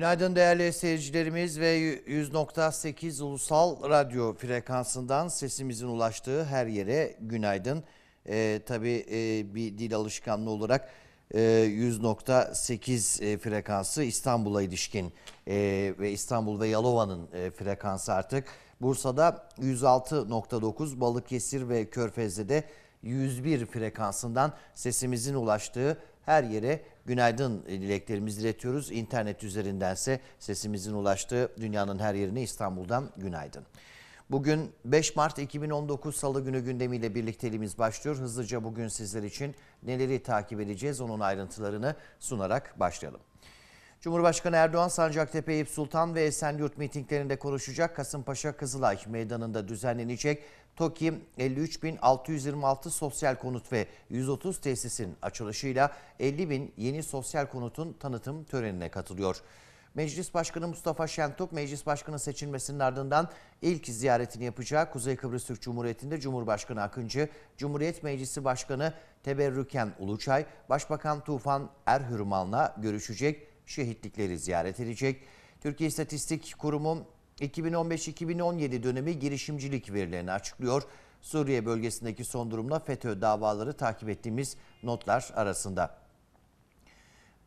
Günaydın değerli seyircilerimiz ve 100.8 Ulusal Radyo frekansından sesimizin ulaştığı her yere günaydın. Ee, tabii e, bir dil alışkanlığı olarak e, 100.8 e, frekansı İstanbul'a ilişkin e, ve İstanbul ve Yalova'nın e, frekansı artık. Bursa'da 106.9, Balıkesir ve Körfez'de de 101 frekansından sesimizin ulaştığı her yere günaydın e, dileklerimizi iletiyoruz. İnternet üzerindense sesimizin ulaştığı dünyanın her yerine İstanbul'dan günaydın. Bugün 5 Mart 2019 Salı günü gündemiyle birlikteliğimiz başlıyor. Hızlıca bugün sizler için neleri takip edeceğiz onun ayrıntılarını sunarak başlayalım. Cumhurbaşkanı Erdoğan Sancaktepe, Eyüp Sultan ve Esenyurt mitinglerinde konuşacak. Kasımpaşa Kızılay Meydanı'nda düzenlenecek TOKİ 53.626 sosyal konut ve 130 tesisin açılışıyla 50 bin yeni sosyal konutun tanıtım törenine katılıyor. Meclis Başkanı Mustafa Şentop, Meclis Başkanı seçilmesinin ardından ilk ziyaretini yapacağı Kuzey Kıbrıs Türk Cumhuriyeti'nde Cumhurbaşkanı Akıncı, Cumhuriyet Meclisi Başkanı Teberrüken Uluçay, Başbakan Tufan Erhürman'la görüşecek, şehitlikleri ziyaret edecek. Türkiye İstatistik Kurumu 2015-2017 dönemi girişimcilik verilerini açıklıyor. Suriye bölgesindeki son durumla FETÖ davaları takip ettiğimiz notlar arasında.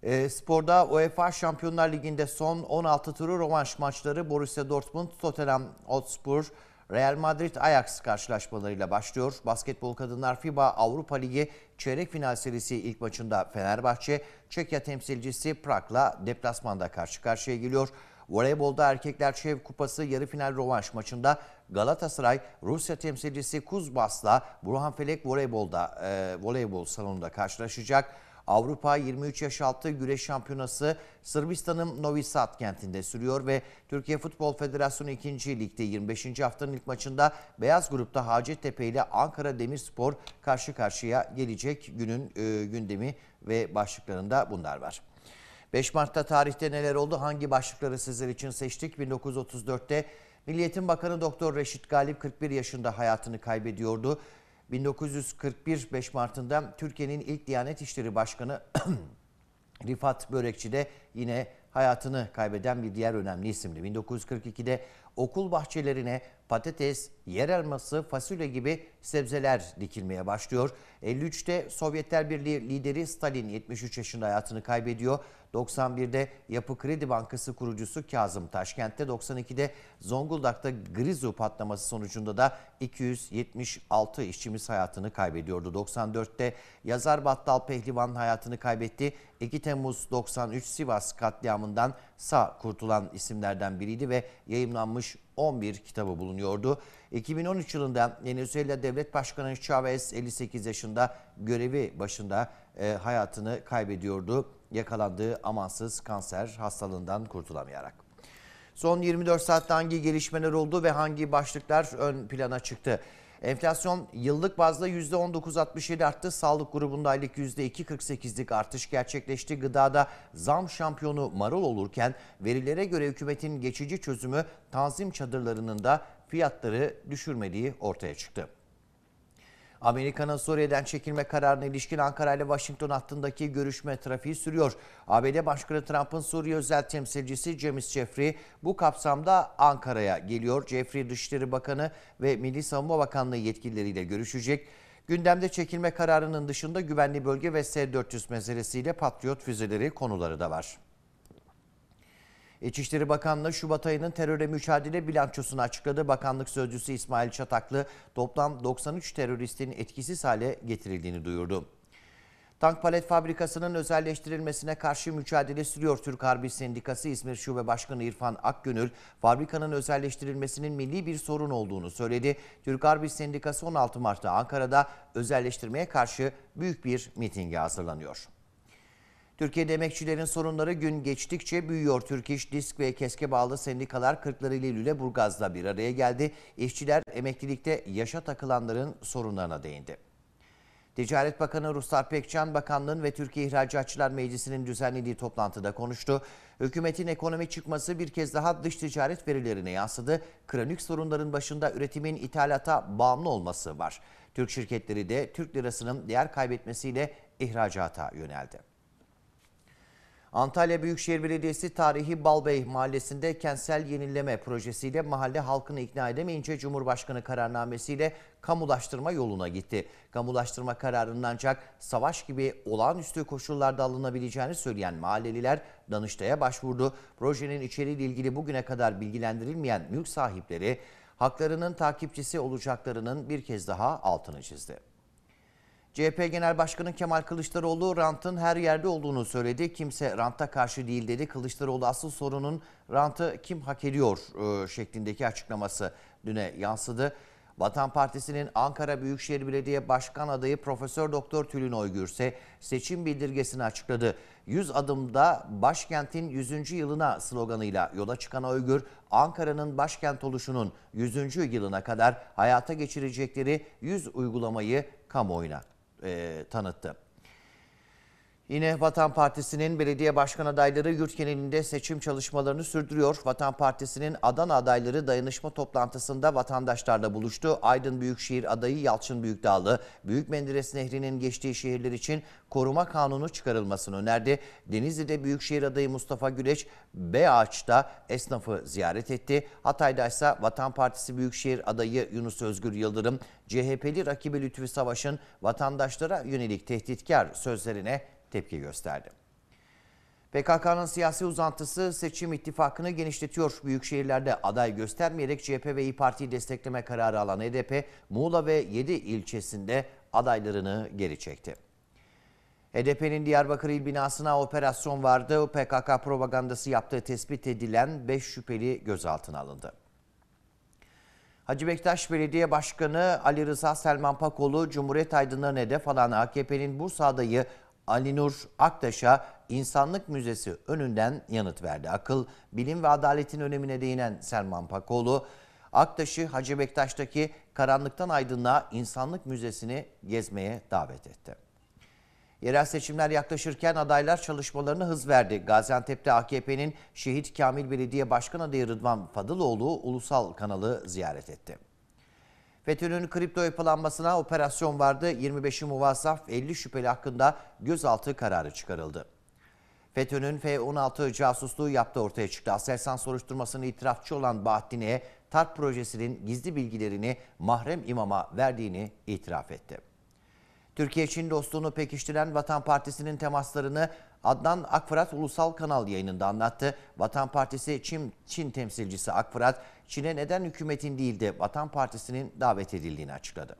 E, sporda UEFA Şampiyonlar Ligi'nde son 16 turu rövanş maçları Borussia Dortmund, Tottenham Hotspur, Real Madrid Ajax karşılaşmalarıyla başlıyor. Basketbol Kadınlar FIBA Avrupa Ligi çeyrek final serisi ilk maçında Fenerbahçe, Çekya temsilcisi Prag'la deplasmanda karşı karşıya geliyor. Voleybolda Erkekler Çev Kupası yarı final rövanş maçında Galatasaray Rusya temsilcisi Kuzbas'la Burhan Felek voleybolda e, voleybol salonunda karşılaşacak. Avrupa 23 yaş altı güreş şampiyonası Sırbistan'ın Novi Sad kentinde sürüyor ve Türkiye Futbol Federasyonu 2. Lig'de 25. haftanın ilk maçında Beyaz Grup'ta Hacettepe ile Ankara Demirspor karşı karşıya gelecek günün e, gündemi ve başlıklarında bunlar var. 5 Mart'ta tarihte neler oldu? Hangi başlıkları sizler için seçtik? 1934'te Milliyetin Bakanı Doktor Reşit Galip 41 yaşında hayatını kaybediyordu. 1941 5 Mart'ında Türkiye'nin ilk Diyanet İşleri Başkanı Rifat Börekçi de yine hayatını kaybeden bir diğer önemli isimdi. 1942'de okul bahçelerine patates, yer elması, fasulye gibi sebzeler dikilmeye başlıyor. 53'te Sovyetler Birliği lideri Stalin 73 yaşında hayatını kaybediyor. 91'de Yapı Kredi Bankası kurucusu Kazım Taşkent'te, 92'de Zonguldak'ta Grizu patlaması sonucunda da 276 işçimiz hayatını kaybediyordu. 94'te yazar Battal Pehlivan hayatını kaybetti. 2 Temmuz 93 Sivas katliamından sağ kurtulan isimlerden biriydi ve yayımlanmış 11 kitabı bulunuyordu. 2013 yılında Venezuela Devlet Başkanı Chavez 58 yaşında görevi başında e, hayatını kaybediyordu yakalandığı amansız kanser hastalığından kurtulamayarak. Son 24 saatte hangi gelişmeler oldu ve hangi başlıklar ön plana çıktı? Enflasyon yıllık bazda %19.67 arttı. Sağlık grubunda aylık %2.48'lik artış gerçekleşti. Gıdada zam şampiyonu marul olurken verilere göre hükümetin geçici çözümü tanzim çadırlarının da fiyatları düşürmediği ortaya çıktı. Amerika'nın Suriye'den çekilme kararına ilişkin Ankara ile Washington hattındaki görüşme trafiği sürüyor. ABD Başkanı Trump'ın Suriye özel temsilcisi James Jeffrey bu kapsamda Ankara'ya geliyor. Jeffrey Dışişleri Bakanı ve Milli Savunma Bakanlığı yetkilileriyle görüşecek. Gündemde çekilme kararının dışında güvenli bölge ve S-400 meselesiyle Patriot füzeleri konuları da var. İçişleri Bakanlığı Şubat ayının teröre mücadele bilançosunu açıkladı. Bakanlık Sözcüsü İsmail Çataklı toplam 93 teröristin etkisiz hale getirildiğini duyurdu. Tank palet fabrikasının özelleştirilmesine karşı mücadele sürüyor Türk Harbi Sendikası İzmir Şube Başkanı İrfan Akgönül, fabrikanın özelleştirilmesinin milli bir sorun olduğunu söyledi. Türk Harbi Sendikası 16 Mart'ta Ankara'da özelleştirmeye karşı büyük bir mitinge hazırlanıyor. Türkiye emekçilerin sorunları gün geçtikçe büyüyor. Türk İş, Disk ve Keske bağlı sendikalar 40'ları ile Burgaz'da bir araya geldi. İşçiler emeklilikte yaşa takılanların sorunlarına değindi. Ticaret Bakanı Ruslar Pekcan Bakanlığın ve Türkiye İhracatçılar Meclisi'nin düzenlediği toplantıda konuştu. Hükümetin ekonomi çıkması bir kez daha dış ticaret verilerine yansıdı. Kronik sorunların başında üretimin ithalata bağımlı olması var. Türk şirketleri de Türk lirasının değer kaybetmesiyle ihracata yöneldi. Antalya Büyükşehir Belediyesi tarihi Balbey Mahallesi'nde kentsel yenileme projesiyle mahalle halkını ikna edemeyince Cumhurbaşkanı kararnamesiyle kamulaştırma yoluna gitti. Kamulaştırma kararının ancak savaş gibi olağanüstü koşullarda alınabileceğini söyleyen mahalleliler Danıştay'a başvurdu. Projenin içeriği ile ilgili bugüne kadar bilgilendirilmeyen mülk sahipleri haklarının takipçisi olacaklarının bir kez daha altını çizdi. CHP Genel Başkanı Kemal Kılıçdaroğlu rantın her yerde olduğunu söyledi. Kimse ranta karşı değil dedi. Kılıçdaroğlu asıl sorunun rantı kim hak ediyor e, şeklindeki açıklaması düne yansıdı. Vatan Partisi'nin Ankara Büyükşehir Belediye Başkan adayı Profesör Doktor Tülin Oygür ise seçim bildirgesini açıkladı. 100 adımda başkentin 100. yılına sloganıyla yola çıkan Oygür, Ankara'nın başkent oluşunun 100. yılına kadar hayata geçirecekleri 100 uygulamayı kamuoyuna e, tanıttı. Yine Vatan Partisi'nin belediye başkan adayları yurt genelinde seçim çalışmalarını sürdürüyor. Vatan Partisi'nin Adana adayları dayanışma toplantısında vatandaşlarla buluştu. Aydın Büyükşehir adayı Yalçın Büyükdağlı, Büyük Menderes Nehri'nin geçtiği şehirler için koruma kanunu çıkarılmasını önerdi. Denizli'de Büyükşehir adayı Mustafa Güleç, Beaç'ta esnafı ziyaret etti. Hatay'da ise Vatan Partisi Büyükşehir adayı Yunus Özgür Yıldırım, CHP'li rakibi Lütfi Savaş'ın vatandaşlara yönelik tehditkar sözlerine tepki gösterdi. PKK'nın siyasi uzantısı seçim ittifakını genişletiyor. Büyükşehirlerde aday göstermeyerek CHP ve İyi Parti'yi destekleme kararı alan HDP, e Muğla ve 7 ilçesinde adaylarını geri çekti. HDP'nin e Diyarbakır il binasına operasyon vardı. PKK propagandası yaptığı tespit edilen 5 şüpheli gözaltına alındı. Hacı Bektaş Belediye Başkanı Ali Rıza Selman Pakolu, Cumhuriyet aydınlarına hedef alan AKP'nin Bursa adayı Alinur Aktaş'a İnsanlık Müzesi önünden yanıt verdi. Akıl, bilim ve adaletin önemine değinen Selman Pakoğlu, Aktaş'ı Hacı Bektaş'taki Karanlıktan Aydınlığa İnsanlık Müzesi'ni gezmeye davet etti. Yerel seçimler yaklaşırken adaylar çalışmalarını hız verdi. Gaziantep'te AKP'nin Şehit Kamil Belediye Başkan Adayı Rıdvan Fadıloğlu ulusal kanalı ziyaret etti. FETÖ'nün kripto yapılanmasına operasyon vardı. 25'i muvazzaf 50 şüpheli hakkında gözaltı kararı çıkarıldı. FETÖ'nün F-16 casusluğu yaptığı ortaya çıktı. Aselsan soruşturmasının itirafçı olan Bahattin'e TARP projesinin gizli bilgilerini mahrem imama verdiğini itiraf etti. Türkiye-Çin dostluğunu pekiştiren Vatan Partisi'nin temaslarını Adnan Akfırat Ulusal Kanal yayınında anlattı. Vatan Partisi Çin, Çin temsilcisi Akfırat, Çin'e neden hükümetin değil de Vatan Partisi'nin davet edildiğini açıkladı.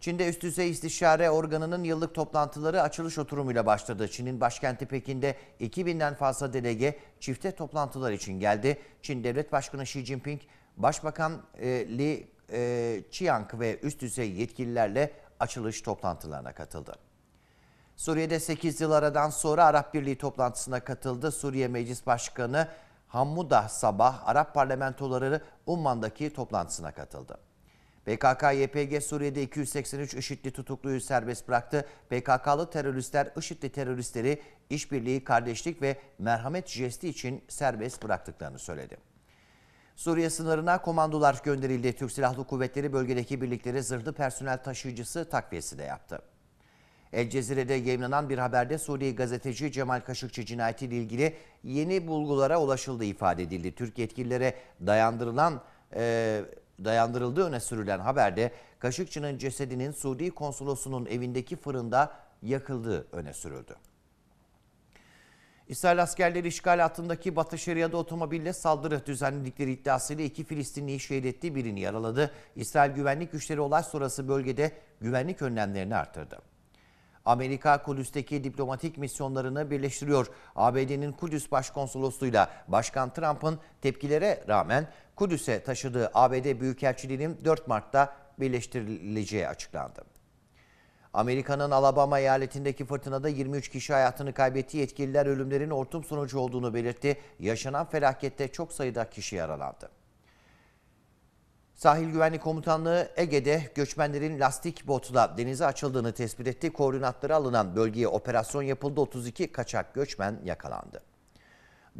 Çin'de üst düzey istişare organının yıllık toplantıları açılış oturumuyla başladı. Çin'in başkenti Pekin'de 2000'den fazla delege çifte toplantılar için geldi. Çin Devlet Başkanı Xi Jinping, Başbakan e, Li e, Qiang ve üst düzey yetkililerle açılış toplantılarına katıldı. Suriye'de 8 yıl aradan sonra Arap Birliği toplantısına katıldı. Suriye Meclis Başkanı Hammudah Sabah Arap parlamentoları Umman'daki toplantısına katıldı. PKK-YPG Suriye'de 283 IŞİD'li tutukluyu serbest bıraktı. PKK'lı teröristler IŞİD'li teröristleri işbirliği, kardeşlik ve merhamet jesti için serbest bıraktıklarını söyledi. Suriye sınırına komandolar gönderildi. Türk Silahlı Kuvvetleri bölgedeki birlikleri zırhlı personel taşıyıcısı takviyesi de yaptı. El Cezire'de yayınlanan bir haberde Suriye gazeteci Cemal Kaşıkçı cinayetiyle ilgili yeni bulgulara ulaşıldı ifade edildi. Türk yetkililere dayandırılan e, dayandırıldığı öne sürülen haberde Kaşıkçı'nın cesedinin Suudi konsolosunun evindeki fırında yakıldığı öne sürüldü. İsrail askerleri işgal altındaki Batı Şeria'da otomobille saldırı düzenledikleri iddiasıyla iki Filistinliyi şehit etti, birini yaraladı. İsrail güvenlik güçleri olay sonrası bölgede güvenlik önlemlerini artırdı. Amerika Kudüs'teki diplomatik misyonlarını birleştiriyor. ABD'nin Kudüs Başkonsolosluğuyla Başkan Trump'ın tepkilere rağmen Kudüs'e taşıdığı ABD Büyükelçiliğinin 4 Mart'ta birleştirileceği açıklandı. Amerika'nın Alabama eyaletindeki fırtınada 23 kişi hayatını kaybetti. Yetkililer ölümlerin ortum sonucu olduğunu belirtti. Yaşanan felakette çok sayıda kişi yaralandı. Sahil Güvenlik Komutanlığı Ege'de göçmenlerin lastik botla denize açıldığını tespit etti. Koordinatları alınan bölgeye operasyon yapıldı. 32 kaçak göçmen yakalandı.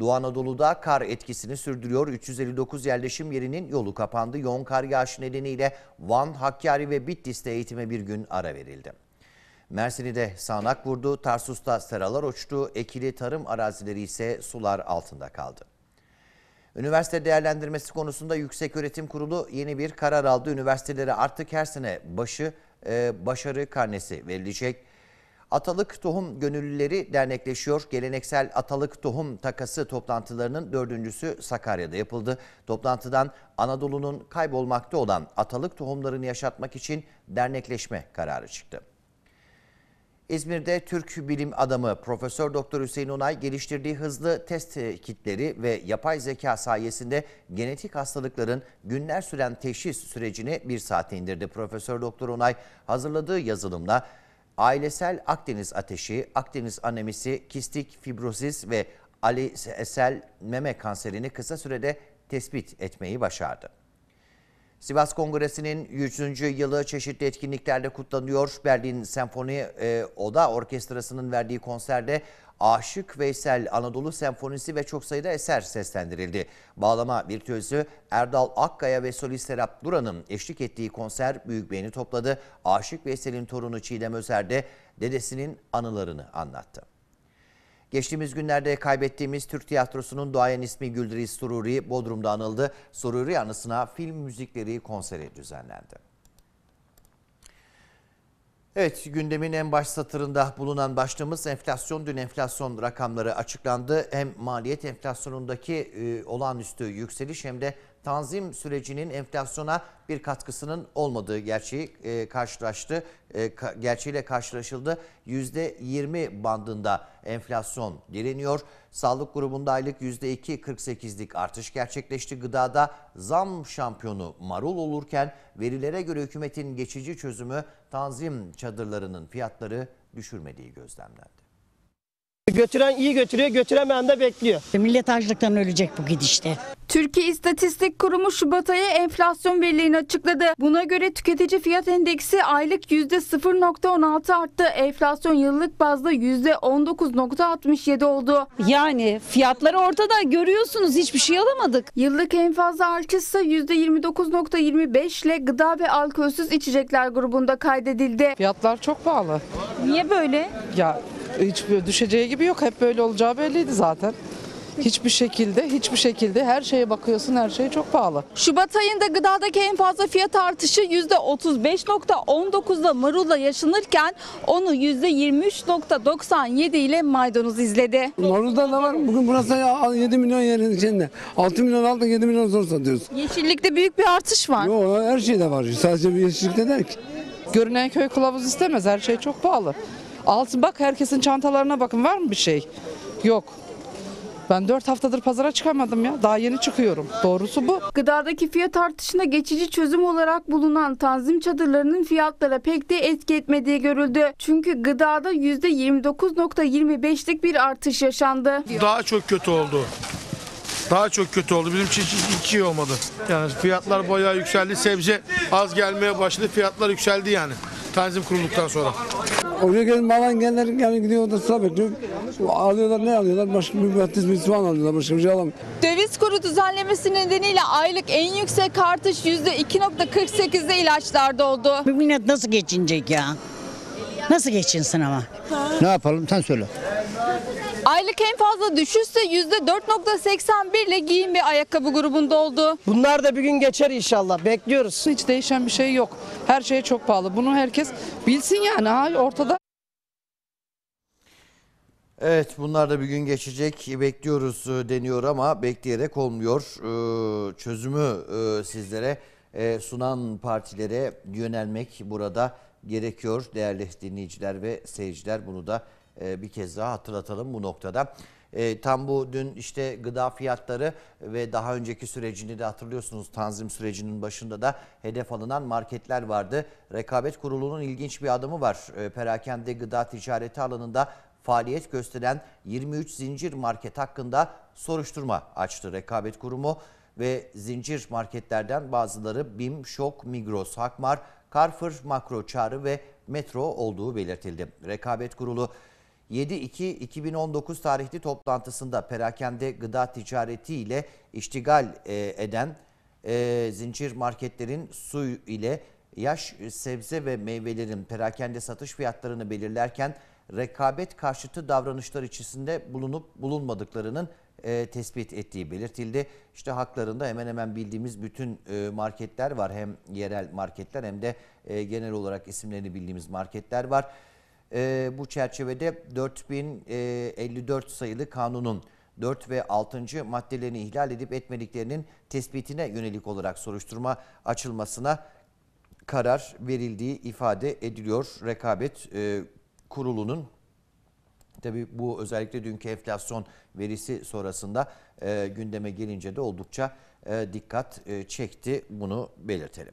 Doğu Anadolu'da kar etkisini sürdürüyor. 359 yerleşim yerinin yolu kapandı. Yoğun kar yağışı nedeniyle Van, Hakkari ve Bitlis'te eğitime bir gün ara verildi. Mersin'de de sağanak vurdu. Tarsus'ta seralar uçtu. Ekili tarım arazileri ise sular altında kaldı. Üniversite değerlendirmesi konusunda Yüksek Öğretim Kurulu yeni bir karar aldı. Üniversitelere artık her sene başı e, başarı karnesi verilecek. Atalık Tohum Gönüllüleri dernekleşiyor. Geleneksel Atalık Tohum Takası toplantılarının dördüncüsü Sakarya'da yapıldı. Toplantıdan Anadolu'nun kaybolmakta olan atalık tohumlarını yaşatmak için dernekleşme kararı çıktı. İzmir'de Türk bilim adamı Profesör Doktor Hüseyin Onay geliştirdiği hızlı test e, kitleri ve yapay zeka sayesinde genetik hastalıkların günler süren teşhis sürecini bir saate indirdi. Profesör Doktor Onay hazırladığı yazılımla ailesel Akdeniz ateşi, Akdeniz anemisi, kistik fibrozis ve alisel meme kanserini kısa sürede tespit etmeyi başardı. Sivas Kongresi'nin 100. yılı çeşitli etkinliklerle kutlanıyor. Berlin Senfoni e, Oda Orkestrası'nın verdiği konserde Aşık Veysel Anadolu Senfonisi ve çok sayıda eser seslendirildi. Bağlama virtüözü Erdal Akkaya ve solist Serap Duran'ın eşlik ettiği konser büyük beğeni topladı. Aşık Veysel'in torunu Çiğdem Özer de dedesinin anılarını anlattı. Geçtiğimiz günlerde kaybettiğimiz Türk tiyatrosunun doğayan ismi Güldriz Sururi Bodrum'da anıldı. Sururi anısına film müzikleri konseri düzenlendi. Evet gündemin en baş satırında bulunan başlığımız enflasyon. Dün enflasyon rakamları açıklandı. Hem maliyet enflasyonundaki e, olağanüstü yükseliş hem de tanzim sürecinin enflasyona bir katkısının olmadığı gerçeği e, karşılaştı. E, ka, gerçeğiyle karşılaşıldı. %20 bandında enflasyon direniyor. Sağlık grubunda aylık %2.48'lik artış gerçekleşti. Gıdada zam şampiyonu marul olurken verilere göre hükümetin geçici çözümü tanzim çadırlarının fiyatları düşürmediği gözlemlendi. Götüren iyi götürüyor, götüremeyen de bekliyor. Millet açlıktan ölecek bu gidişte. Türkiye İstatistik Kurumu Şubat ayı enflasyon verilerini açıkladı. Buna göre tüketici fiyat endeksi aylık %0.16 arttı. Enflasyon yıllık bazda %19.67 oldu. Yani fiyatları ortada görüyorsunuz hiçbir şey alamadık. Yıllık en fazla artış ise %29.25 ile gıda ve alkolsüz içecekler grubunda kaydedildi. Fiyatlar çok pahalı. Niye böyle? Ya hiç böyle düşeceği gibi yok. Hep böyle olacağı belliydi zaten. Hiçbir şekilde, hiçbir şekilde her şeye bakıyorsun, her şey çok pahalı. Şubat ayında gıdadaki en fazla fiyat artışı %35.19'da marulla yaşanırken onu %23.97 ile maydanoz izledi. Marulda ne var? Bugün burası ya 7 milyon yerin içinde. 6 milyon aldık 7 milyon zor satıyoruz. Yeşillikte büyük bir artış var. Yok her şeyde var. Sadece bir yeşillikte der ki. Görünen köy kılavuz istemez. Her şey çok pahalı. Altın bak herkesin çantalarına bakın var mı bir şey? Yok. Ben 4 haftadır pazara çıkamadım ya. Daha yeni çıkıyorum. Doğrusu bu. Gıdadaki fiyat artışına geçici çözüm olarak bulunan tanzim çadırlarının fiyatlara pek de etki etmediği görüldü. Çünkü gıdada %29.25'lik bir artış yaşandı. Daha çok kötü oldu. Daha çok kötü oldu. Bizim için hiç iyi olmadı. Yani fiyatlar bayağı yükseldi. Sebze az gelmeye başladı. Fiyatlar yükseldi yani. Tanzim kurulduktan sonra. Oraya gelin malan gelenler yani gidiyor da sıra bekliyor. Alıyorlar ne alıyorlar? Başka bir mühendis Müslüman alıyorlar. Başka bir şey alamıyor. Döviz kuru düzenlemesi nedeniyle aylık en yüksek artış %2.48'de ilaçlarda oldu. Bu millet nasıl geçinecek ya? Nasıl geçinsin ama? Ne yapalım sen söyle. Aylık en fazla düşüşse %4.81 ile giyim ve ayakkabı grubunda oldu. Bunlar da bir gün geçer inşallah. Bekliyoruz. Hiç değişen bir şey yok. Her şey çok pahalı. Bunu herkes bilsin yani. Ha, ortada. Evet bunlar da bir gün geçecek bekliyoruz e, deniyor ama bekleyerek olmuyor. E, çözümü e, sizlere sunan partilere yönelmek burada gerekiyor değerli dinleyiciler ve seyirciler bunu da ee, bir kez daha hatırlatalım bu noktada. E, tam bu dün işte gıda fiyatları ve daha önceki sürecini de hatırlıyorsunuz tanzim sürecinin başında da hedef alınan marketler vardı. Rekabet Kurulu'nun ilginç bir adımı var. E, perakende gıda ticareti alanında faaliyet gösteren 23 zincir market hakkında soruşturma açtı Rekabet Kurumu ve zincir marketlerden bazıları BİM, Şok, Migros, Hakmar, Carrefour, Makro, Çağrı ve Metro olduğu belirtildi. Rekabet Kurulu 7-2-2019 tarihli toplantısında perakende gıda ticareti ile iştigal e, eden e, zincir marketlerin su ile yaş e, sebze ve meyvelerin perakende satış fiyatlarını belirlerken rekabet karşıtı davranışlar içerisinde bulunup bulunmadıklarının e, tespit ettiği belirtildi. İşte haklarında hemen hemen bildiğimiz bütün e, marketler var. Hem yerel marketler hem de e, genel olarak isimlerini bildiğimiz marketler var. E, bu çerçevede 4054 e, sayılı kanunun 4 ve 6. maddelerini ihlal edip etmediklerinin tespitine yönelik olarak soruşturma açılmasına karar verildiği ifade ediliyor. Rekabet e, kurulunun tabi bu özellikle dünkü enflasyon verisi sonrasında e, gündeme gelince de oldukça e, dikkat e, çekti bunu belirtelim.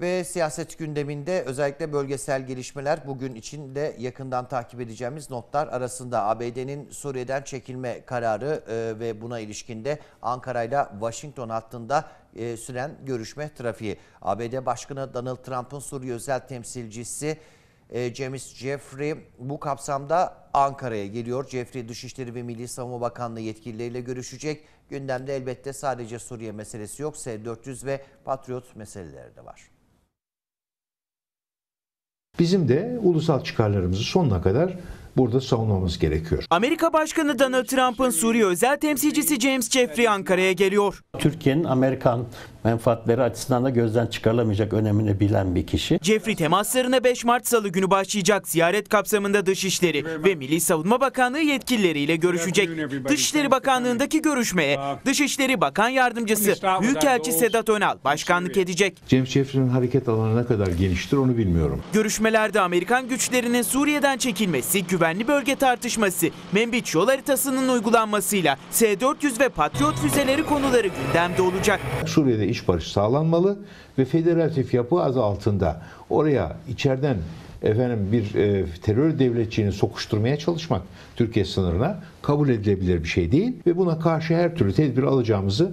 Ve siyaset gündeminde özellikle bölgesel gelişmeler bugün için de yakından takip edeceğimiz notlar arasında ABD'nin Suriye'den çekilme kararı e, ve buna ilişkinde Ankara ile Washington hattında e, süren görüşme trafiği. ABD Başkanı Donald Trump'ın Suriye özel temsilcisi e, James Jeffrey bu kapsamda Ankara'ya geliyor. Jeffrey Dışişleri ve Milli Savunma Bakanlığı yetkilileriyle görüşecek. Gündemde elbette sadece Suriye meselesi yok, S-400 ve Patriot meseleleri de var. Bizim de ulusal çıkarlarımızı sonuna kadar burada savunmamız gerekiyor. Amerika Başkanı Donald Trump'ın Suriye özel temsilcisi James Jeffrey Ankara'ya geliyor. Türkiye'nin Amerikan menfaatleri açısından da gözden çıkarılamayacak önemini bilen bir kişi. Cefri temaslarına 5 Mart Salı günü başlayacak ziyaret kapsamında Dışişleri ve Milli Savunma Bakanlığı yetkilileriyle görüşecek. Dışişleri Bakanlığı'ndaki görüşmeye ah. Dışişleri Bakan Yardımcısı Büyükelçi Sedat Önal başkanlık edecek. Cem Cefri'nin hareket alanı ne kadar geniştir onu bilmiyorum. Görüşmelerde Amerikan güçlerinin Suriye'den çekilmesi, güvenli bölge tartışması, Membiç yol haritasının uygulanmasıyla S-400 ve Patriot füzeleri konuları gündemde olacak. Suriye'de iç barış sağlanmalı ve federatif yapı az altında oraya içeriden efendim bir e, terör devletçiliğini sokuşturmaya çalışmak Türkiye sınırına kabul edilebilir bir şey değil ve buna karşı her türlü tedbir alacağımızı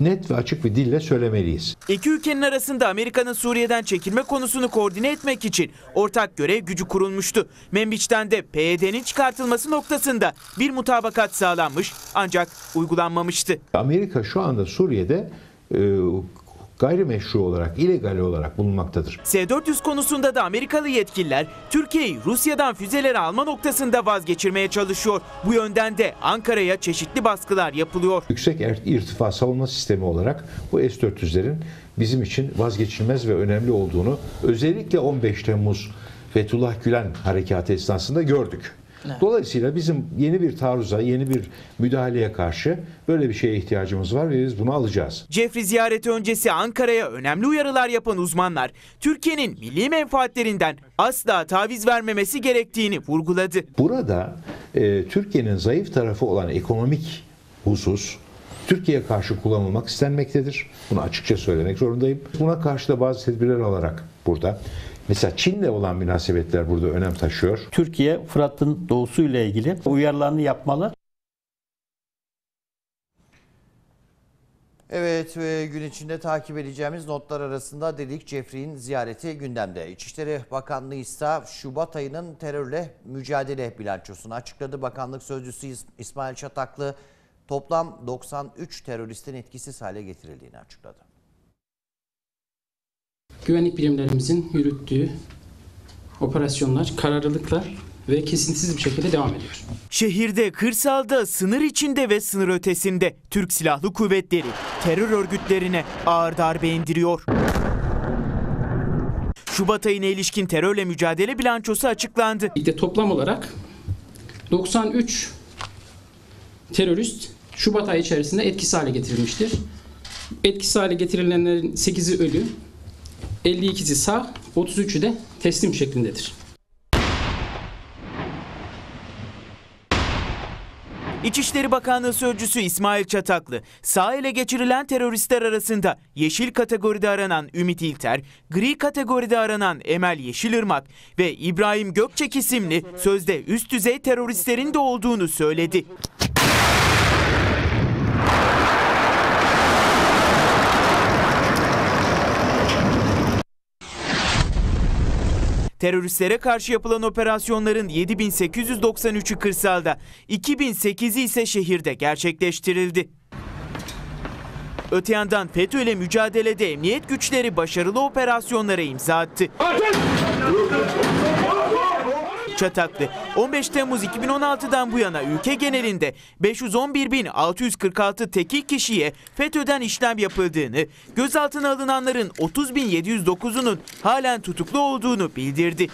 net ve açık bir dille söylemeliyiz. İki ülkenin arasında Amerika'nın Suriye'den çekilme konusunu koordine etmek için ortak görev gücü kurulmuştu. Membiç'ten de PYD'nin çıkartılması noktasında bir mutabakat sağlanmış ancak uygulanmamıştı. Amerika şu anda Suriye'de e, gayrimeşru olarak, illegal olarak bulunmaktadır. S-400 konusunda da Amerikalı yetkililer Türkiye'yi Rusya'dan füzeleri alma noktasında vazgeçirmeye çalışıyor. Bu yönden de Ankara'ya çeşitli baskılar yapılıyor. Yüksek er-, irtifa savunma sistemi olarak bu S-400'lerin bizim için vazgeçilmez ve önemli olduğunu özellikle 15 Temmuz Fethullah Gülen harekatı esnasında gördük. Evet. Dolayısıyla bizim yeni bir taarruza, yeni bir müdahaleye karşı böyle bir şeye ihtiyacımız var ve biz bunu alacağız. Cefri ziyareti öncesi Ankara'ya önemli uyarılar yapan uzmanlar, Türkiye'nin milli menfaatlerinden asla taviz vermemesi gerektiğini vurguladı. Burada e, Türkiye'nin zayıf tarafı olan ekonomik husus, Türkiye'ye karşı kullanılmak istenmektedir. Bunu açıkça söylemek zorundayım. Buna karşı da bazı tedbirler alarak burada Mesela Çin'le olan münasebetler burada önem taşıyor. Türkiye Fırat'ın doğusuyla ilgili uyarılarını yapmalı. Evet ve gün içinde takip edeceğimiz notlar arasında dedik Cefri'nin ziyareti gündemde. İçişleri Bakanlığı ise Şubat ayının terörle mücadele bilançosunu açıkladı. Bakanlık Sözcüsü İsmail Çataklı toplam 93 teröristin etkisiz hale getirildiğini açıkladı güvenlik birimlerimizin yürüttüğü operasyonlar kararlılıkla ve kesintisiz bir şekilde devam ediyor. Şehirde, kırsalda, sınır içinde ve sınır ötesinde Türk Silahlı Kuvvetleri terör örgütlerine ağır darbe indiriyor. Şubat ayına ilişkin terörle mücadele bilançosu açıklandı. İşte toplam olarak 93 terörist Şubat ayı içerisinde etkisiz hale getirilmiştir. Etkisiz hale getirilenlerin 8'i ölü, 52'si sağ, 33'ü de teslim şeklindedir. İçişleri Bakanlığı Sözcüsü İsmail Çataklı, sağ ele geçirilen teröristler arasında yeşil kategoride aranan Ümit İlter, gri kategoride aranan Emel Yeşilırmak ve İbrahim Gökçek isimli sözde üst düzey teröristlerin de olduğunu söyledi. Teröristlere karşı yapılan operasyonların 7893'ü kırsalda, 2008'i ise şehirde gerçekleştirildi. Öte yandan FETÖ ile mücadelede emniyet güçleri başarılı operasyonlara imza attı. Ateş! çataklı. 15 Temmuz 2016'dan bu yana ülke genelinde 511.646 tekil kişiye FETÖ'den işlem yapıldığını, gözaltına alınanların 30.709'unun halen tutuklu olduğunu bildirdi.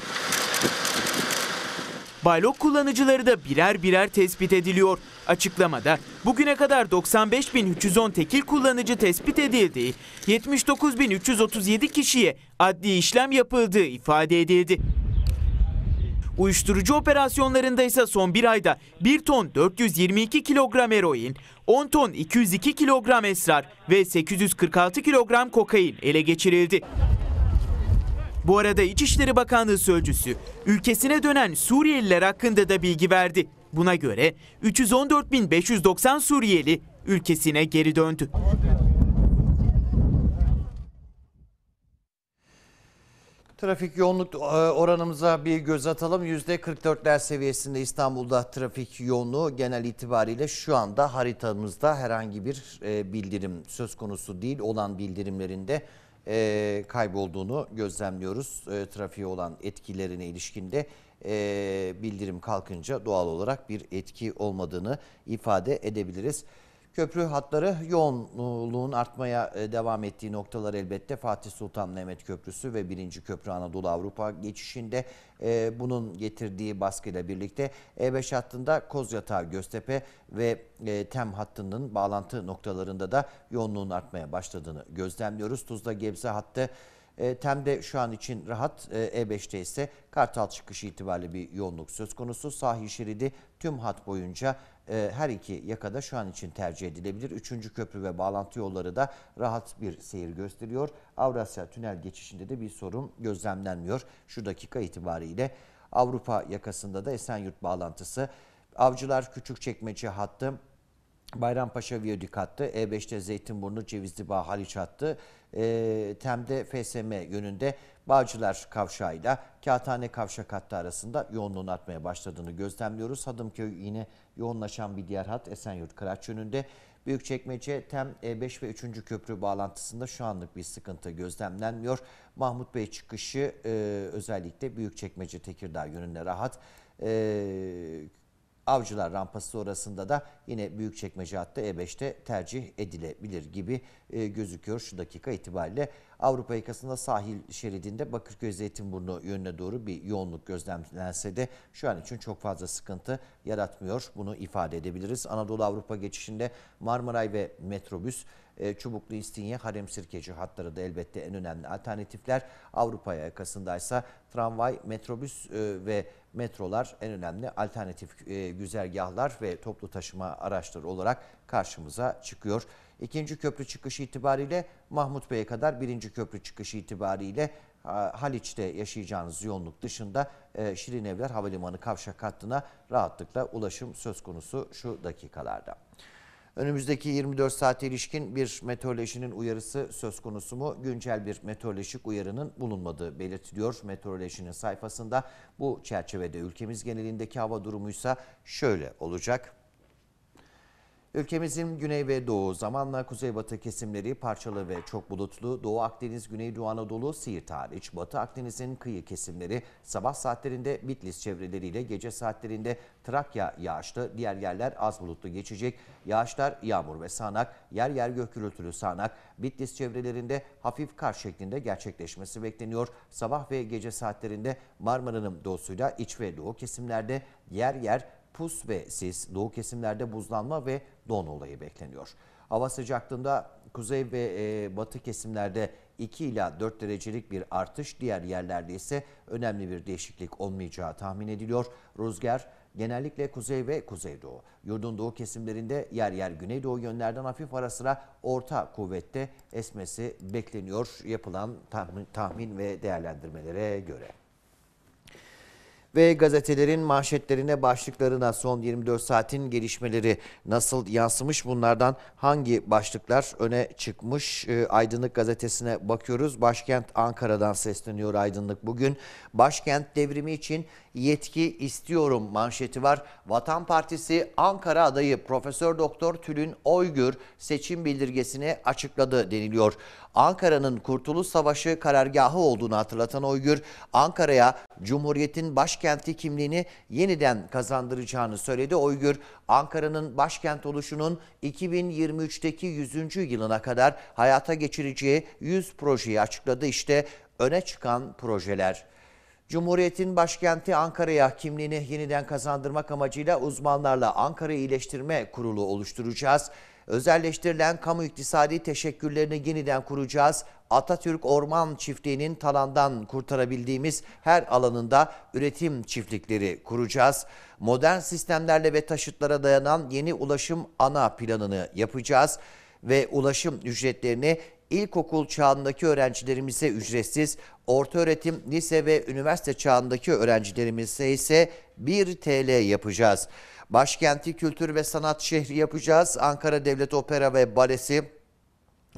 Baylok kullanıcıları da birer birer tespit ediliyor. Açıklamada bugüne kadar 95.310 tekil kullanıcı tespit edildiği, 79.337 kişiye adli işlem yapıldığı ifade edildi. Uyuşturucu operasyonlarında ise son bir ayda 1 ton 422 kilogram eroin, 10 ton 202 kilogram esrar ve 846 kilogram kokain ele geçirildi. Bu arada İçişleri Bakanlığı Sözcüsü ülkesine dönen Suriyeliler hakkında da bilgi verdi. Buna göre 314.590 Suriyeli ülkesine geri döndü. Trafik yoğunluk e, oranımıza bir göz atalım. %44'ler seviyesinde İstanbul'da trafik yoğunluğu genel itibariyle şu anda haritamızda herhangi bir e, bildirim söz konusu değil. Olan bildirimlerinde e, kaybolduğunu gözlemliyoruz. Trafiğe olan etkilerine ilişkinde bildirim kalkınca doğal olarak bir etki olmadığını ifade edebiliriz. Köprü hatları yoğunluğun artmaya e, devam ettiği noktalar elbette Fatih Sultan Mehmet Köprüsü ve 1. Köprü Anadolu Avrupa geçişinde e, bunun getirdiği baskıyla birlikte E5 hattında Kozyatağı Göztepe ve e, Tem hattının bağlantı noktalarında da yoğunluğun artmaya başladığını gözlemliyoruz. Tuzla Gebze hattı Tem'de şu an için rahat. E, E5'te ise Kartal çıkışı itibariyle bir yoğunluk söz konusu. Sahil şeridi tüm hat boyunca ee, her iki yakada şu an için tercih edilebilir. Üçüncü köprü ve bağlantı yolları da rahat bir seyir gösteriyor. Avrasya tünel geçişinde de bir sorun gözlemlenmiyor şu dakika itibariyle. Avrupa yakasında da Esenyurt bağlantısı, Avcılar küçük çekmece hattı, Bayrampaşa Viyadük hattı, E5'te Zeytinburnu, Cevizli Bağ, Haliç hattı, e, TEM'de FSM yönünde Bağcılar kavşağıyla Kağıthane kavşak hattı arasında yoğunluğun artmaya başladığını gözlemliyoruz. Hadımköy yine yoğunlaşan bir diğer hat Esenyurt Karaç yönünde. Büyükçekmece TEM 5 e, ve 3. köprü bağlantısında şu anlık bir sıkıntı gözlemlenmiyor. Mahmut Bey çıkışı e, özellikle Büyükçekmece Tekirdağ yönünde rahat. E, Avcılar rampası sonrasında da yine büyük Büyükçekmece hattı E5'te tercih edilebilir gibi e, gözüküyor şu dakika itibariyle. Avrupa yakasında sahil şeridinde Bakırköy Zeytinburnu yönüne doğru bir yoğunluk gözlemlense de şu an için çok fazla sıkıntı yaratmıyor. Bunu ifade edebiliriz. Anadolu Avrupa geçişinde Marmaray ve metrobüs e, Çubuklu İstinye, Harem Sirkeci hatları da elbette en önemli alternatifler. Avrupa yakasındaysa tramvay, metrobüs e, ve metrolar en önemli alternatif e, güzergahlar ve toplu taşıma araçları olarak karşımıza çıkıyor. İkinci köprü çıkışı itibariyle Mahmut Bey'e kadar birinci köprü çıkışı itibariyle Haliç'te yaşayacağınız yoğunluk dışında e, Şirinevler Havalimanı kavşak hattına rahatlıkla ulaşım söz konusu şu dakikalarda. Önümüzdeki 24 saate ilişkin bir meteorolojinin uyarısı söz konusu mu? Güncel bir meteorolojik uyarının bulunmadığı belirtiliyor meteorolojinin sayfasında. Bu çerçevede ülkemiz genelindeki hava durumuysa şöyle olacak. Ülkemizin güney ve doğu, zamanla kuzeybatı kesimleri parçalı ve çok bulutlu, Doğu Akdeniz, Güneydoğu Anadolu, Siirt hariç, Batı Akdeniz'in kıyı kesimleri sabah saatlerinde Bitlis çevreleriyle gece saatlerinde Trakya yağışlı, diğer yerler az bulutlu geçecek. Yağışlar yağmur ve sağanak, yer yer gök gürültülü sağanak, Bitlis çevrelerinde hafif kar şeklinde gerçekleşmesi bekleniyor. Sabah ve gece saatlerinde Marmara'nın doğusuyla iç ve doğu kesimlerde yer yer pus ve sis, doğu kesimlerde buzlanma ve don olayı bekleniyor. Hava sıcaklığında kuzey ve e, batı kesimlerde 2 ila 4 derecelik bir artış, diğer yerlerde ise önemli bir değişiklik olmayacağı tahmin ediliyor. Rüzgar genellikle kuzey ve kuzeydoğu. Yurdun doğu kesimlerinde yer yer güneydoğu yönlerden hafif ara sıra orta kuvvette esmesi bekleniyor yapılan tahmin, tahmin ve değerlendirmelere göre ve gazetelerin manşetlerine başlıklarına son 24 saatin gelişmeleri nasıl yansımış bunlardan hangi başlıklar öne çıkmış e, Aydınlık gazetesine bakıyoruz. Başkent Ankara'dan sesleniyor Aydınlık bugün. Başkent devrimi için yetki istiyorum manşeti var. Vatan Partisi Ankara adayı Profesör Doktor Tülün Oygür seçim bildirgesini açıkladı deniliyor. Ankara'nın Kurtuluş Savaşı karargahı olduğunu hatırlatan Oygür, Ankara'ya Cumhuriyet'in başkenti kimliğini yeniden kazandıracağını söyledi. Oygür, Ankara'nın başkent oluşunun 2023'teki 100. yılına kadar hayata geçireceği 100 projeyi açıkladı. İşte öne çıkan projeler. Cumhuriyet'in başkenti Ankara'ya kimliğini yeniden kazandırmak amacıyla uzmanlarla Ankara İyileştirme Kurulu oluşturacağız. Özelleştirilen kamu iktisadi teşekkürlerini yeniden kuracağız. Atatürk Orman Çiftliği'nin talandan kurtarabildiğimiz her alanında üretim çiftlikleri kuracağız. Modern sistemlerle ve taşıtlara dayanan yeni ulaşım ana planını yapacağız ve ulaşım ücretlerini ilkokul çağındaki öğrencilerimize ücretsiz, orta öğretim, lise ve üniversite çağındaki öğrencilerimize ise 1 TL yapacağız. Başkenti kültür ve sanat şehri yapacağız. Ankara Devlet Opera ve Balesi,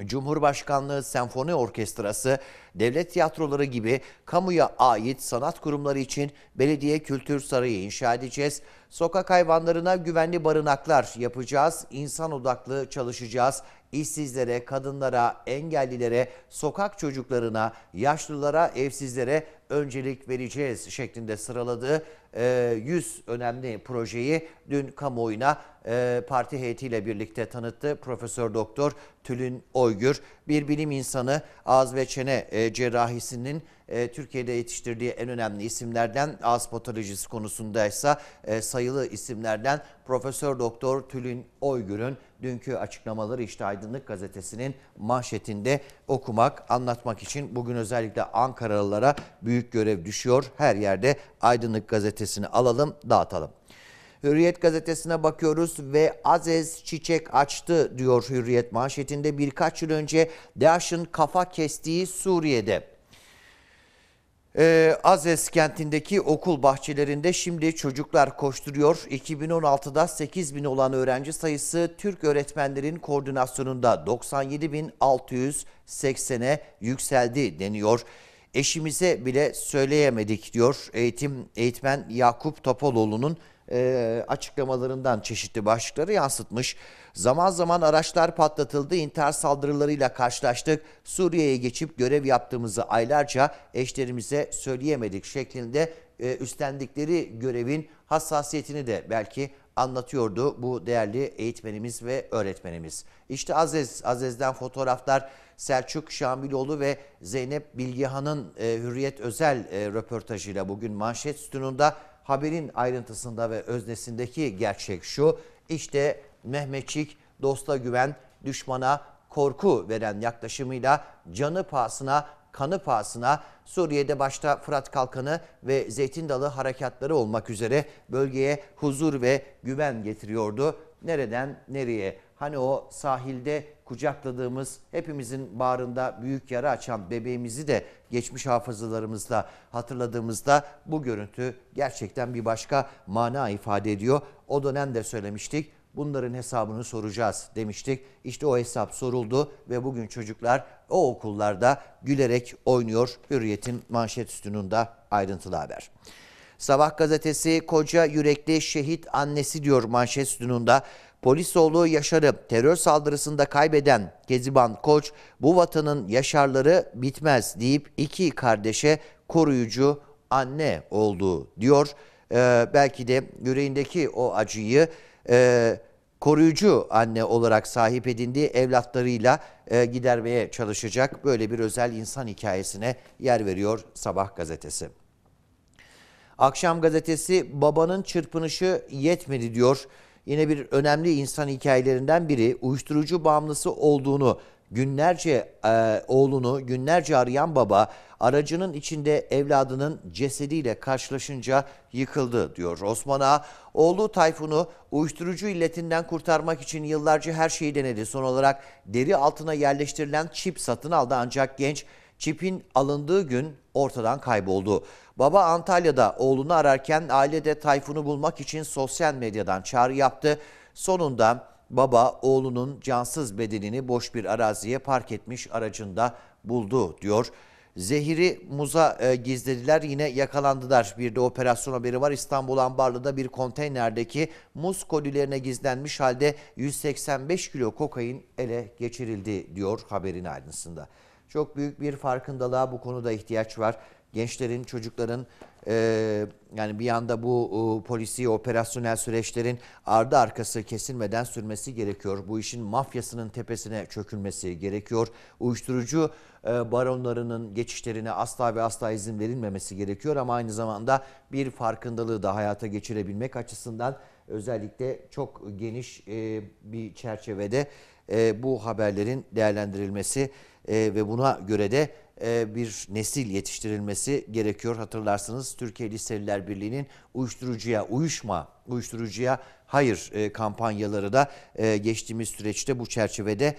Cumhurbaşkanlığı Senfoni Orkestrası, devlet tiyatroları gibi kamuya ait sanat kurumları için belediye kültür sarayı inşa edeceğiz. Sokak hayvanlarına güvenli barınaklar yapacağız. İnsan odaklı çalışacağız işsizlere, kadınlara, engellilere, sokak çocuklarına, yaşlılara, evsizlere öncelik vereceğiz şeklinde sıraladığı 100 e, önemli projeyi dün kamuoyuna e, parti heyetiyle birlikte tanıttı Profesör Doktor Tülin Oygür. Bir bilim insanı ağız ve çene e, cerrahisinin e, Türkiye'de yetiştirdiği en önemli isimlerden ağız patolojisi konusundaysa e, sayılı isimlerden Profesör Doktor Tülin Oygür'ün dünkü açıklamaları işte Aydınlık Gazetesi'nin manşetinde okumak, anlatmak için bugün özellikle Ankaralılara büyük görev düşüyor. Her yerde Aydınlık Gazetesi'ni alalım, dağıtalım. Hürriyet gazetesine bakıyoruz ve Azez çiçek açtı diyor Hürriyet manşetinde. Birkaç yıl önce DAEŞ'in kafa kestiği Suriye'de ee, Azes kentindeki okul bahçelerinde şimdi çocuklar koşturuyor. 2016'da 8 bin olan öğrenci sayısı Türk öğretmenlerin koordinasyonunda 97.680'e yükseldi deniyor. Eşimize bile söyleyemedik diyor eğitim eğitmen Yakup Topaloğlu'nun e, açıklamalarından çeşitli başlıkları yansıtmış. Zaman zaman araçlar patlatıldı, intihar saldırılarıyla karşılaştık. Suriye'ye geçip görev yaptığımızı aylarca eşlerimize söyleyemedik şeklinde e, üstlendikleri görevin hassasiyetini de belki anlatıyordu bu değerli eğitmenimiz ve öğretmenimiz. İşte Aziz, Aziz'den fotoğraflar Selçuk Şamiloğlu ve Zeynep Bilgihan'ın e, Hürriyet Özel e, röportajıyla bugün manşet sütununda haberin ayrıntısında ve öznesindeki gerçek şu. İşte Mehmetçik dosta güven, düşmana korku veren yaklaşımıyla canı pahasına, kanı pahasına Suriye'de başta Fırat Kalkanı ve Zeytin Dalı harekatları olmak üzere bölgeye huzur ve güven getiriyordu. Nereden nereye? Hani o sahilde kucakladığımız, hepimizin bağrında büyük yara açan bebeğimizi de geçmiş hafızalarımızla hatırladığımızda bu görüntü gerçekten bir başka mana ifade ediyor. O dönemde söylemiştik bunların hesabını soracağız demiştik. İşte o hesap soruldu ve bugün çocuklar o okullarda gülerek oynuyor. Hürriyet'in manşet üstününde ayrıntılı haber. Sabah gazetesi koca yürekli şehit annesi diyor manşet üstününde polis oğlu Yaşar'ı terör saldırısında kaybeden Geziban Koç bu vatanın yaşarları bitmez deyip iki kardeşe koruyucu anne oldu diyor. Ee, belki de yüreğindeki o acıyı e, koruyucu anne olarak sahip edindiği evlatlarıyla e, gidermeye çalışacak böyle bir özel insan hikayesine yer veriyor Sabah gazetesi. Akşam gazetesi babanın çırpınışı yetmedi diyor. Yine bir önemli insan hikayelerinden biri uyuşturucu bağımlısı olduğunu günlerce e, oğlunu günlerce arayan baba aracının içinde evladının cesediyle karşılaşınca yıkıldı diyor Osman Ağa. Oğlu Tayfun'u uyuşturucu illetinden kurtarmak için yıllarca her şeyi denedi. Son olarak deri altına yerleştirilen çip satın aldı ancak genç çipin alındığı gün ortadan kayboldu. Baba Antalya'da oğlunu ararken ailede Tayfun'u bulmak için sosyal medyadan çağrı yaptı. Sonunda baba oğlunun cansız bedenini boş bir araziye park etmiş aracında buldu diyor. Zehiri muza e, gizlediler yine yakalandılar. Bir de operasyon haberi var. İstanbul Ambarlı'da bir konteynerdeki muz kolilerine gizlenmiş halde 185 kilo kokain ele geçirildi diyor haberin ayrıntısında. Çok büyük bir farkındalığa bu konuda ihtiyaç var gençlerin, çocukların e, yani bir yanda bu e, polisi operasyonel süreçlerin ardı arkası kesilmeden sürmesi gerekiyor. Bu işin mafyasının tepesine çökülmesi gerekiyor. Uyuşturucu e, baronlarının geçişlerine asla ve asla izin verilmemesi gerekiyor ama aynı zamanda bir farkındalığı da hayata geçirebilmek açısından özellikle çok geniş e, bir çerçevede e, bu haberlerin değerlendirilmesi e, ve buna göre de e, bir nesil yetiştirilmesi gerekiyor. Hatırlarsınız Türkiye Liseliler Birliği'nin uyuşturucuya uyuşma, uyuşturucuya hayır e, kampanyaları da e, geçtiğimiz süreçte bu çerçevede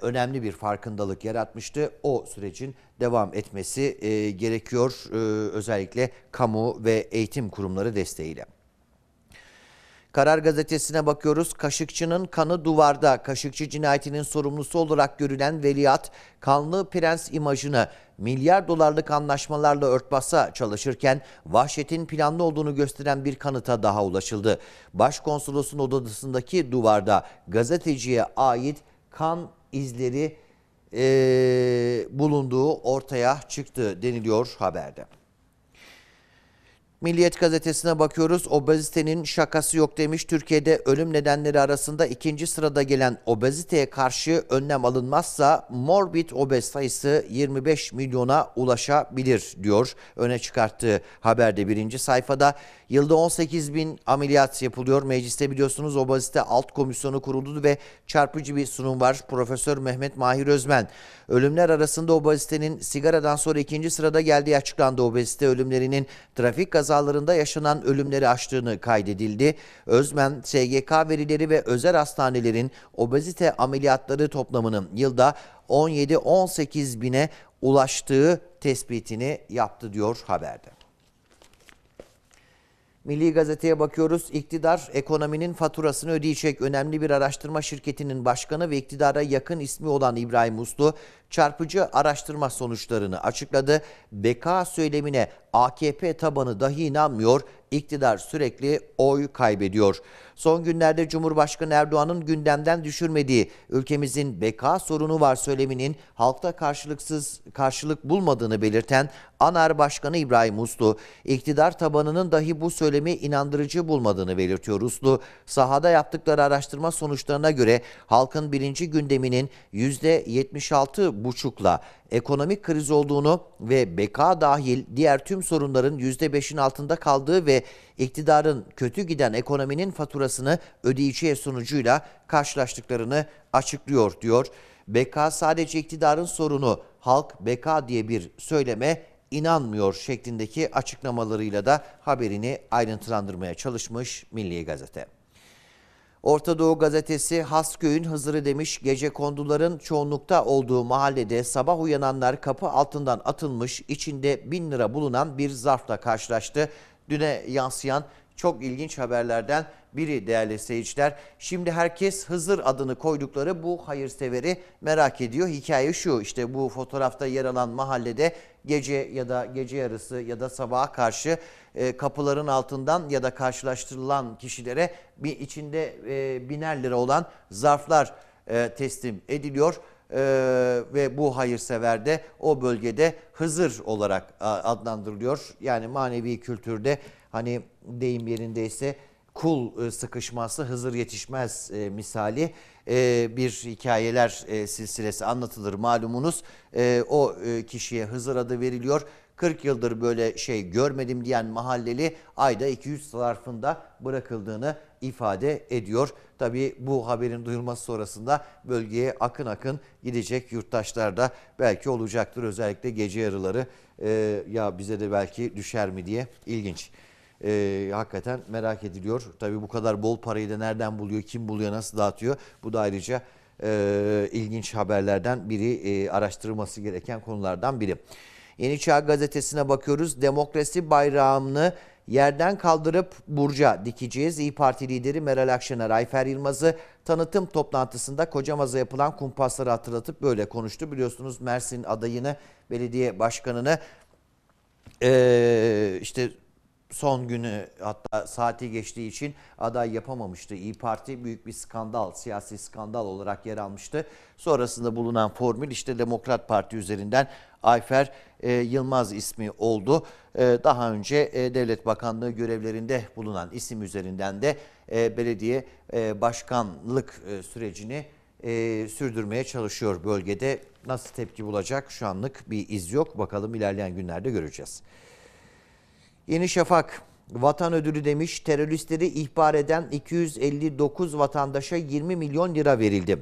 önemli bir farkındalık yaratmıştı. O sürecin devam etmesi gerekiyor özellikle kamu ve eğitim kurumları desteğiyle. Karar gazetesine bakıyoruz. Kaşıkçı'nın kanı duvarda. Kaşıkçı cinayetinin sorumlusu olarak görülen veliaht, kanlı prens imajını milyar dolarlık anlaşmalarla örtbasa çalışırken vahşetin planlı olduğunu gösteren bir kanıta daha ulaşıldı. Başkonsolosun odasındaki duvarda gazeteciye ait kan izleri e, bulunduğu ortaya çıktı deniliyor haberde. Milliyet gazetesine bakıyoruz. Obezitenin şakası yok demiş. Türkiye'de ölüm nedenleri arasında ikinci sırada gelen obeziteye karşı önlem alınmazsa morbid obez sayısı 25 milyona ulaşabilir diyor. Öne çıkarttığı haberde birinci sayfada. Yılda 18 bin ameliyat yapılıyor. Mecliste biliyorsunuz obezite alt komisyonu kuruldu ve çarpıcı bir sunum var. Profesör Mehmet Mahir Özmen. Ölümler arasında obezitenin sigaradan sonra ikinci sırada geldiği açıklandı. Obezite ölümlerinin trafik kazalarında yaşanan ölümleri aştığını kaydedildi. Özmen, SGK verileri ve özel hastanelerin obezite ameliyatları toplamının yılda 17-18 bine ulaştığı tespitini yaptı diyor haberde. Milli Gazete'ye bakıyoruz. İktidar ekonominin faturasını ödeyecek önemli bir araştırma şirketinin başkanı ve iktidara yakın ismi olan İbrahim Uslu çarpıcı araştırma sonuçlarını açıkladı. Beka söylemine AKP tabanı dahi inanmıyor iktidar sürekli oy kaybediyor. Son günlerde Cumhurbaşkanı Erdoğan'ın gündemden düşürmediği ülkemizin beka sorunu var söyleminin halkta karşılıksız karşılık bulmadığını belirten ANAR Başkanı İbrahim Uslu, iktidar tabanının dahi bu söylemi inandırıcı bulmadığını belirtiyor Uslu. Sahada yaptıkları araştırma sonuçlarına göre halkın birinci gündeminin %76,5'la ekonomik kriz olduğunu ve beka dahil diğer tüm sorunların %5'in altında kaldığı ve iktidarın kötü giden ekonominin faturasını ödeyiciye sonucuyla karşılaştıklarını açıklıyor diyor. Beka sadece iktidarın sorunu, halk beka diye bir söyleme inanmıyor şeklindeki açıklamalarıyla da haberini ayrıntılandırmaya çalışmış Milli Gazete. Orta Doğu gazetesi Hasköy'ün hazırı demiş gece konduların çoğunlukta olduğu mahallede sabah uyananlar kapı altından atılmış içinde bin lira bulunan bir zarfla karşılaştı. Düne yansıyan çok ilginç haberlerden biri değerli seyirciler. Şimdi herkes Hızır adını koydukları bu hayırseveri merak ediyor. Hikaye şu işte bu fotoğrafta yer alan mahallede gece ya da gece yarısı ya da sabaha karşı e, kapıların altından ya da karşılaştırılan kişilere bir içinde e, biner lira olan zarflar e, teslim ediliyor ee, ve bu hayırsever de o bölgede Hızır olarak adlandırılıyor. Yani manevi kültürde hani deyim yerindeyse kul e, sıkışması Hızır yetişmez e, misali e, bir hikayeler silsilesi anlatılır malumunuz. o kişiye Hızır adı veriliyor. 40 yıldır böyle şey görmedim diyen mahalleli ayda 200 zarfında bırakıldığını ifade ediyor. tabii bu haberin duyulması sonrasında bölgeye akın akın gidecek yurttaşlar da belki olacaktır. Özellikle gece yarıları e, ya bize de belki düşer mi diye ilginç e, hakikaten merak ediliyor. Tabii bu kadar bol parayı da nereden buluyor, kim buluyor, nasıl dağıtıyor? Bu da ayrıca e, ilginç haberlerden biri, e, araştırılması gereken konulardan biri. Yeni Çağ Gazetesi'ne bakıyoruz. Demokrasi bayrağını yerden kaldırıp Burca dikeceğiz. İyi Parti lideri Meral Akşener, Ayfer Yılmaz'ı tanıtım toplantısında Kocamaz'a yapılan kumpasları hatırlatıp böyle konuştu. Biliyorsunuz Mersin adayını, belediye başkanını ee, işte son günü hatta saati geçtiği için aday yapamamıştı. İyi Parti büyük bir skandal, siyasi skandal olarak yer almıştı. Sonrasında bulunan formül işte Demokrat Parti üzerinden Ayfer e, Yılmaz ismi oldu. E, daha önce e, Devlet Bakanlığı görevlerinde bulunan isim üzerinden de e, belediye e, başkanlık e, sürecini e, sürdürmeye çalışıyor bölgede. Nasıl tepki bulacak şu anlık bir iz yok. Bakalım ilerleyen günlerde göreceğiz. Yeni Şafak vatan ödülü demiş teröristleri ihbar eden 259 vatandaşa 20 milyon lira verildi.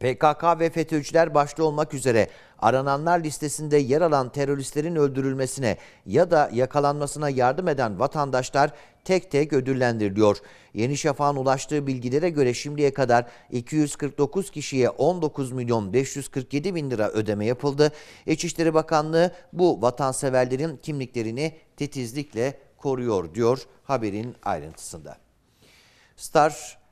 PKK ve FETÖ'cüler başta olmak üzere arananlar listesinde yer alan teröristlerin öldürülmesine ya da yakalanmasına yardım eden vatandaşlar tek tek ödüllendiriliyor. Yeni Şafak'ın ulaştığı bilgilere göre şimdiye kadar 249 kişiye 19 milyon 547 bin lira ödeme yapıldı. İçişleri Bakanlığı bu vatanseverlerin kimliklerini titizlikle koruyor diyor haberin ayrıntısında. Star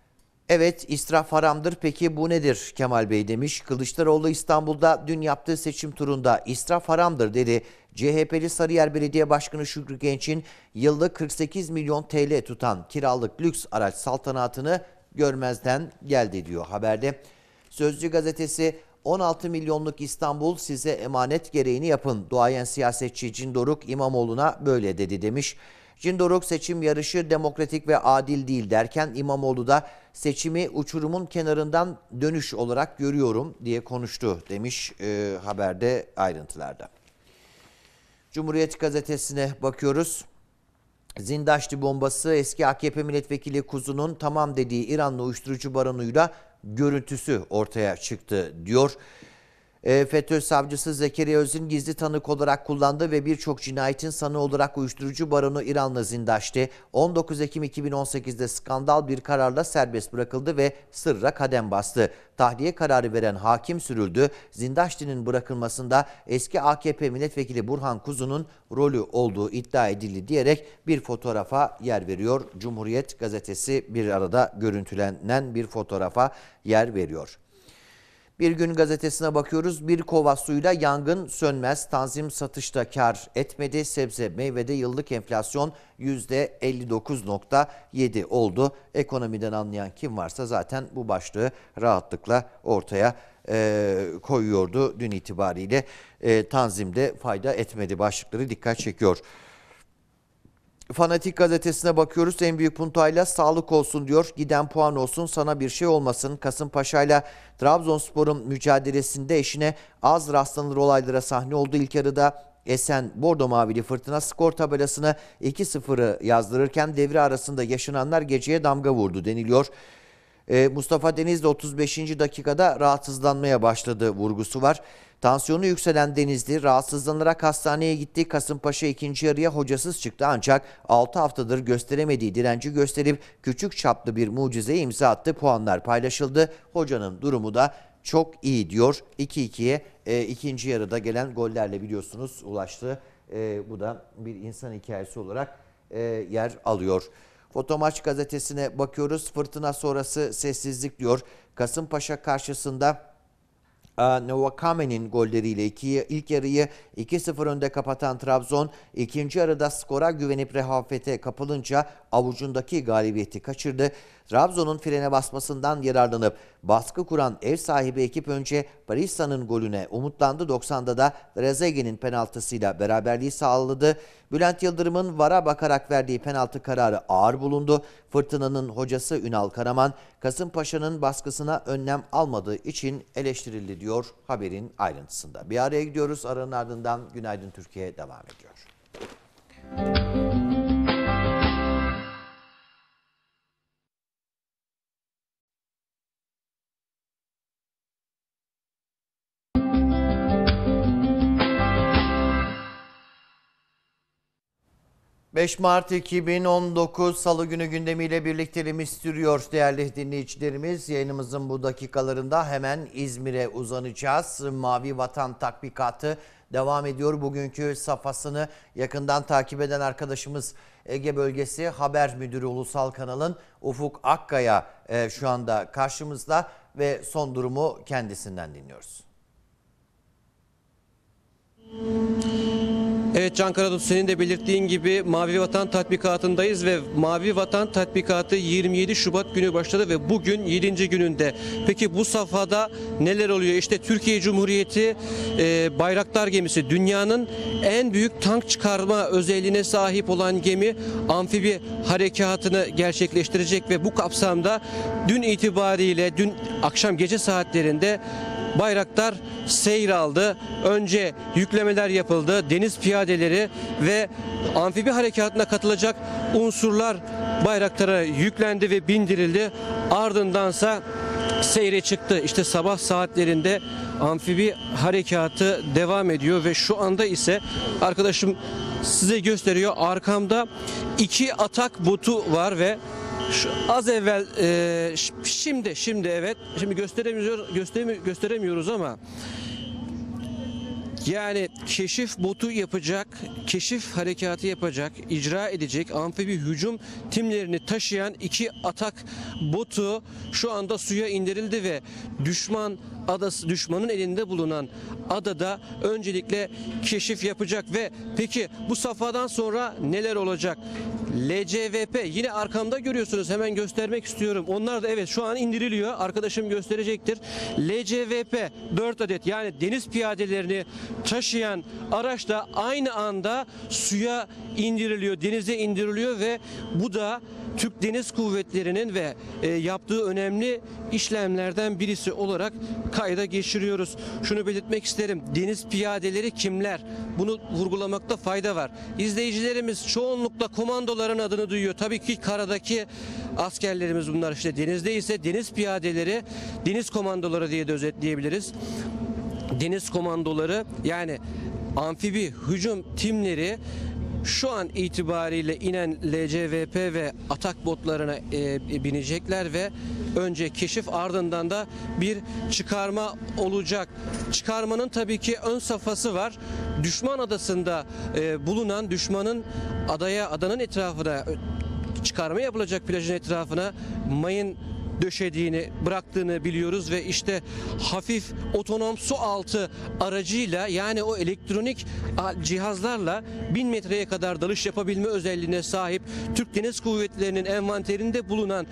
Evet israf haramdır peki bu nedir Kemal Bey demiş. Kılıçdaroğlu İstanbul'da dün yaptığı seçim turunda israf haramdır dedi. CHP'li Sarıyer Belediye Başkanı Şükrü Genç'in yılda 48 milyon TL tutan kiralık lüks araç saltanatını görmezden geldi diyor haberde. Sözcü gazetesi 16 milyonluk İstanbul size emanet gereğini yapın. Duayen siyasetçi Cindoruk İmamoğlu'na böyle dedi demiş. Cindoruk seçim yarışı demokratik ve adil değil derken İmamoğlu da seçimi uçurumun kenarından dönüş olarak görüyorum diye konuştu demiş e, haberde ayrıntılarda. Cumhuriyet gazetesine bakıyoruz. Zindaşti bombası eski AKP milletvekili Kuzu'nun tamam dediği İranlı uyuşturucu baronuyla görüntüsü ortaya çıktı diyor. E, FETÖ savcısı Zekeriya Öz'ün gizli tanık olarak kullandığı ve birçok cinayetin sanığı olarak uyuşturucu baronu İranlı Zindaşti 19 Ekim 2018'de skandal bir kararla serbest bırakıldı ve sırra kadem bastı. Tahliye kararı veren hakim sürüldü. Zindaşti'nin bırakılmasında eski AKP milletvekili Burhan Kuzu'nun rolü olduğu iddia edildi diyerek bir fotoğrafa yer veriyor. Cumhuriyet gazetesi bir arada görüntülenen bir fotoğrafa yer veriyor. Bir gün gazetesine bakıyoruz. Bir kova suyla yangın sönmez. Tanzim satışta kar etmedi. Sebze meyvede yıllık enflasyon %59.7 oldu. Ekonomiden anlayan kim varsa zaten bu başlığı rahatlıkla ortaya e, koyuyordu dün itibariyle. E, tanzimde fayda etmedi başlıkları dikkat çekiyor. Fanatik gazetesine bakıyoruz. En büyük puntayla sağlık olsun diyor. Giden puan olsun sana bir şey olmasın. Kasımpaşa ile Trabzonspor'un mücadelesinde eşine az rastlanır olaylara sahne oldu. İlk yarıda Esen Bordo Mavili Fırtına skor tabelasına 2-0'ı yazdırırken devre arasında yaşananlar geceye damga vurdu deniliyor. E, Mustafa Denizli 35. dakikada rahatsızlanmaya başladı vurgusu var. Tansiyonu yükselen Denizli rahatsızlanarak hastaneye gittiği Kasımpaşa ikinci yarıya hocasız çıktı ancak 6 haftadır gösteremediği direnci gösterip küçük çaplı bir mucize imza attı. Puanlar paylaşıldı. Hocanın durumu da çok iyi diyor. 2-2'ye e, ikinci yarıda gelen gollerle biliyorsunuz ulaştı. E, bu da bir insan hikayesi olarak e, yer alıyor. Fotomaç gazetesine bakıyoruz. Fırtına sonrası sessizlik diyor. Kasımpaşa karşısında e, Novakame'nin golleriyle iki, ilk yarıyı 2-0 önde kapatan Trabzon ikinci yarıda skora güvenip rehafete kapılınca avucundaki galibiyeti kaçırdı. Trabzon'un frene basmasından yararlanıp baskı kuran ev sahibi ekip önce Barista'nın golüne umutlandı. 90'da da Rezeginin penaltısıyla beraberliği sağladı. Bülent Yıldırım'ın vara bakarak verdiği penaltı kararı ağır bulundu. Fırtınanın hocası Ünal Karaman, Kasımpaşa'nın baskısına önlem almadığı için eleştirildi diyor haberin ayrıntısında. Bir araya gidiyoruz. Aranın ardından Günaydın Türkiye devam ediyor. Müzik 5 Mart 2019 Salı günü gündemiyle birlikteliğimiz sürüyor değerli dinleyicilerimiz. Yayınımızın bu dakikalarında hemen İzmir'e uzanacağız. Mavi Vatan Tatbikatı devam ediyor. Bugünkü safhasını yakından takip eden arkadaşımız Ege Bölgesi Haber Müdürü Ulusal Kanal'ın Ufuk Akkaya e, şu anda karşımızda ve son durumu kendisinden dinliyoruz. Evet Can Karadut senin de belirttiğin gibi Mavi Vatan tatbikatındayız ve Mavi Vatan tatbikatı 27 Şubat günü başladı ve bugün 7. gününde. Peki bu safhada neler oluyor? İşte Türkiye Cumhuriyeti e, Bayraktar gemisi dünyanın en büyük tank çıkarma özelliğine sahip olan gemi amfibi harekatını gerçekleştirecek ve bu kapsamda dün itibariyle dün akşam gece saatlerinde bayraklar seyir aldı. Önce yüklemeler yapıldı. Deniz piyadeleri ve amfibi harekatına katılacak unsurlar bayraklara yüklendi ve bindirildi. Ardındansa seyre çıktı. İşte sabah saatlerinde amfibi harekatı devam ediyor ve şu anda ise arkadaşım size gösteriyor arkamda iki atak botu var ve şu az evvel e, şimdi şimdi evet şimdi gösteremiyoruz gösteremiyoruz ama yani keşif botu yapacak, keşif harekatı yapacak, icra edecek amfibi hücum timlerini taşıyan iki atak botu şu anda suya indirildi ve düşman adası düşmanın elinde bulunan adada öncelikle keşif yapacak ve peki bu safhadan sonra neler olacak? LCVP yine arkamda görüyorsunuz hemen göstermek istiyorum. Onlar da evet şu an indiriliyor. Arkadaşım gösterecektir. LCVP 4 adet yani deniz piyadelerini taşıyan araç da aynı anda suya indiriliyor, denize indiriliyor ve bu da Türk Deniz Kuvvetleri'nin ve e, yaptığı önemli işlemlerden birisi olarak kayda geçiriyoruz. Şunu belirtmek isterim. Deniz piyadeleri kimler? Bunu vurgulamakta fayda var. İzleyicilerimiz çoğunlukla komandoların adını duyuyor. Tabii ki karadaki askerlerimiz bunlar işte denizde ise deniz piyadeleri, deniz komandoları diye de özetleyebiliriz. Deniz komandoları yani amfibi hücum timleri şu an itibariyle inen LCVP ve atak botlarına e, binecekler ve önce keşif ardından da bir çıkarma olacak. Çıkarmanın tabii ki ön safhası var. Düşman adasında e, bulunan düşmanın adaya adanın etrafına e, çıkarma yapılacak plajın etrafına mayın döşediğini, bıraktığını biliyoruz ve işte hafif otonom su altı aracıyla yani o elektronik cihazlarla 1000 metreye kadar dalış yapabilme özelliğine sahip Türk Deniz Kuvvetleri'nin envanterinde bulunan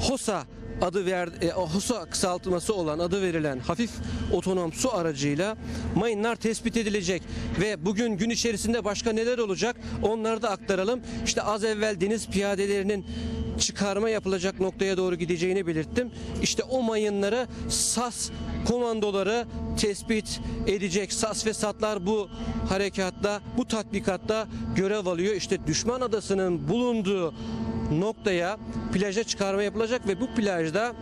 HOSA adı ver, e, Hosa HUSA kısaltması olan adı verilen hafif otonom su aracıyla mayınlar tespit edilecek ve bugün gün içerisinde başka neler olacak onları da aktaralım. İşte az evvel deniz piyadelerinin çıkarma yapılacak noktaya doğru gideceğini belirttim. İşte o mayınları SAS komandoları tespit edecek. SAS ve SAT'lar bu harekatta, bu tatbikatta görev alıyor. İşte düşman adasının bulunduğu noktaya plaja çıkarma yapılacak ve bu plajda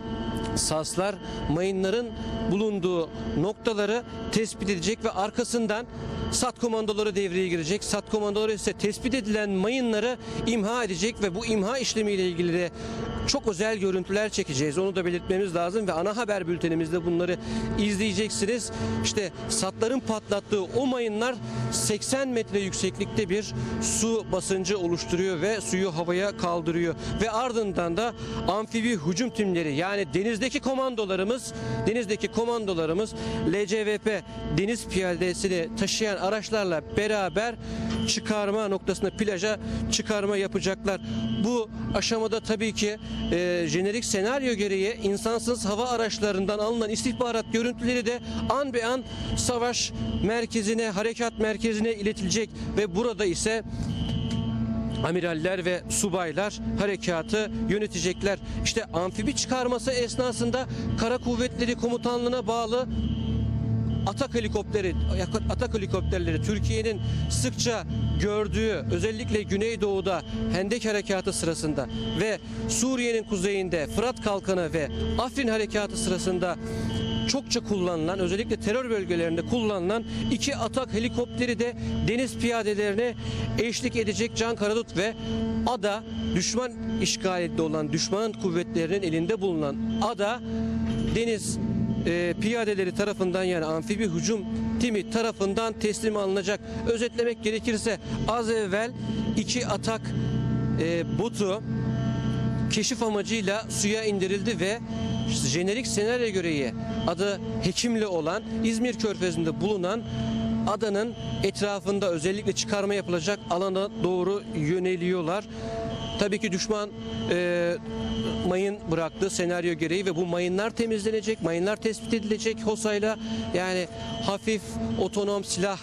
saslar mayınların bulunduğu noktaları tespit edecek ve arkasından SAT komandoları devreye girecek. SAT komandoları ise tespit edilen mayınları imha edecek ve bu imha işlemiyle ilgili ilgili çok özel görüntüler çekeceğiz. Onu da belirtmemiz lazım ve ana haber bültenimizde bunları izleyeceksiniz. İşte satların patlattığı o mayınlar 80 metre yükseklikte bir su basıncı oluşturuyor ve suyu havaya kaldırıyor. Ve ardından da amfibi hücum timleri yani denizdeki komandolarımız denizdeki komandolarımız LCVP deniz piyadesini taşıyan araçlarla beraber çıkarma noktasına plaja çıkarma yapacaklar. Bu aşamada burada tabii ki e, jenerik senaryo gereği insansız hava araçlarından alınan istihbarat görüntüleri de an be an savaş merkezine, harekat merkezine iletilecek ve burada ise amiraller ve subaylar harekatı yönetecekler. İşte amfibi çıkarması esnasında Kara Kuvvetleri Komutanlığı'na bağlı Atak helikopteri, Atak helikopterleri Türkiye'nin sıkça gördüğü özellikle Güneydoğu'da Hendek Harekatı sırasında ve Suriye'nin kuzeyinde Fırat Kalkanı ve Afrin Harekatı sırasında çokça kullanılan özellikle terör bölgelerinde kullanılan iki atak helikopteri de deniz piyadelerine eşlik edecek Can Karadut ve ada düşman işgalinde olan düşmanın kuvvetlerinin elinde bulunan ada deniz e, piyadeleri tarafından yani amfibi hücum timi tarafından teslim alınacak. Özetlemek gerekirse az evvel iki atak e, botu keşif amacıyla suya indirildi ve jenerik senaryo göreyi adı Hekimli olan İzmir Körfezi'nde bulunan adanın etrafında özellikle çıkarma yapılacak alana doğru yöneliyorlar. Tabii ki düşman e, mayın bıraktığı senaryo gereği ve bu mayınlar temizlenecek, mayınlar tespit edilecek. HOSA'yla yani hafif otonom silah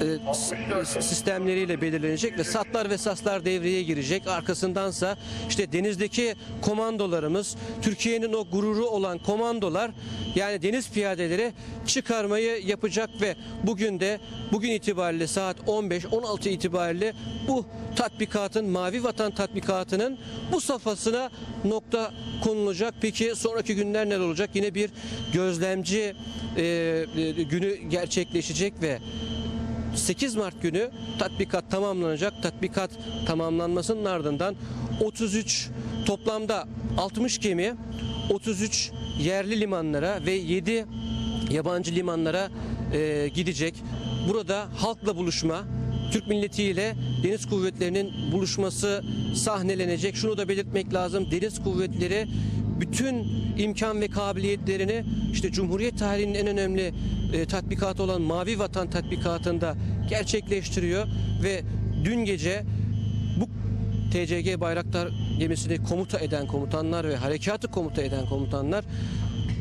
e, sistemleriyle belirlenecek ve satlar ve saslar devreye girecek. Arkasındansa işte denizdeki komandolarımız, Türkiye'nin o gururu olan komandolar yani deniz piyadeleri çıkarmayı yapacak ve bugün de bugün itibariyle saat 15-16 itibariyle bu tatbikatın Mavi Vatan tatbikatının bu safhasına nokta konulacak. Peki sonraki günler neler olacak? Yine bir gözlemci e, e günü gerçekleşecek ve 8 Mart günü tatbikat tamamlanacak. Tatbikat tamamlanmasının ardından 33 toplamda 60 gemi 33 yerli limanlara ve 7 yabancı limanlara e, gidecek. Burada halkla buluşma, Türk milletiyle deniz kuvvetlerinin buluşması sahnelenecek. Şunu da belirtmek lazım. Deniz kuvvetleri bütün imkan ve kabiliyetlerini işte Cumhuriyet tarihinin en önemli e, tatbikatı olan Mavi Vatan tatbikatında gerçekleştiriyor ve dün gece bu TCG Bayraktar gemisini komuta eden komutanlar ve harekatı komuta eden komutanlar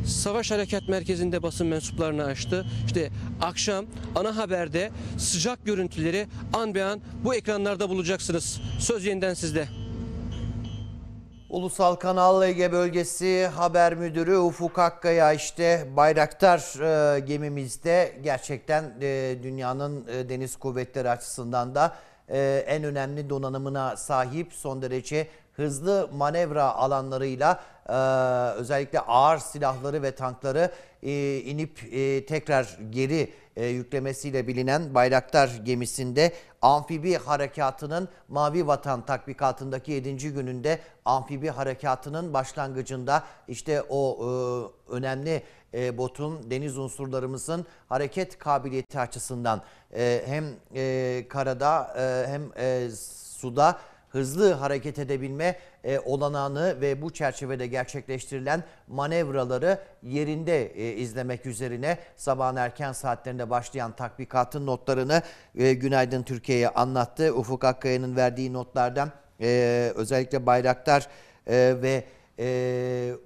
Savaş Harekat Merkezi'nde basın mensuplarını açtı. İşte akşam ana haberde sıcak görüntüleri an be an bu ekranlarda bulacaksınız. Söz yeniden sizde. Ulusal Kanal Ege Bölgesi Haber Müdürü Ufuk Akkaya işte Bayraktar e, gemimizde gerçekten e, dünyanın e, deniz kuvvetleri açısından da e, en önemli donanımına sahip son derece hızlı manevra alanlarıyla e, özellikle ağır silahları ve tankları e, inip e, tekrar geri e, yüklemesiyle bilinen Bayraktar gemisinde amfibi harekatının Mavi Vatan tatbikatındaki 7. gününde amfibi harekatının başlangıcında işte o e, önemli e, botun deniz unsurlarımızın hareket kabiliyeti açısından e, hem e, karada e, hem e, suda hızlı hareket edebilme e, olanağını ve bu çerçevede gerçekleştirilen manevraları yerinde e, izlemek üzerine sabahın erken saatlerinde başlayan tatbikatın notlarını e, Günaydın Türkiye'ye anlattı. Ufuk Akkaya'nın verdiği notlardan e, özellikle Bayraktar e, ve e,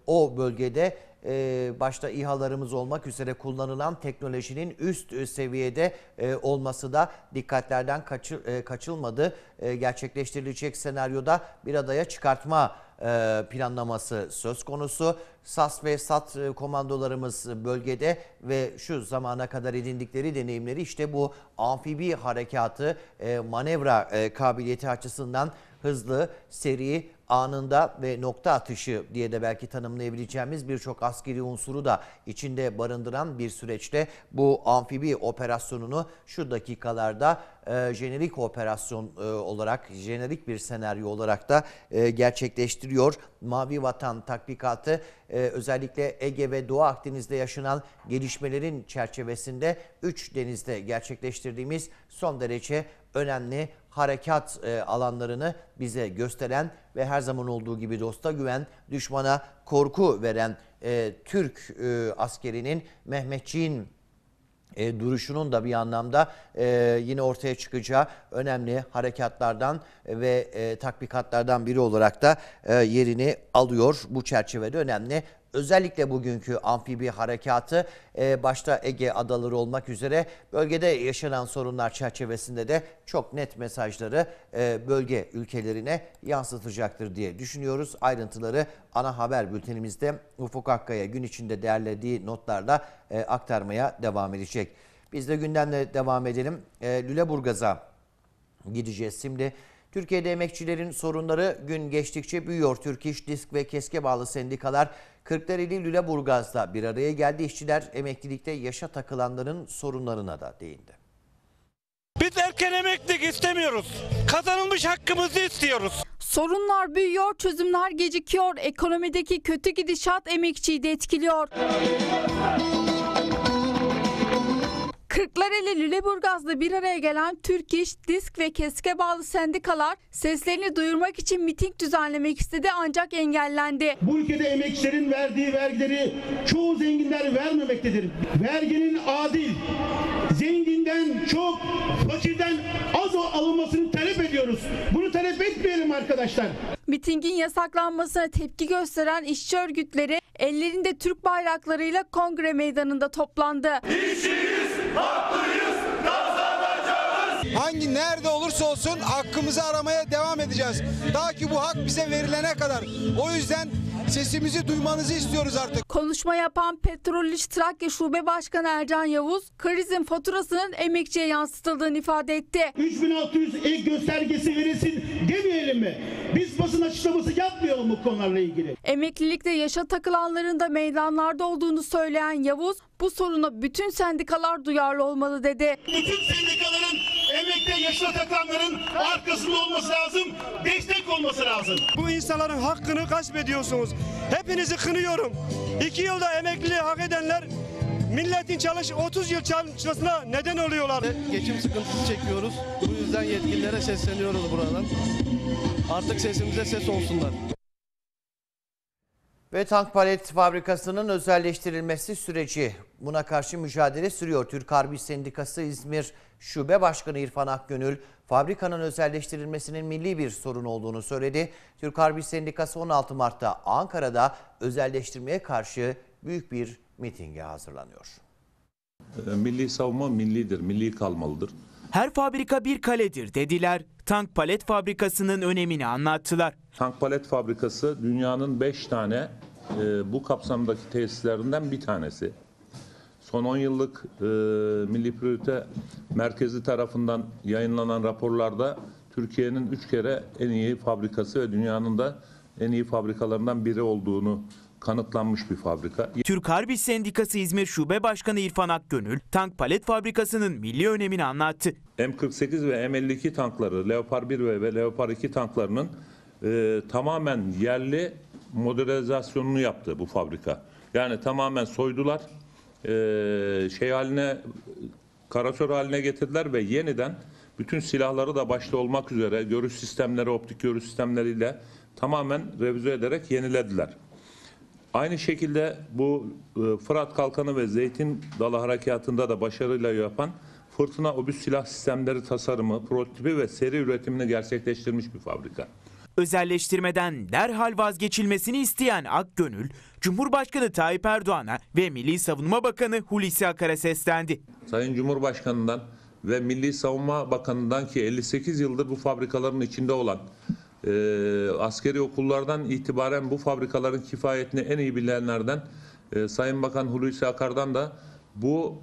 o bölgede e, başta İHA'larımız olmak üzere kullanılan teknolojinin üst seviyede e, olması da dikkatlerden kaçır, e, kaçılmadı. E, gerçekleştirilecek senaryoda bir adaya çıkartma e, planlaması söz konusu. SAS ve SAT e, komandolarımız bölgede ve şu zamana kadar edindikleri deneyimleri işte bu amfibi harekatı e, manevra kabiliyeti açısından hızlı, seri, anında ve nokta atışı diye de belki tanımlayabileceğimiz birçok askeri unsuru da içinde barındıran bir süreçte bu amfibi operasyonunu şu dakikalarda e, jenerik operasyon e, olarak, jenerik bir senaryo olarak da e, gerçekleştiriyor. Mavi Vatan tatbikatı e, özellikle Ege ve Doğu Akdeniz'de yaşanan gelişmelerin çerçevesinde 3 denizde gerçekleştirdiğimiz son derece önemli harekat e, alanlarını bize gösteren ve her her zaman olduğu gibi dosta güven, düşmana korku veren e, Türk e, askerinin Mehmetçiğin e, duruşunun da bir anlamda e, yine ortaya çıkacağı önemli harekatlardan ve e, tatbikatlardan biri olarak da e, yerini alıyor. Bu çerçevede önemli özellikle bugünkü amfibi harekatı e, başta Ege adaları olmak üzere bölgede yaşanan sorunlar çerçevesinde de çok net mesajları e, bölge ülkelerine yansıtacaktır diye düşünüyoruz. Ayrıntıları ana haber bültenimizde Ufuk Akkaya gün içinde değerlediği notlarla e, aktarmaya devam edecek. Biz de gündemle devam edelim. E, Lüleburgaz'a gideceğiz şimdi. Türkiye'de emekçilerin sorunları gün geçtikçe büyüyor. Türk İş, Disk ve Keske bağlı sendikalar Kırklareli Lüleburgaz'da bir araya geldi. İşçiler emeklilikte yaşa takılanların sorunlarına da değindi. Biz erken emeklilik istemiyoruz. Kazanılmış hakkımızı istiyoruz. Sorunlar büyüyor, çözümler gecikiyor. Ekonomideki kötü gidişat emekçiyi de etkiliyor. Kırklareli Lüleburgaz'da bir araya gelen Türk İş, Disk ve Keske bağlı sendikalar seslerini duyurmak için miting düzenlemek istedi ancak engellendi. Bu ülkede emekçilerin verdiği vergileri çoğu zenginler vermemektedir. Verginin adil, zenginden çok, fakirden az alınmasını talep ediyoruz. Bunu talep etmeyelim arkadaşlar. Mitingin yasaklanmasına tepki gösteren işçi örgütleri ellerinde Türk bayraklarıyla kongre meydanında toplandı. İşçi! Up to Hangi nerede olursa olsun hakkımızı aramaya devam edeceğiz. Ta ki bu hak bize verilene kadar. O yüzden sesimizi duymanızı istiyoruz artık. Konuşma yapan Petrol İş Trakya Şube Başkanı Ercan Yavuz, krizin faturasının emekçiye yansıtıldığını ifade etti. 3600 ek göstergesi verilsin demeyelim mi? Biz basın açıklaması yapmayalım bu konularla ilgili. Emeklilikte yaşa takılanların da meydanlarda olduğunu söyleyen Yavuz, bu soruna bütün sendikalar duyarlı olmalı dedi. Bütün sendikaların emekli yaşlı takanların arkasında olması lazım, destek olması lazım. Bu insanların hakkını gasp ediyorsunuz. Hepinizi kınıyorum. İki yılda emekliliği hak edenler milletin çalış 30 yıl çalışmasına neden oluyorlar. Geçim sıkıntısı çekiyoruz. Bu yüzden yetkililere sesleniyoruz buradan. Artık sesimize ses olsunlar. Ve tank palet fabrikasının özelleştirilmesi süreci buna karşı mücadele sürüyor. Türk Harbi Sendikası İzmir Şube Başkanı İrfan Akgönül fabrikanın özelleştirilmesinin milli bir sorun olduğunu söyledi. Türk Harbi Sendikası 16 Mart'ta Ankara'da özelleştirmeye karşı büyük bir mitinge hazırlanıyor. Ee, milli savunma millidir, milli kalmalıdır. Her fabrika bir kaledir dediler. Tank palet fabrikasının önemini anlattılar. Tank palet fabrikası dünyanın 5 tane e, bu kapsamdaki tesislerinden bir tanesi. Son 10 yıllık e, Milli Priorite Merkezi tarafından yayınlanan raporlarda Türkiye'nin 3 kere en iyi fabrikası ve dünyanın da en iyi fabrikalarından biri olduğunu kanıtlanmış bir fabrika. Türk Harbi Sendikası İzmir Şube Başkanı İrfan Akgönül, tank palet fabrikasının milli önemini anlattı. M48 ve M52 tankları, Leopard 1 ve Leopard 2 tanklarının e, tamamen yerli modernizasyonunu yaptı bu fabrika. Yani tamamen soydular, e, şey haline, karasör haline getirdiler ve yeniden bütün silahları da başta olmak üzere görüş sistemleri, optik görüş sistemleriyle tamamen revize ederek yenilediler. Aynı şekilde bu e, Fırat Kalkanı ve Zeytin Dalı Harekatı'nda da başarıyla yapan fırtına obüs silah sistemleri tasarımı, prototipi ve seri üretimini gerçekleştirmiş bir fabrika. Özelleştirmeden derhal vazgeçilmesini isteyen Akgönül, Cumhurbaşkanı Tayyip Erdoğan'a ve Milli Savunma Bakanı Hulusi Akar'a seslendi. Sayın Cumhurbaşkanı'ndan ve Milli Savunma Bakanı'ndan ki 58 yıldır bu fabrikaların içinde olan e, askeri okullardan itibaren bu fabrikaların kifayetini en iyi bilenlerden e, Sayın Bakan Hulusi Akar'dan da bu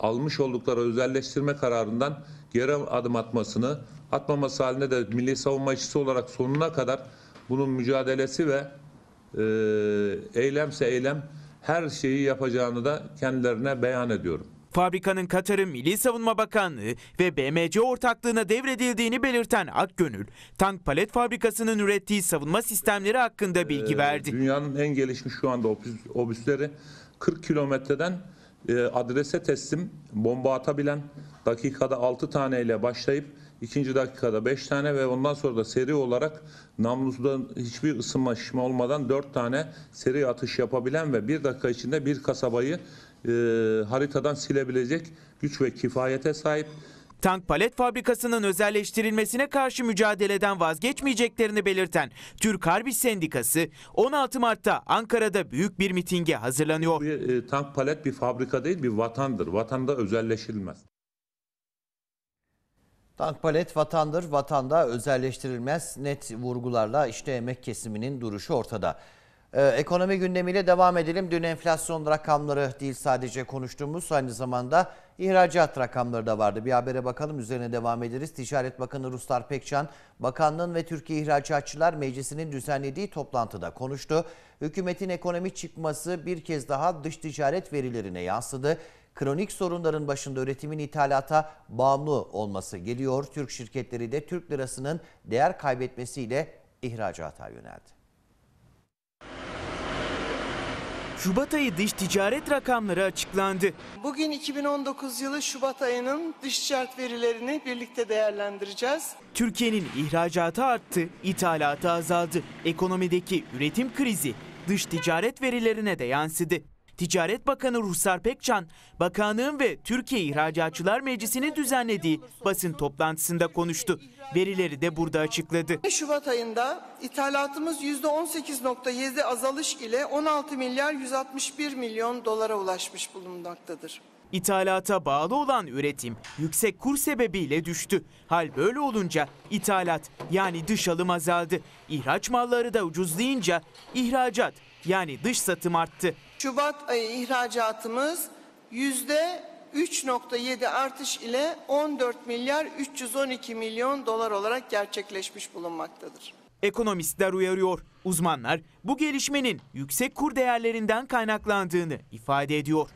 almış oldukları özelleştirme kararından geri adım atmasını, atmaması halinde de Milli Savunma İşçisi olarak sonuna kadar bunun mücadelesi ve e, eylemse eylem her şeyi yapacağını da kendilerine beyan ediyorum. Fabrikanın Katar'ın Milli Savunma Bakanlığı ve BMC ortaklığına devredildiğini belirten Akgönül, tank palet fabrikasının ürettiği savunma sistemleri hakkında bilgi ee, verdi. Dünyanın en gelişmiş şu anda obüsleri 40 kilometreden e, adrese teslim bomba atabilen dakikada 6 ile başlayıp ikinci dakikada 5 tane ve ondan sonra da seri olarak namlusuda hiçbir ısınma şişme olmadan 4 tane seri atış yapabilen ve 1 dakika içinde bir kasabayı e, haritadan silebilecek güç ve kifayete sahip. Tank palet fabrikasının özelleştirilmesine karşı mücadeleden vazgeçmeyeceklerini belirten Türk Harbi Sendikası 16 Mart'ta Ankara'da büyük bir mitinge hazırlanıyor. Bir, e, tank palet bir fabrika değil bir vatandır. Vatanda özelleşilmez. Tank palet vatandır, vatanda özelleştirilmez net vurgularla işte emek kesiminin duruşu ortada. Ee, ekonomi gündemiyle devam edelim. Dün enflasyon rakamları değil sadece konuştuğumuz aynı zamanda ihracat rakamları da vardı. Bir habere bakalım üzerine devam ederiz. Ticaret Bakanı Ruslar Pekcan, Bakanlığın ve Türkiye İhracatçılar Meclisi'nin düzenlediği toplantıda konuştu. Hükümetin ekonomi çıkması bir kez daha dış ticaret verilerine yansıdı. Kronik sorunların başında üretimin ithalata bağımlı olması geliyor. Türk şirketleri de Türk lirasının değer kaybetmesiyle ihracata yöneldi. Şubat ayı dış ticaret rakamları açıklandı. Bugün 2019 yılı Şubat ayının dış ticaret verilerini birlikte değerlendireceğiz. Türkiye'nin ihracatı arttı, ithalatı azaldı. Ekonomideki üretim krizi dış ticaret verilerine de yansıdı. Ticaret Bakanı Ruhsar Pekcan, bakanlığın ve Türkiye İhracatçılar Meclisi'nin düzenlediği basın toplantısında konuştu. Verileri de burada açıkladı. Şubat ayında ithalatımız %18.7 azalış ile 16 milyar 161 milyon dolara ulaşmış bulunmaktadır. İthalata bağlı olan üretim yüksek kur sebebiyle düştü. Hal böyle olunca ithalat yani dış alım azaldı. İhraç malları da ucuzlayınca ihracat yani dış satım arttı. Şubat ayı ihracatımız yüzde 3.7 artış ile 14 milyar 312 milyon dolar olarak gerçekleşmiş bulunmaktadır. Ekonomistler uyarıyor. Uzmanlar bu gelişmenin yüksek kur değerlerinden kaynaklandığını ifade ediyor.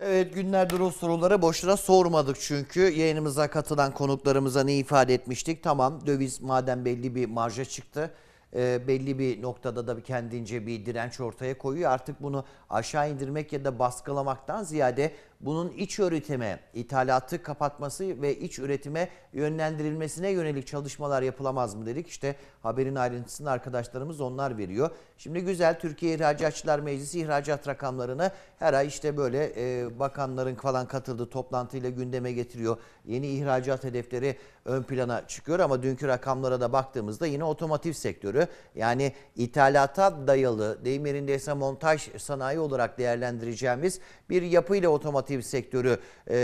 Evet günlerdir o sorulara boşuna sormadık çünkü yayınımıza katılan konuklarımıza ne ifade etmiştik? Tamam döviz madem belli bir marja çıktı ee, belli bir noktada da kendince bir direnç ortaya koyuyor. Artık bunu aşağı indirmek ya da baskılamaktan ziyade bunun iç üretime ithalatı kapatması ve iç üretime yönlendirilmesine yönelik çalışmalar yapılamaz mı dedik. İşte haberin ayrıntısını arkadaşlarımız onlar veriyor. Şimdi güzel Türkiye İhracatçılar Meclisi ihracat rakamlarını her ay işte böyle e, bakanların falan katıldığı toplantıyla gündeme getiriyor. Yeni ihracat hedefleri ön plana çıkıyor ama dünkü rakamlara da baktığımızda yine otomotiv sektörü yani ithalata dayalı deyim yerindeyse montaj sanayi olarak değerlendireceğimiz bir yapıyla otomotiv otomotiv sektörü e,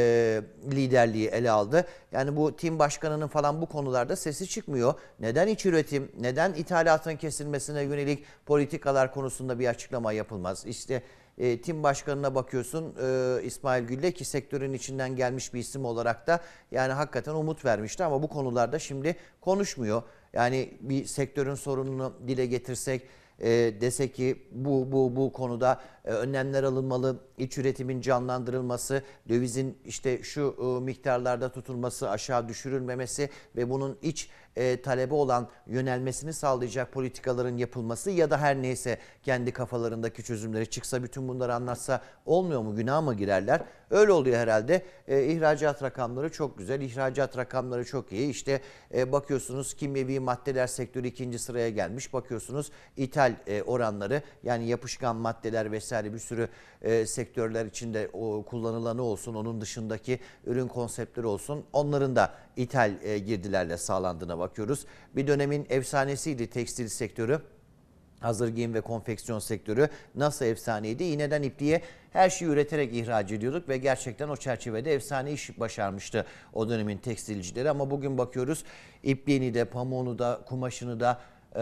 liderliği ele aldı. Yani bu tim başkanının falan bu konularda sesi çıkmıyor. Neden iç üretim, neden ithalatın kesilmesine yönelik politikalar konusunda bir açıklama yapılmaz? İşte e, tim başkanına bakıyorsun e, İsmail Gülle ki sektörün içinden gelmiş bir isim olarak da yani hakikaten umut vermişti ama bu konularda şimdi konuşmuyor. Yani bir sektörün sorununu dile getirsek e, dese ki bu bu bu konuda e, önlemler alınmalı, iç üretimin canlandırılması, dövizin işte şu e, miktarlarda tutulması, aşağı düşürülmemesi ve bunun iç e, talebe olan yönelmesini sağlayacak politikaların yapılması ya da her neyse kendi kafalarındaki çözümleri çıksa bütün bunları anlatsa olmuyor mu günah mı girerler? Öyle oluyor herhalde. E, ihracat rakamları çok güzel, ihracat rakamları çok iyi. İşte e, bakıyorsunuz kimyevi maddeler sektörü ikinci sıraya gelmiş. Bakıyorsunuz ithal e, oranları yani yapışkan maddeler vesaire yani bir sürü e, sektörler içinde o, kullanılanı olsun onun dışındaki ürün konseptleri olsun onların da ithal e, girdilerle sağlandığına bakıyoruz. Bir dönemin efsanesiydi tekstil sektörü. Hazır giyim ve konfeksiyon sektörü nasıl efsaneydi? İğneden ipliğe her şeyi üreterek ihraç ediyorduk ve gerçekten o çerçevede efsane iş başarmıştı o dönemin tekstilcileri. Ama bugün bakıyoruz ipliğini de, pamuğunu da, kumaşını da, e,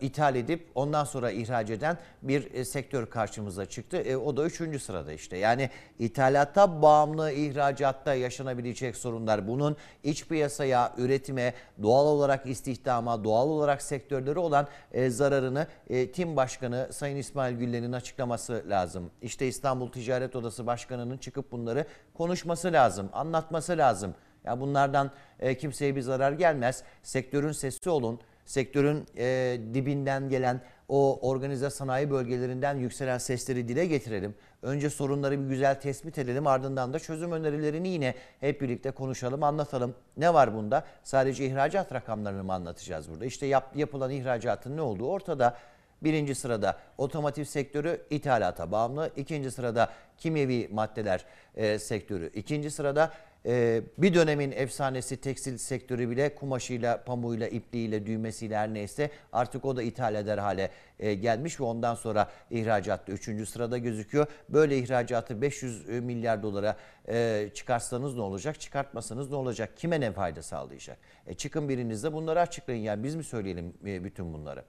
ithal edip ondan sonra ihraç eden bir e, sektör karşımıza çıktı. E, o da üçüncü sırada işte. Yani ithalata bağımlı ihracatta yaşanabilecek sorunlar. Bunun iç piyasaya, üretime, doğal olarak istihdama, doğal olarak sektörlere olan e, zararını e, TİM Başkanı Sayın İsmail Güller'in açıklaması lazım. İşte İstanbul Ticaret Odası Başkanı'nın çıkıp bunları konuşması lazım, anlatması lazım. Ya bunlardan e, kimseye bir zarar gelmez. Sektörün sesi olun sektörün e, dibinden gelen o organize sanayi bölgelerinden yükselen sesleri dile getirelim. Önce sorunları bir güzel tespit edelim ardından da çözüm önerilerini yine hep birlikte konuşalım, anlatalım. Ne var bunda? Sadece ihracat rakamlarını mı anlatacağız burada? İşte yap, yapılan ihracatın ne olduğu ortada. Birinci sırada otomotiv sektörü ithalata bağımlı. ikinci sırada kimyevi maddeler e, sektörü. ikinci sırada ee, bir dönemin efsanesi tekstil sektörü bile kumaşıyla, pamuğuyla, ipliğiyle, düğmesiyle her neyse artık o da ithal eder hale e, gelmiş ve ondan sonra ihracatta 3. sırada gözüküyor. Böyle ihracatı 500 e, milyar dolara e, çıkarsanız ne olacak, çıkartmasanız ne olacak, kime ne fayda sağlayacak? E, çıkın biriniz de bunları açıklayın yani biz mi söyleyelim bütün bunları?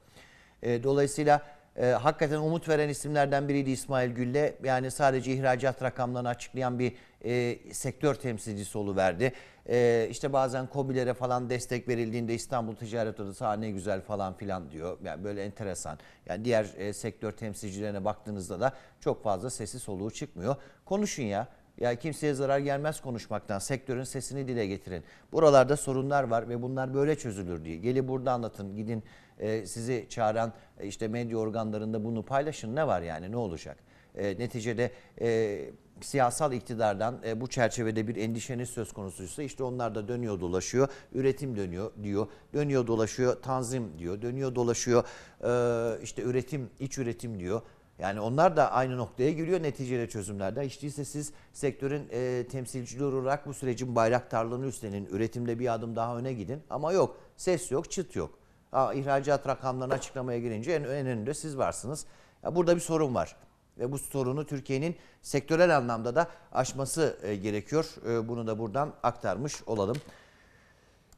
E, dolayısıyla e, hakikaten umut veren isimlerden biriydi İsmail Gülle. Yani sadece ihracat rakamlarını açıklayan bir e, sektör temsilcisi oluverdi. E, işte bazen COBİ'lere falan destek verildiğinde İstanbul Ticaret Odası ha ne güzel falan filan diyor. Yani böyle enteresan. Yani diğer e, sektör temsilcilerine baktığınızda da çok fazla sesi soluğu çıkmıyor. Konuşun ya. Ya kimseye zarar gelmez konuşmaktan. Sektörün sesini dile getirin. Buralarda sorunlar var ve bunlar böyle çözülür diye. Geli burada anlatın. Gidin e, sizi çağıran e, işte medya organlarında bunu paylaşın ne var yani ne olacak? E, neticede e, siyasal iktidardan e, bu çerçevede bir endişeniz söz konusuysa işte onlar da dönüyor dolaşıyor. Üretim dönüyor diyor. Dönüyor dolaşıyor tanzim diyor. Dönüyor dolaşıyor e, işte üretim iç üretim diyor. Yani onlar da aynı noktaya giriyor neticede çözümlerde. Hiç değilse siz sektörün e, temsilcileri olarak bu sürecin bayraktarlığını üstlenin. Üretimde bir adım daha öne gidin. Ama yok ses yok çıt yok ihracat rakamlarını açıklamaya girince en, en önünde siz varsınız. Ya burada bir sorun var ve bu sorunu Türkiye'nin sektörel anlamda da aşması e, gerekiyor. E, bunu da buradan aktarmış olalım.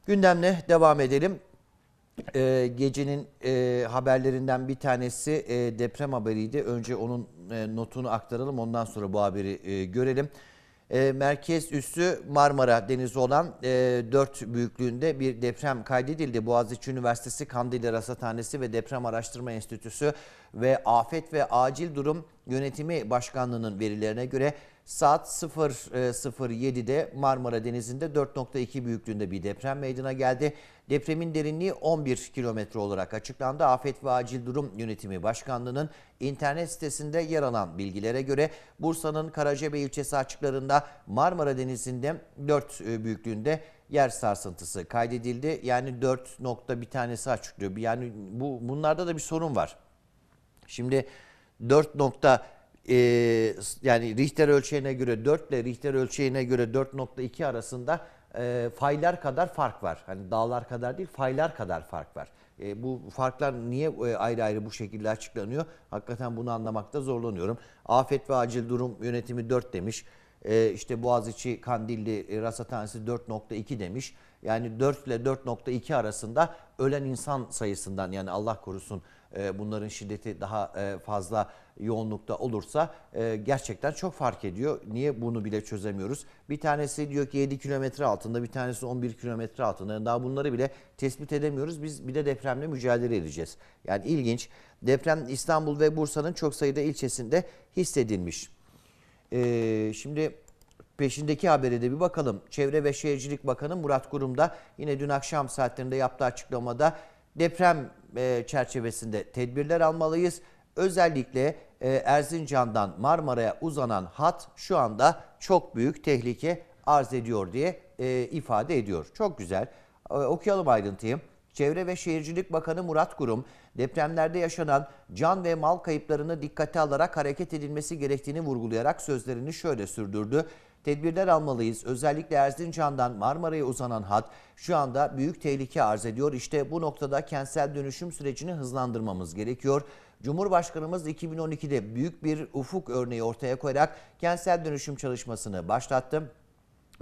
Gündemle devam edelim. E, gecenin haberlerinden bir tanesi deprem haberiydi. Önce onun notunu aktaralım ondan sonra bu haberi görelim. E, merkez üssü Marmara Denizi olan e, 4 büyüklüğünde bir deprem kaydedildi. Boğaziçi Üniversitesi Kandilli Rasathanesi ve Deprem Araştırma Enstitüsü ve Afet ve Acil Durum Yönetimi Başkanlığı'nın verilerine göre saat 0.07'de e, Marmara Denizi'nde 4.2 büyüklüğünde bir deprem meydana geldi. Depremin derinliği 11 kilometre olarak açıklandı. Afet ve Acil Durum Yönetimi Başkanlığı'nın internet sitesinde yer alan bilgilere göre Bursa'nın Karacabey ilçesi açıklarında Marmara Denizi'nde 4 e, büyüklüğünde yer sarsıntısı kaydedildi. Yani 4 nokta bir tanesi açıklıyor. Yani bu bunlarda da bir sorun var. Şimdi 4 nokta e, yani Richter ölçeğine göre 4 ile Richter ölçeğine göre 4.2 arasında e, faylar kadar fark var. Hani dağlar kadar değil faylar kadar fark var. E, bu farklar niye e, ayrı ayrı bu şekilde açıklanıyor? Hakikaten bunu anlamakta zorlanıyorum. Afet ve acil durum yönetimi 4 demiş. E, işte Boğaziçi Kandilli e, Rasathanesi 4.2 demiş. Yani 4 ile 4.2 arasında ölen insan sayısından yani Allah korusun e, bunların şiddeti daha e, fazla yoğunlukta olursa e, gerçekten çok fark ediyor. Niye bunu bile çözemiyoruz? Bir tanesi diyor ki 7 kilometre altında, bir tanesi 11 kilometre altında. daha bunları bile tespit edemiyoruz. Biz bir de depremle mücadele edeceğiz. Yani ilginç. Deprem İstanbul ve Bursa'nın çok sayıda ilçesinde hissedilmiş. şimdi peşindeki habere de bir bakalım. Çevre ve Şehircilik Bakanı Murat Kurum da yine dün akşam saatlerinde yaptığı açıklamada deprem e, çerçevesinde tedbirler almalıyız. Özellikle e, Erzincan'dan Marmara'ya uzanan hat şu anda çok büyük tehlike arz ediyor diye e, ifade ediyor. Çok güzel. okuyalım ayrıntıyı. Çevre ve Şehircilik Bakanı Murat Kurum, depremlerde yaşanan can ve mal kayıplarını dikkate alarak hareket edilmesi gerektiğini vurgulayarak sözlerini şöyle sürdürdü tedbirler almalıyız. Özellikle Erzincan'dan Marmara'ya uzanan hat şu anda büyük tehlike arz ediyor. İşte bu noktada kentsel dönüşüm sürecini hızlandırmamız gerekiyor. Cumhurbaşkanımız 2012'de büyük bir ufuk örneği ortaya koyarak kentsel dönüşüm çalışmasını başlattı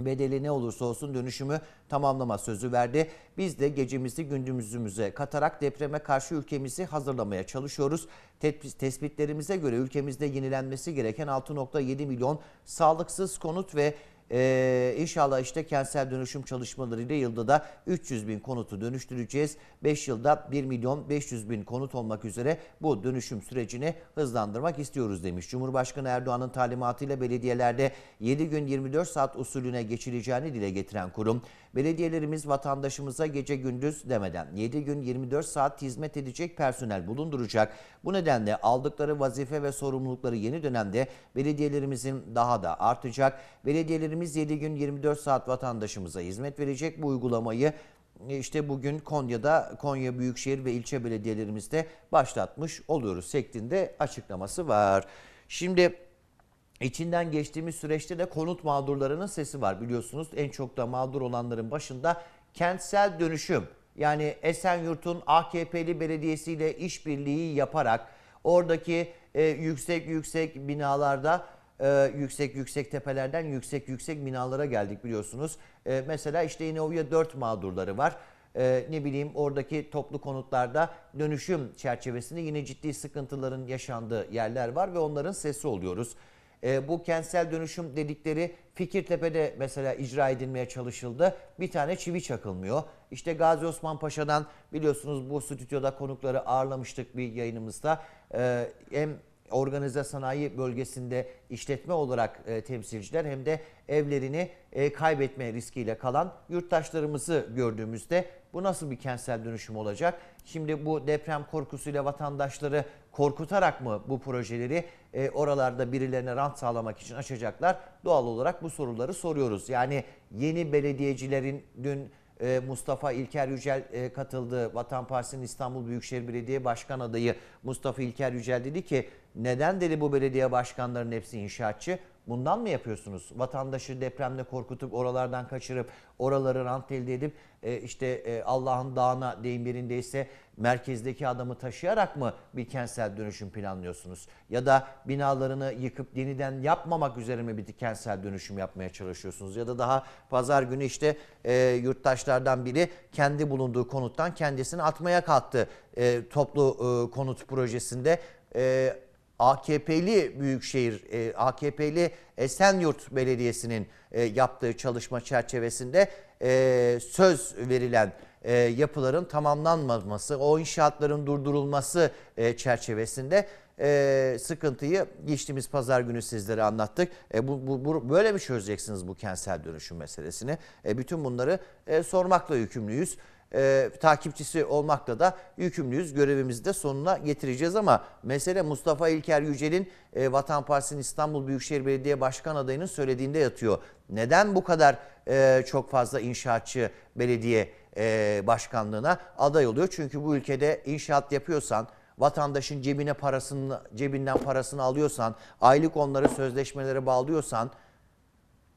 bedeli ne olursa olsun dönüşümü tamamlama sözü verdi. Biz de gecemizi gündüzümüze katarak depreme karşı ülkemizi hazırlamaya çalışıyoruz. Tespitlerimize göre ülkemizde yenilenmesi gereken 6.7 milyon sağlıksız konut ve ee, inşallah işte kentsel dönüşüm çalışmalarıyla yılda da 300 bin konutu dönüştüreceğiz. 5 yılda 1 milyon 500 bin konut olmak üzere bu dönüşüm sürecini hızlandırmak istiyoruz demiş. Cumhurbaşkanı Erdoğan'ın talimatıyla belediyelerde 7 gün 24 saat usulüne geçileceğini dile getiren kurum Belediyelerimiz vatandaşımıza gece gündüz demeden 7 gün 24 saat hizmet edecek personel bulunduracak. Bu nedenle aldıkları vazife ve sorumlulukları yeni dönemde belediyelerimizin daha da artacak. Belediyelerimiz 7 gün 24 saat vatandaşımıza hizmet verecek. Bu uygulamayı e, işte bugün Konya'da Konya Büyükşehir ve ilçe belediyelerimizde başlatmış oluyoruz şeklinde açıklaması var. Şimdi İçinden geçtiğimiz süreçte de konut mağdurlarının sesi var biliyorsunuz. En çok da mağdur olanların başında kentsel dönüşüm. Yani Esenyurt'un AKP'li belediyesiyle işbirliği yaparak oradaki e, yüksek yüksek binalarda e, yüksek yüksek tepelerden yüksek yüksek binalara geldik biliyorsunuz. E, mesela işte İnovya 4 mağdurları var. E, ne bileyim oradaki toplu konutlarda dönüşüm çerçevesinde yine ciddi sıkıntıların yaşandığı yerler var ve onların sesi oluyoruz. E, bu kentsel dönüşüm dedikleri Fikirtepe'de mesela icra edilmeye çalışıldı. Bir tane çivi çakılmıyor. İşte Gazi Osman Paşa'dan biliyorsunuz bu stüdyoda konukları ağırlamıştık bir yayınımızda. E, hem organize sanayi bölgesinde işletme olarak e, temsilciler hem de evlerini e, kaybetme riskiyle kalan yurttaşlarımızı gördüğümüzde bu nasıl bir kentsel dönüşüm olacak? Şimdi bu deprem korkusuyla vatandaşları korkutarak mı bu projeleri e, oralarda birilerine rant sağlamak için açacaklar? Doğal olarak bu soruları soruyoruz. Yani yeni belediyecilerin dün e, Mustafa İlker Yücel e, katıldı. Vatan Partisi'nin İstanbul Büyükşehir Belediye Başkan adayı Mustafa İlker Yücel dedi ki neden dedi bu belediye başkanlarının hepsi inşaatçı? Bundan mı yapıyorsunuz? Vatandaşı depremle korkutup oralardan kaçırıp oraları rant elde edip e, işte e, Allah'ın dağına deyim birindeyse merkezdeki adamı taşıyarak mı bir kentsel dönüşüm planlıyorsunuz? Ya da binalarını yıkıp yeniden yapmamak üzere mi bir kentsel dönüşüm yapmaya çalışıyorsunuz? Ya da daha pazar günü işte e, yurttaşlardan biri kendi bulunduğu konuttan kendisini atmaya kalktı e, toplu e, konut projesinde. E, AKP'li Büyükşehir, e, AKP'li Esenyurt Belediyesi'nin e, yaptığı çalışma çerçevesinde e, söz verilen e, yapıların tamamlanmaması, o inşaatların durdurulması e, çerçevesinde e, sıkıntıyı geçtiğimiz pazar günü sizlere anlattık. E, bu, bu, bu Böyle mi çözeceksiniz bu kentsel dönüşüm meselesini? E, bütün bunları e, sormakla yükümlüyüz e, takipçisi olmakla da yükümlüyüz. Görevimizi de sonuna getireceğiz ama mesele Mustafa İlker Yücel'in e, Vatan Partisi'nin İstanbul Büyükşehir Belediye Başkan adayının söylediğinde yatıyor. Neden bu kadar e, çok fazla inşaatçı belediye e, başkanlığına aday oluyor? Çünkü bu ülkede inşaat yapıyorsan, vatandaşın cebine parasını cebinden parasını alıyorsan, aylık onları sözleşmelere bağlıyorsan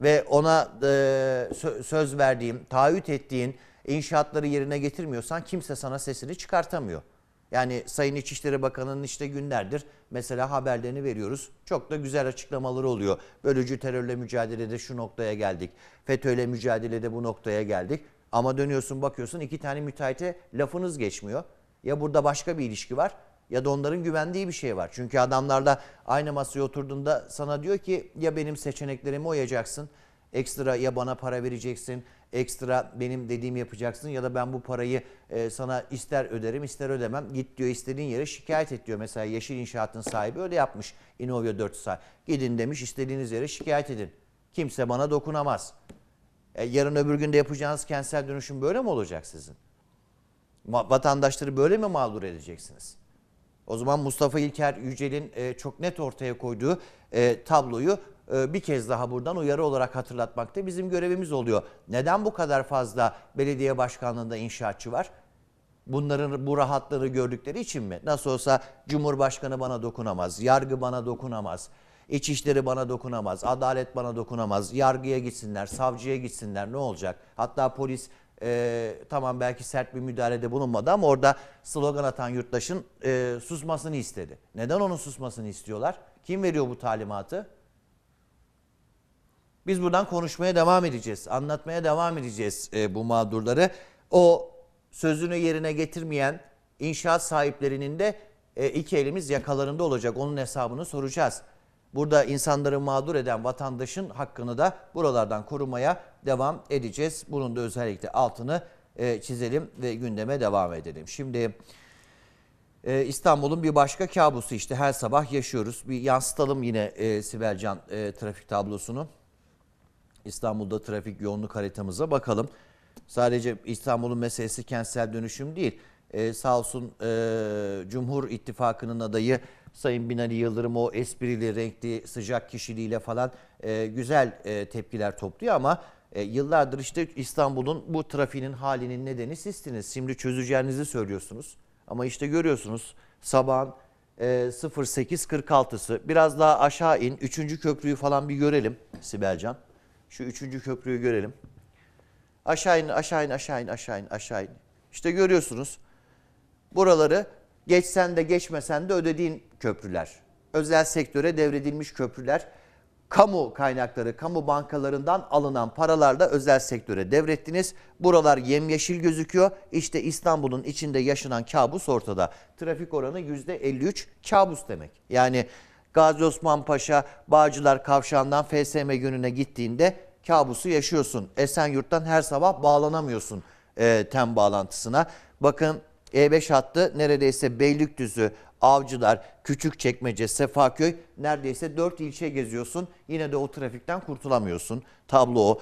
ve ona e, söz verdiğim, taahhüt ettiğin inşaatları yerine getirmiyorsan kimse sana sesini çıkartamıyor. Yani Sayın İçişleri Bakanı'nın işte günlerdir mesela haberlerini veriyoruz. Çok da güzel açıklamaları oluyor. Bölücü terörle mücadelede şu noktaya geldik. FETÖ'yle mücadelede bu noktaya geldik. Ama dönüyorsun bakıyorsun iki tane müteahhite lafınız geçmiyor. Ya burada başka bir ilişki var ya da onların güvendiği bir şey var. Çünkü adamlarla aynı masaya oturduğunda sana diyor ki ya benim seçeneklerime oyacaksın ekstra ya bana para vereceksin ekstra benim dediğimi yapacaksın ya da ben bu parayı e, sana ister öderim ister ödemem. Git diyor istediğin yere şikayet et diyor. Mesela Yeşil İnşaat'ın sahibi öyle yapmış Inovio 4 saat. Gidin demiş istediğiniz yere şikayet edin. Kimse bana dokunamaz. E, yarın öbür günde yapacağınız kentsel dönüşüm böyle mi olacak sizin? Vatandaşları böyle mi mağdur edeceksiniz? O zaman Mustafa İlker Yücel'in e, çok net ortaya koyduğu e, tabloyu e, bir kez daha buradan uyarı olarak hatırlatmakta bizim görevimiz oluyor. Neden bu kadar fazla belediye başkanlığında inşaatçı var? Bunların bu rahatları gördükleri için mi? Nasıl olsa Cumhurbaşkanı bana dokunamaz, yargı bana dokunamaz, içişleri bana dokunamaz, adalet bana dokunamaz, yargıya gitsinler, savcıya gitsinler ne olacak? Hatta polis e, tamam belki sert bir müdahalede bulunmadı ama orada slogan atan yurttaşın e, susmasını istedi. Neden onun susmasını istiyorlar? Kim veriyor bu talimatı? Biz buradan konuşmaya devam edeceğiz. Anlatmaya devam edeceğiz e, bu mağdurları. O sözünü yerine getirmeyen inşaat sahiplerinin de e, iki elimiz yakalarında olacak. Onun hesabını soracağız. Burada insanları mağdur eden vatandaşın hakkını da buralardan korumaya devam edeceğiz. Bunun da özellikle altını e, çizelim ve gündeme devam edelim. Şimdi e, İstanbul'un bir başka kabusu işte her sabah yaşıyoruz. Bir yansıtalım yine e, Sibel e, trafik tablosunu. İstanbul'da trafik yoğunluk haritamıza bakalım. Sadece İstanbul'un meselesi kentsel dönüşüm değil. Ee, sağ olsun e, Cumhur İttifakı'nın adayı Sayın Binali Yıldırım o esprili, renkli, sıcak kişiliğiyle falan e, güzel e, tepkiler topluyor ama e, yıllardır işte İstanbul'un bu trafiğinin halinin nedeni sizsiniz. Şimdi çözeceğinizi söylüyorsunuz ama işte görüyorsunuz sabahın e, 08.46'sı biraz daha aşağı in 3. köprüyü falan bir görelim Sibelcan. Şu üçüncü köprüyü görelim. Aşağı in, aşağı in, aşağı in, aşağı in, aşağı in. İşte görüyorsunuz buraları geçsen de geçmesen de ödediğin köprüler. Özel sektöre devredilmiş köprüler. Kamu kaynakları, kamu bankalarından alınan paralarla özel sektöre devrettiniz. Buralar yemyeşil gözüküyor. İşte İstanbul'un içinde yaşanan kabus ortada. Trafik oranı %53 kabus demek. Yani Gazi Osman Paşa Bağcılar Kavşağı'ndan FSM yönüne gittiğinde kabusu yaşıyorsun. Esenyurt'tan her sabah bağlanamıyorsun e, tem bağlantısına. Bakın E5 hattı neredeyse Beylikdüzü, Avcılar, Küçükçekmece, Sefaköy neredeyse 4 ilçe geziyorsun. Yine de o trafikten kurtulamıyorsun. Tablo o.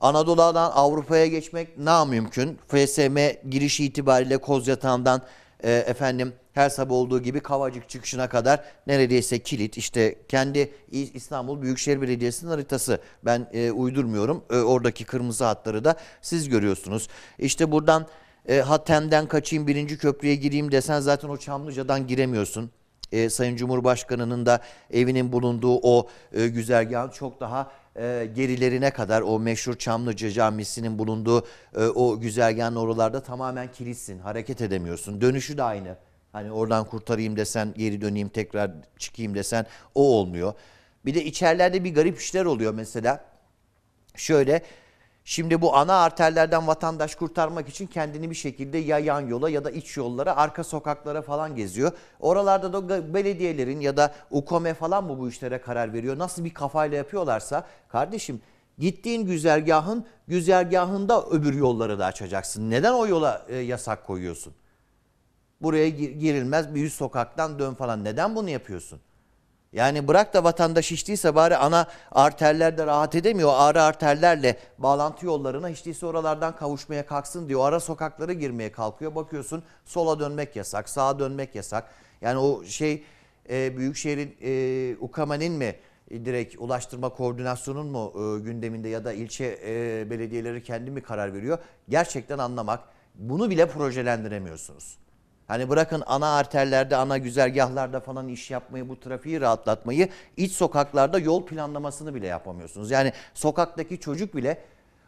Anadolu'dan Avrupa'ya geçmek na mümkün. FSM giriş itibariyle Kozyatağı'ndan e, efendim her sabah olduğu gibi Kavacık çıkışına kadar neredeyse kilit işte kendi İstanbul Büyükşehir Belediyesi'nin haritası ben e, uydurmuyorum e, oradaki kırmızı hatları da siz görüyorsunuz. İşte buradan e, Hatem'den kaçayım birinci köprüye gireyim desen zaten o Çamlıca'dan giremiyorsun e, Sayın Cumhurbaşkanı'nın da evinin bulunduğu o e, güzergahın çok daha e, gerilerine kadar o meşhur Çamlıca Camisi'nin bulunduğu e, o güzergahın oralarda tamamen kilitsin. Hareket edemiyorsun. Dönüşü de aynı. Hani oradan kurtarayım desen, geri döneyim tekrar çıkayım desen o olmuyor. Bir de içerlerde bir garip işler oluyor mesela. Şöyle şimdi bu ana arterlerden vatandaş kurtarmak için kendini bir şekilde ya yan yola ya da iç yollara, arka sokaklara falan geziyor. Oralarda da belediyelerin ya da UKOME falan mı bu işlere karar veriyor? Nasıl bir kafayla yapıyorlarsa kardeşim gittiğin güzergahın güzergahında öbür yolları da açacaksın. Neden o yola e, yasak koyuyorsun? buraya girilmez bir yüz sokaktan dön falan. Neden bunu yapıyorsun? Yani bırak da vatandaş iştiyse bari ana arterlerde rahat edemiyor. Ara arterlerle bağlantı yollarına iştiyse oralardan kavuşmaya kalksın diyor. Ara sokaklara girmeye kalkıyor. Bakıyorsun sola dönmek yasak, sağa dönmek yasak. Yani o şey e, Büyükşehir'in e, UKAMA'nin mi direkt ulaştırma koordinasyonun mu e, gündeminde ya da ilçe e, belediyeleri kendi mi karar veriyor? Gerçekten anlamak bunu bile projelendiremiyorsunuz. Hani bırakın ana arterlerde, ana güzergahlarda falan iş yapmayı, bu trafiği rahatlatmayı, iç sokaklarda yol planlamasını bile yapamıyorsunuz. Yani sokaktaki çocuk bile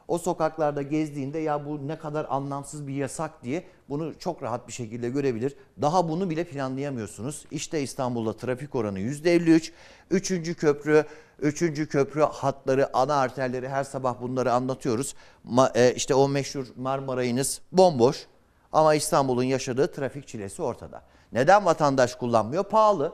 o sokaklarda gezdiğinde ya bu ne kadar anlamsız bir yasak diye bunu çok rahat bir şekilde görebilir. Daha bunu bile planlayamıyorsunuz. İşte İstanbul'da trafik oranı %53. Üçüncü köprü, üçüncü köprü hatları, ana arterleri her sabah bunları anlatıyoruz. Ma, e, işte o meşhur Marmaray'ınız bomboş. Ama İstanbul'un yaşadığı trafik çilesi ortada. Neden vatandaş kullanmıyor? Pahalı.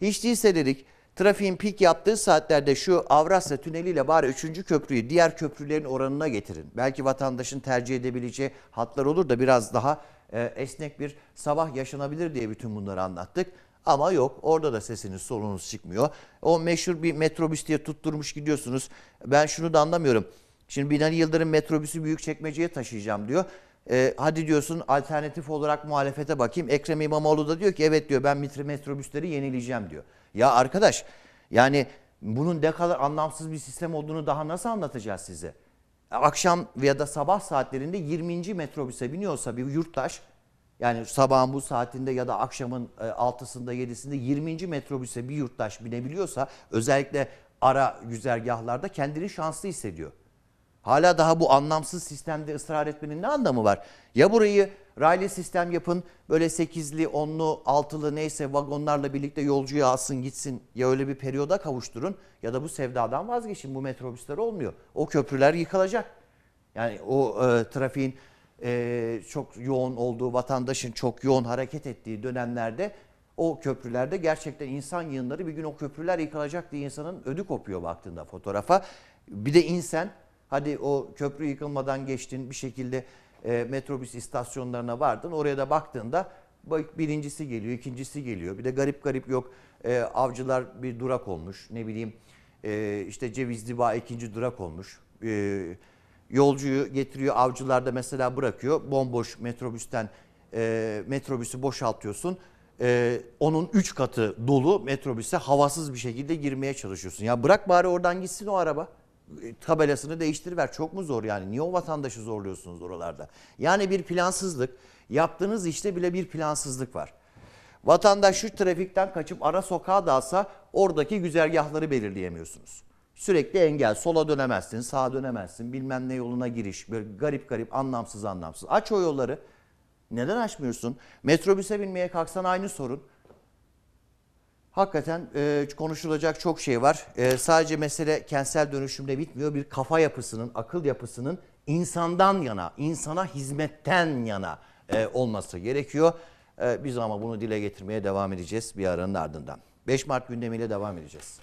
Hiç değilse dedik trafiğin pik yaptığı saatlerde şu Avrasya tüneliyle bari 3. köprüyü diğer köprülerin oranına getirin. Belki vatandaşın tercih edebileceği hatlar olur da biraz daha e, esnek bir sabah yaşanabilir diye bütün bunları anlattık. Ama yok orada da sesiniz solunuz çıkmıyor. O meşhur bir metrobüs diye tutturmuş gidiyorsunuz. Ben şunu da anlamıyorum. Şimdi Binali Yıldırım metrobüsü büyük çekmeceye taşıyacağım diyor. E, hadi diyorsun alternatif olarak muhalefete bakayım. Ekrem İmamoğlu da diyor ki evet diyor ben metrobüsleri yenileyeceğim diyor. Ya arkadaş yani bunun ne kadar anlamsız bir sistem olduğunu daha nasıl anlatacağız size? Akşam ya da sabah saatlerinde 20. metrobüse biniyorsa bir yurttaş yani sabahın bu saatinde ya da akşamın 6'sında e, 7'sinde 20. metrobüse bir yurttaş binebiliyorsa özellikle ara güzergahlarda kendini şanslı hissediyor. Hala daha bu anlamsız sistemde ısrar etmenin ne anlamı var? Ya burayı raylı sistem yapın böyle 8'li, 10'lu, 6'lı neyse vagonlarla birlikte yolcuyu alsın gitsin ya öyle bir periyoda kavuşturun ya da bu sevdadan vazgeçin bu metrobüsler olmuyor. O köprüler yıkılacak. Yani o e, trafiğin e, çok yoğun olduğu vatandaşın çok yoğun hareket ettiği dönemlerde o köprülerde gerçekten insan yığınları bir gün o köprüler yıkılacak diye insanın ödü kopuyor baktığında fotoğrafa. Bir de insan Hadi o köprü yıkılmadan geçtin bir şekilde e, metrobüs istasyonlarına vardın. Oraya da baktığında birincisi geliyor, ikincisi geliyor. Bir de garip garip yok e, avcılar bir durak olmuş. Ne bileyim e, işte Cevizli Bağ ikinci durak olmuş. E, yolcuyu getiriyor avcılarda mesela bırakıyor. Bomboş metrobüsten e, metrobüsü boşaltıyorsun. E, onun 3 katı dolu metrobüse havasız bir şekilde girmeye çalışıyorsun. Ya bırak bari oradan gitsin o araba. E, tabelasını değiştiriver. Çok mu zor yani? Niye o vatandaşı zorluyorsunuz oralarda? Yani bir plansızlık. Yaptığınız işte bile bir plansızlık var. Vatandaş şu trafikten kaçıp ara sokağa dalsa oradaki güzergahları belirleyemiyorsunuz. Sürekli engel. Sola dönemezsin, sağa dönemezsin, bilmem ne yoluna giriş. Böyle garip garip, anlamsız anlamsız. Aç o yolları. Neden açmıyorsun? Metrobüse binmeye kalksan aynı sorun. Hakikaten e, konuşulacak çok şey var. E, sadece mesele kentsel dönüşümde bitmiyor. Bir kafa yapısının, akıl yapısının insandan yana, insana hizmetten yana e, olması gerekiyor. E, biz ama bunu dile getirmeye devam edeceğiz bir aranın ardından. 5 Mart gündemiyle devam edeceğiz.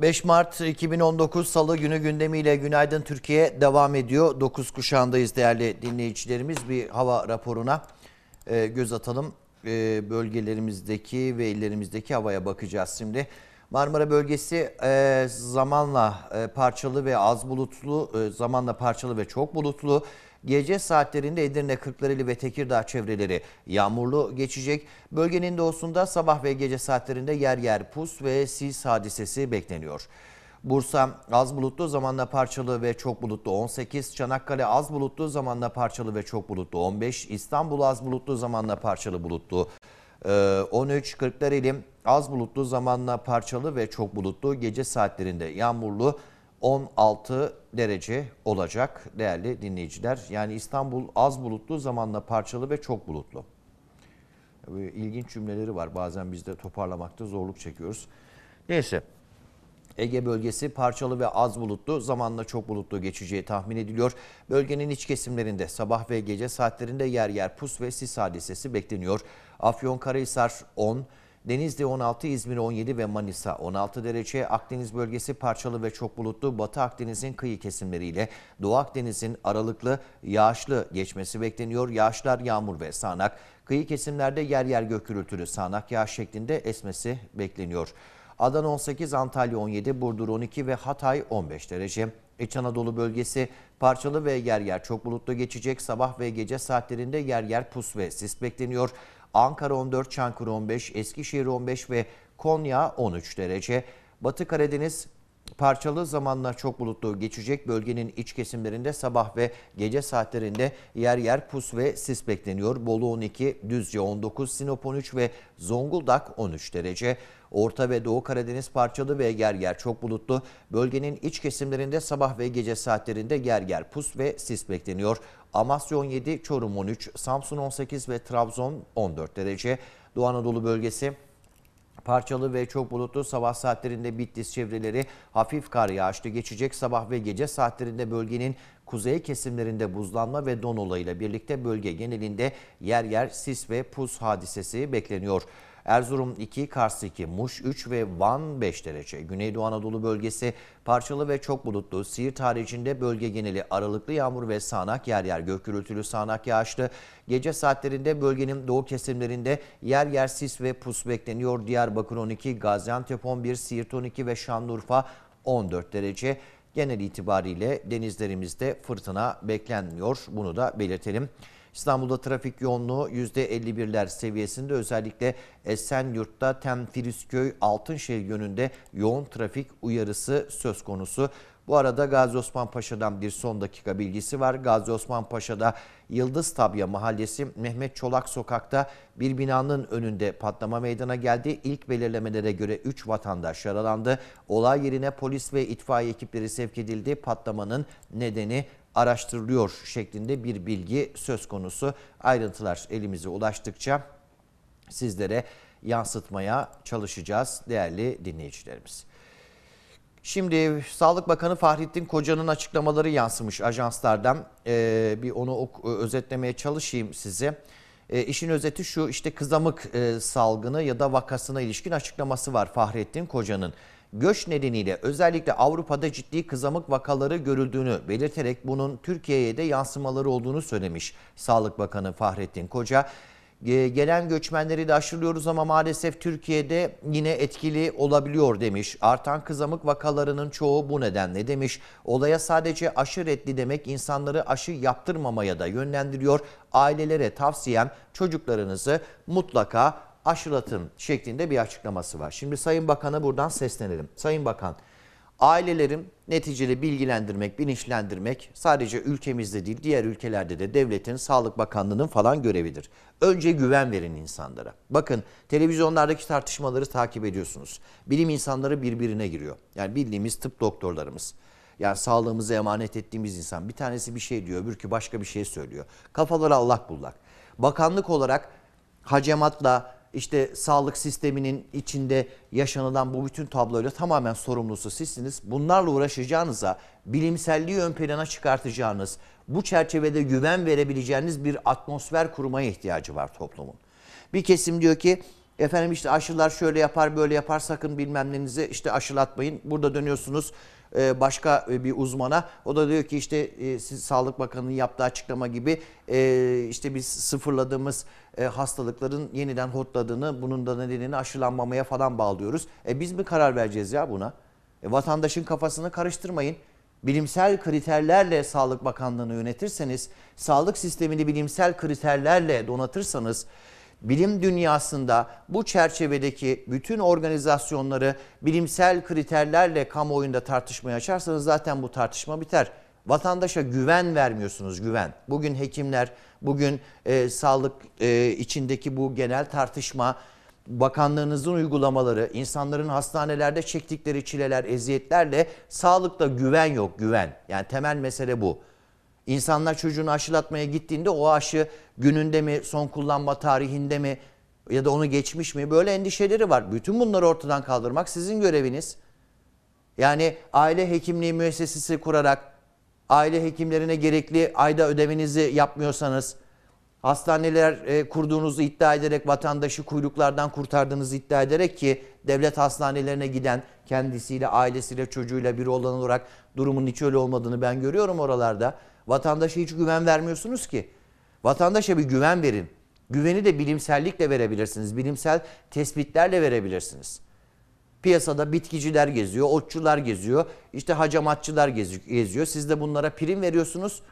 5 Mart 2019 Salı günü gündemiyle Günaydın Türkiye devam ediyor. 9 kuşağındayız değerli dinleyicilerimiz. Bir hava raporuna e, göz atalım. E, bölgelerimizdeki ve illerimizdeki havaya bakacağız şimdi. Marmara bölgesi e, zamanla parçalı ve az bulutlu, zamanla parçalı ve çok bulutlu. Gece saatlerinde Edirne, Kırklareli ve Tekirdağ çevreleri yağmurlu geçecek. Bölgenin doğusunda sabah ve gece saatlerinde yer yer pus ve sis hadisesi bekleniyor. Bursa az bulutlu zamanla parçalı ve çok bulutlu 18, Çanakkale az bulutlu zamanla parçalı ve çok bulutlu 15, İstanbul az bulutlu zamanla parçalı bulutlu 13, e, Kırklareli az bulutlu zamanla parçalı ve çok bulutlu gece saatlerinde yağmurlu 16 derece olacak değerli dinleyiciler. Yani İstanbul az bulutlu zamanla parçalı ve çok bulutlu. İlginç cümleleri var. Bazen biz de toparlamakta zorluk çekiyoruz. Neyse. Ege bölgesi parçalı ve az bulutlu, zamanla çok bulutlu geçeceği tahmin ediliyor. Bölgenin iç kesimlerinde sabah ve gece saatlerinde yer yer pus ve sis hadisesi bekleniyor. Afyonkarahisar 10, Denizli 16, İzmir 17 ve Manisa 16 derece. Akdeniz bölgesi parçalı ve çok bulutlu. Batı Akdeniz'in kıyı kesimleriyle Doğu Akdeniz'in aralıklı yağışlı geçmesi bekleniyor. Yağışlar yağmur ve sağanak. Kıyı kesimlerde yer yer gök gürültülü sağanak yağış şeklinde esmesi bekleniyor. Adana 18, Antalya 17, Burdur 12 ve Hatay 15 derece. İç Anadolu bölgesi parçalı ve yer yer çok bulutlu geçecek. Sabah ve gece saatlerinde yer yer pus ve sis bekleniyor. Ankara 14, Çankırı 15, Eskişehir 15 ve Konya 13 derece. Batı Karadeniz Parçalı zamanlar çok bulutlu geçecek. Bölgenin iç kesimlerinde sabah ve gece saatlerinde yer yer pus ve sis bekleniyor. Bolu 12, Düzce 19, Sinop 13 ve Zonguldak 13 derece. Orta ve Doğu Karadeniz parçalı ve yer yer çok bulutlu. Bölgenin iç kesimlerinde sabah ve gece saatlerinde yer yer pus ve sis bekleniyor. Amasya 17, Çorum 13, Samsun 18 ve Trabzon 14 derece. Doğu Anadolu bölgesi Parçalı ve çok bulutlu sabah saatlerinde Bitlis çevreleri hafif kar yağışlı geçecek. Sabah ve gece saatlerinde bölgenin kuzey kesimlerinde buzlanma ve don olayıyla birlikte bölge genelinde yer yer sis ve pus hadisesi bekleniyor. Erzurum 2, Kars 2, Muş 3 ve Van 5 derece. Güneydoğu Anadolu bölgesi parçalı ve çok bulutlu. Siirt haricinde bölge geneli aralıklı yağmur ve sağanak yer yer gök gürültülü sağanak yağışlı. Gece saatlerinde bölgenin doğu kesimlerinde yer yer sis ve pus bekleniyor. Diyarbakır 12, Gaziantep 11, Siirt 12 ve Şanlıurfa 14 derece. Genel itibariyle denizlerimizde fırtına beklenmiyor. Bunu da belirtelim. İstanbul'da trafik yoğunluğu %51'ler seviyesinde özellikle Esenyurt'ta Temfirisköy Altınşehir yönünde yoğun trafik uyarısı söz konusu. Bu arada Gazi Osman Paşa'dan bir son dakika bilgisi var. Gazi Osman Paşa'da Yıldız Tabya Mahallesi Mehmet Çolak Sokak'ta bir binanın önünde patlama meydana geldi. İlk belirlemelere göre 3 vatandaş yaralandı. Olay yerine polis ve itfaiye ekipleri sevk edildi. Patlamanın nedeni araştırılıyor şeklinde bir bilgi söz konusu. Ayrıntılar elimize ulaştıkça sizlere yansıtmaya çalışacağız değerli dinleyicilerimiz. Şimdi Sağlık Bakanı Fahrettin Koca'nın açıklamaları yansımış ajanslardan. Ee, bir onu ok özetlemeye çalışayım size. E, işin özeti şu işte kızamık e, salgını ya da vakasına ilişkin açıklaması var Fahrettin Koca'nın göç nedeniyle özellikle Avrupa'da ciddi kızamık vakaları görüldüğünü belirterek bunun Türkiye'ye de yansımaları olduğunu söylemiş Sağlık Bakanı Fahrettin Koca. Gelen göçmenleri de aşılıyoruz ama maalesef Türkiye'de yine etkili olabiliyor demiş. Artan kızamık vakalarının çoğu bu nedenle demiş. Olaya sadece aşı reddi demek insanları aşı yaptırmamaya da yönlendiriyor. Ailelere tavsiyem çocuklarınızı mutlaka aşılatın şeklinde bir açıklaması var. Şimdi Sayın Bakan'a buradan seslenelim. Sayın Bakan, ailelerin neticeli bilgilendirmek, bilinçlendirmek sadece ülkemizde değil diğer ülkelerde de devletin, Sağlık Bakanlığı'nın falan görevidir. Önce güven verin insanlara. Bakın televizyonlardaki tartışmaları takip ediyorsunuz. Bilim insanları birbirine giriyor. Yani bildiğimiz tıp doktorlarımız. Yani sağlığımızı emanet ettiğimiz insan. Bir tanesi bir şey diyor, öbürkü başka bir şey söylüyor. Kafaları allak bullak. Bakanlık olarak hacematla, işte sağlık sisteminin içinde yaşanılan bu bütün tabloyla tamamen sorumlusu sizsiniz. Bunlarla uğraşacağınıza, bilimselliği ön plana çıkartacağınız, bu çerçevede güven verebileceğiniz bir atmosfer kurmaya ihtiyacı var toplumun. Bir kesim diyor ki efendim işte aşılar şöyle yapar böyle yapar sakın bilmemlerinizi işte aşılatmayın. Burada dönüyorsunuz e, başka e, bir uzmana. O da diyor ki işte e, siz Sağlık Bakanı'nın yaptığı açıklama gibi işte biz sıfırladığımız hastalıkların yeniden hotladığını bunun da nedenini aşılanmamaya falan bağlıyoruz. E biz mi karar vereceğiz ya buna? E vatandaşın kafasını karıştırmayın bilimsel kriterlerle Sağlık Bakanlığı'nı yönetirseniz, sağlık sistemini bilimsel kriterlerle donatırsanız, bilim dünyasında bu çerçevedeki bütün organizasyonları bilimsel kriterlerle kamuoyunda tartışmaya açarsanız zaten bu tartışma biter. Vatandaşa güven vermiyorsunuz güven. Bugün hekimler, bugün e, sağlık e, içindeki bu genel tartışma, bakanlığınızın uygulamaları, insanların hastanelerde çektikleri çileler, eziyetlerle sağlıkta güven yok, güven. Yani temel mesele bu. İnsanlar çocuğunu aşılatmaya gittiğinde o aşı gününde mi, son kullanma tarihinde mi ya da onu geçmiş mi? Böyle endişeleri var. Bütün bunları ortadan kaldırmak sizin göreviniz. Yani aile hekimliği müessesesi kurarak aile hekimlerine gerekli ayda ödemenizi yapmıyorsanız, hastaneler e, kurduğunuzu iddia ederek vatandaşı kuyruklardan kurtardığınızı iddia ederek ki devlet hastanelerine giden kendisiyle, ailesiyle, çocuğuyla biri olan olarak durumun hiç öyle olmadığını ben görüyorum oralarda. Vatandaşa hiç güven vermiyorsunuz ki. Vatandaşa bir güven verin. Güveni de bilimsellikle verebilirsiniz. Bilimsel tespitlerle verebilirsiniz. Piyasada bitkiciler geziyor, otçular geziyor, işte hacamatçılar geziyor. Siz de bunlara prim veriyorsunuz,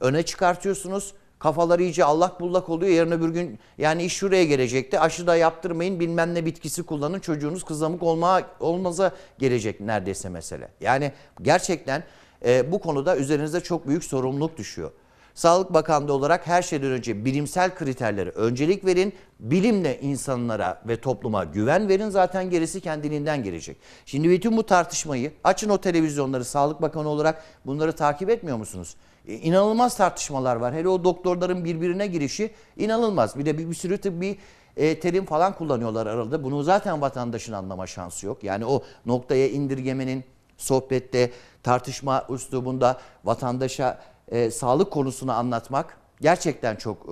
öne çıkartıyorsunuz. Kafaları iyice allak bullak oluyor. Yarın öbür gün yani iş şuraya gelecekti. Aşı da yaptırmayın bilmem ne bitkisi kullanın çocuğunuz kızamık olma, olmaza gelecek neredeyse mesele. Yani gerçekten e, bu konuda üzerinize çok büyük sorumluluk düşüyor. Sağlık Bakanlığı olarak her şeyden önce bilimsel kriterlere öncelik verin. Bilimle insanlara ve topluma güven verin. Zaten gerisi kendiliğinden gelecek. Şimdi bütün bu tartışmayı açın o televizyonları Sağlık Bakanı olarak bunları takip etmiyor musunuz? E, inanılmaz tartışmalar var. Hele o doktorların birbirine girişi inanılmaz. Bir de bir, bir sürü tıbbi e, terim falan kullanıyorlar arada. Bunu zaten vatandaşın anlama şansı yok. Yani o noktaya indirgemenin sohbette tartışma üslubunda vatandaşa e, sağlık konusunu anlatmak gerçekten çok e,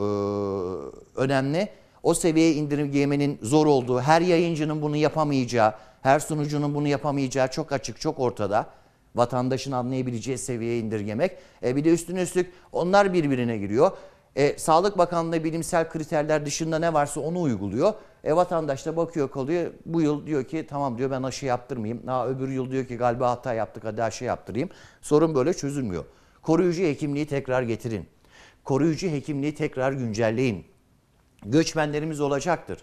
önemli. O seviyeye indirgemenin zor olduğu, her yayıncının bunu yapamayacağı, her sunucunun bunu yapamayacağı çok açık, çok ortada. Vatandaşın anlayabileceği seviyeye indirgemek. E bir de üstüne üstlük onlar birbirine giriyor. E, Sağlık Bakanlığı bilimsel kriterler dışında ne varsa onu uyguluyor. E, vatandaş da bakıyor kalıyor. Bu yıl diyor ki tamam diyor ben aşı yaptırmayayım. Ha, öbür yıl diyor ki galiba hata yaptık hadi aşı yaptırayım. Sorun böyle çözülmüyor. Koruyucu hekimliği tekrar getirin. Koruyucu hekimliği tekrar güncelleyin. Göçmenlerimiz olacaktır.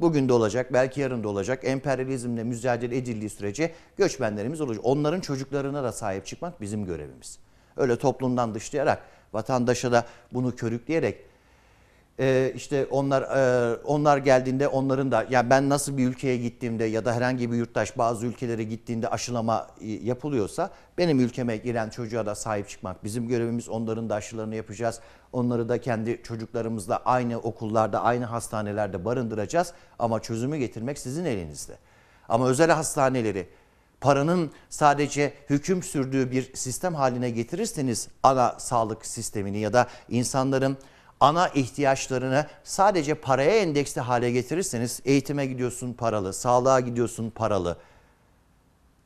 Bugün de olacak, belki yarın da olacak. Emperyalizmle mücadele edildiği sürece göçmenlerimiz olacak. Onların çocuklarına da sahip çıkmak bizim görevimiz. Öyle toplumdan dışlayarak Vatandaşa da bunu körükleyerek e, işte onlar e, onlar geldiğinde onların da ya ben nasıl bir ülkeye gittiğimde ya da herhangi bir yurttaş bazı ülkelere gittiğinde aşılama e, yapılıyorsa benim ülkeme giren çocuğa da sahip çıkmak bizim görevimiz onların da aşılarını yapacağız. Onları da kendi çocuklarımızla aynı okullarda aynı hastanelerde barındıracağız ama çözümü getirmek sizin elinizde. Ama özel hastaneleri paranın sadece hüküm sürdüğü bir sistem haline getirirseniz ana sağlık sistemini ya da insanların ana ihtiyaçlarını sadece paraya endeksli hale getirirseniz eğitime gidiyorsun paralı, sağlığa gidiyorsun paralı,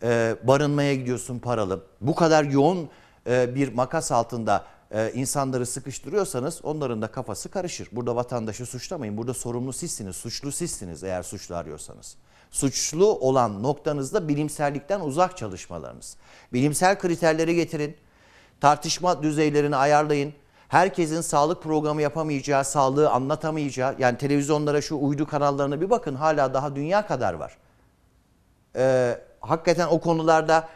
e, barınmaya gidiyorsun paralı. Bu kadar yoğun e, bir makas altında e, insanları sıkıştırıyorsanız onların da kafası karışır. Burada vatandaşı suçlamayın. Burada sorumlu sizsiniz, suçlu sizsiniz eğer suçlu arıyorsanız. Suçlu olan noktanızda bilimsellikten uzak çalışmalarınız. Bilimsel kriterleri getirin. Tartışma düzeylerini ayarlayın. Herkesin sağlık programı yapamayacağı, sağlığı anlatamayacağı, yani televizyonlara şu uydu kanallarına bir bakın hala daha dünya kadar var. Ee, hakikaten o konularda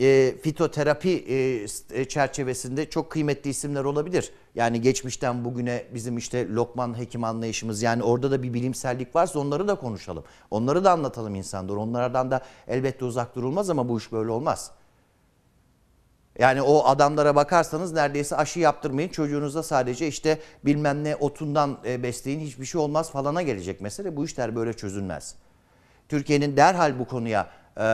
e, fitoterapi e, e, çerçevesinde çok kıymetli isimler olabilir. Yani geçmişten bugüne bizim işte Lokman hekim anlayışımız yani orada da bir bilimsellik varsa onları da konuşalım. Onları da anlatalım insanlara. Onlardan da elbette uzak durulmaz ama bu iş böyle olmaz. Yani o adamlara bakarsanız neredeyse aşı yaptırmayın. Çocuğunuza sadece işte bilmem ne otundan e, besleyin hiçbir şey olmaz falana gelecek mesele. Bu işler böyle çözülmez. Türkiye'nin derhal bu konuya e,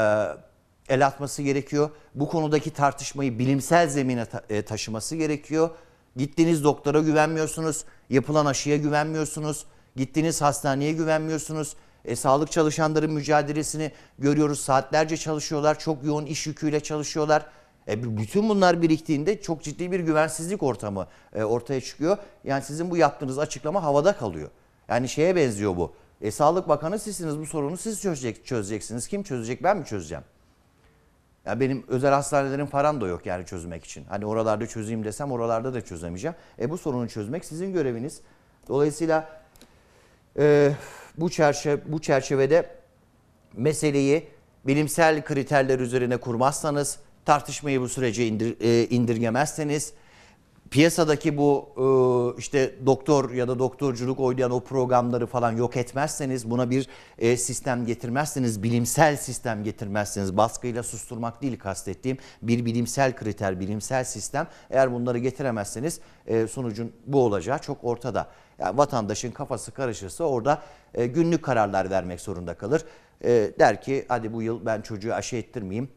el atması gerekiyor. Bu konudaki tartışmayı bilimsel zemine e, taşıması gerekiyor. Gittiğiniz doktora güvenmiyorsunuz, yapılan aşıya güvenmiyorsunuz, gittiğiniz hastaneye güvenmiyorsunuz. E, sağlık çalışanların mücadelesini görüyoruz. Saatlerce çalışıyorlar, çok yoğun iş yüküyle çalışıyorlar. E, bütün bunlar biriktiğinde çok ciddi bir güvensizlik ortamı e, ortaya çıkıyor. Yani sizin bu yaptığınız açıklama havada kalıyor. Yani şeye benziyor bu. E, Sağlık Bakanı sizsiniz bu sorunu siz çözecek, çözeceksiniz. Kim çözecek ben mi çözeceğim? Ya benim özel hastanelerim falan da yok yani çözmek için. Hani oralarda çözeyim desem oralarda da çözemeyeceğim. E bu sorunu çözmek sizin göreviniz. Dolayısıyla e, bu çerçeve bu çerçevede meseleyi bilimsel kriterler üzerine kurmazsanız, tartışmayı bu sürece indir, e, indirgemezseniz piyasadaki bu e, işte doktor ya da doktorculuk oynayan o programları falan yok etmezseniz buna bir e, sistem getirmezseniz bilimsel sistem getirmezseniz baskıyla susturmak değil kastettiğim bir bilimsel kriter bilimsel sistem eğer bunları getiremezseniz e, sonucun bu olacağı çok ortada. Yani vatandaşın kafası karışırsa orada günlük kararlar vermek zorunda kalır. Der ki hadi bu yıl ben çocuğu aşı ettirmeyeyim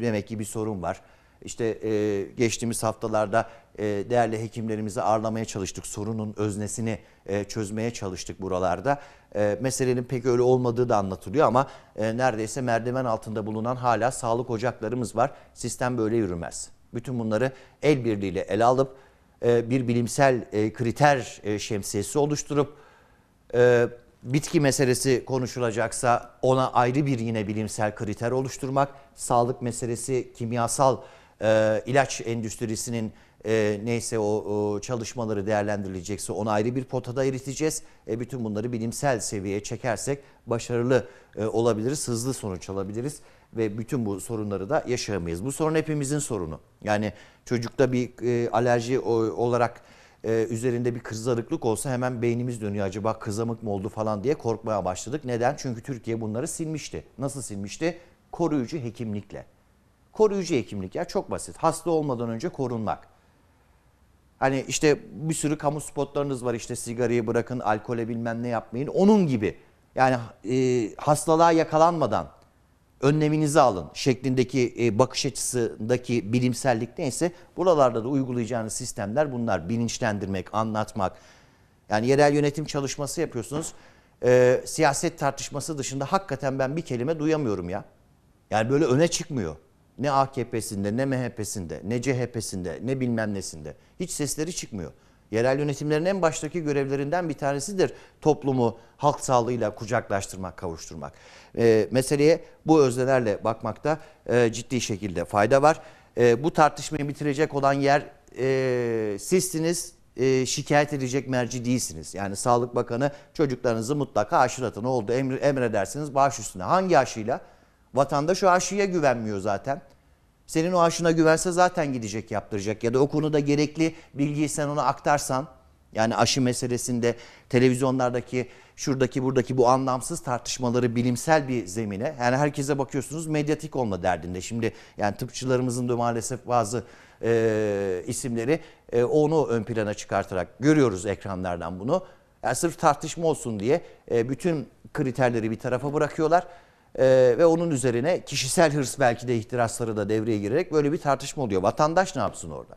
demek ki bir sorun var işte e, geçtiğimiz haftalarda e, değerli hekimlerimizi ağırlamaya çalıştık. Sorunun öznesini e, çözmeye çalıştık buralarda. E, meselenin pek öyle olmadığı da anlatılıyor ama e, neredeyse merdiven altında bulunan hala sağlık ocaklarımız var. Sistem böyle yürümez. Bütün bunları el birliğiyle ele alıp e, bir bilimsel e, kriter e, şemsiyesi oluşturup e, bitki meselesi konuşulacaksa ona ayrı bir yine bilimsel kriter oluşturmak, sağlık meselesi kimyasal e, ilaç endüstrisinin e, neyse o e, çalışmaları değerlendirilecekse onu ayrı bir potada eriteceğiz. E, bütün bunları bilimsel seviyeye çekersek başarılı e, olabiliriz, hızlı sonuç alabiliriz ve bütün bu sorunları da yaşayamayız. Bu sorun hepimizin sorunu. Yani çocukta bir e, alerji olarak e, üzerinde bir kızarıklık olsa hemen beynimiz dönüyor acaba kızamık mı oldu falan diye korkmaya başladık. Neden? Çünkü Türkiye bunları silmişti. Nasıl silmişti? Koruyucu hekimlikle. Koruyucu hekimlik ya çok basit. Hasta olmadan önce korunmak. Hani işte bir sürü kamu spotlarınız var işte sigarayı bırakın, alkole bilmem ne yapmayın. Onun gibi yani e, hastalığa yakalanmadan önleminizi alın şeklindeki e, bakış açısındaki bilimsellik neyse buralarda da uygulayacağınız sistemler bunlar. Bilinçlendirmek, anlatmak. Yani yerel yönetim çalışması yapıyorsunuz. E, siyaset tartışması dışında hakikaten ben bir kelime duyamıyorum ya. Yani böyle öne çıkmıyor. Ne AKP'sinde, ne MHP'sinde, ne CHP'sinde, ne bilmem nesinde. Hiç sesleri çıkmıyor. Yerel yönetimlerin en baştaki görevlerinden bir tanesidir toplumu halk sağlığıyla kucaklaştırmak, kavuşturmak. E, meseleye bu öznelerle bakmakta e, ciddi şekilde fayda var. E, bu tartışmayı bitirecek olan yer e, sizsiniz, e, şikayet edecek merci değilsiniz. Yani Sağlık Bakanı çocuklarınızı mutlaka aşılatın. oldu emredersiniz baş üstüne. Hangi aşıyla? Vatandaş o aşıya güvenmiyor zaten. Senin o aşına güvense zaten gidecek yaptıracak ya da o konuda gerekli bilgiyi sen ona aktarsan yani aşı meselesinde televizyonlardaki şuradaki buradaki bu anlamsız tartışmaları bilimsel bir zemine yani herkese bakıyorsunuz medyatik olma derdinde. Şimdi yani tıpçılarımızın da maalesef bazı e, isimleri e, onu ön plana çıkartarak görüyoruz ekranlardan bunu. Yani sırf tartışma olsun diye e, bütün kriterleri bir tarafa bırakıyorlar. Ee, ve onun üzerine kişisel hırs belki de ihtirasları da devreye girerek böyle bir tartışma oluyor. Vatandaş ne yapsın orada?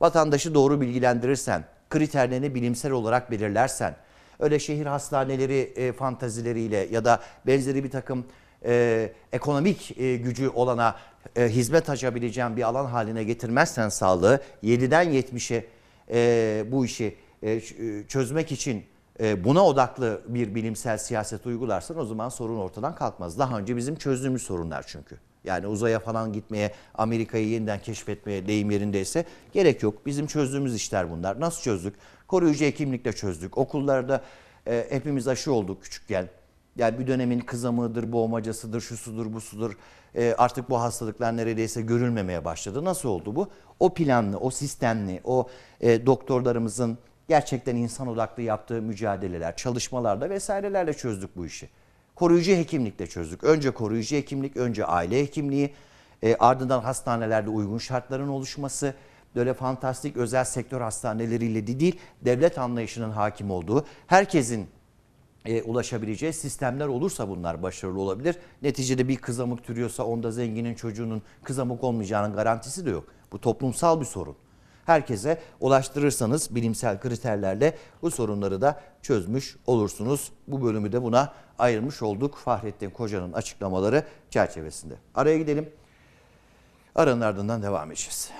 Vatandaşı doğru bilgilendirirsen, kriterlerini bilimsel olarak belirlersen, öyle şehir hastaneleri e, fantazileriyle ya da benzeri bir takım e, ekonomik e, gücü olana e, hizmet açabileceğin bir alan haline getirmezsen sağlığı 7'den 70'e e, bu işi e, çözmek için e, buna odaklı bir bilimsel siyaset uygularsan o zaman sorun ortadan kalkmaz. Daha önce bizim çözdüğümüz sorunlar çünkü. Yani uzaya falan gitmeye, Amerika'yı yeniden keşfetmeye deyim yerindeyse gerek yok. Bizim çözdüğümüz işler bunlar. Nasıl çözdük? Koruyucu hekimlikle çözdük. Okullarda e, hepimiz aşı olduk küçükken. Yani bir dönemin kızamığıdır, boğmacasıdır, şu sudur, bu sudur. E, artık bu hastalıklar neredeyse görülmemeye başladı. Nasıl oldu bu? O planlı, o sistemli, o e, doktorlarımızın gerçekten insan odaklı yaptığı mücadeleler, çalışmalarda vesairelerle çözdük bu işi. Koruyucu hekimlikle çözdük. Önce koruyucu hekimlik, önce aile hekimliği, e, ardından hastanelerde uygun şartların oluşması, böyle fantastik özel sektör hastaneleriyle değil, devlet anlayışının hakim olduğu, herkesin e, ulaşabileceği sistemler olursa bunlar başarılı olabilir. Neticede bir kızamık türüyorsa onda zenginin çocuğunun kızamık olmayacağının garantisi de yok. Bu toplumsal bir sorun herkese ulaştırırsanız bilimsel kriterlerle bu sorunları da çözmüş olursunuz. Bu bölümü de buna ayırmış olduk Fahrettin Koca'nın açıklamaları çerçevesinde. Araya gidelim. Aranın ardından devam edeceğiz.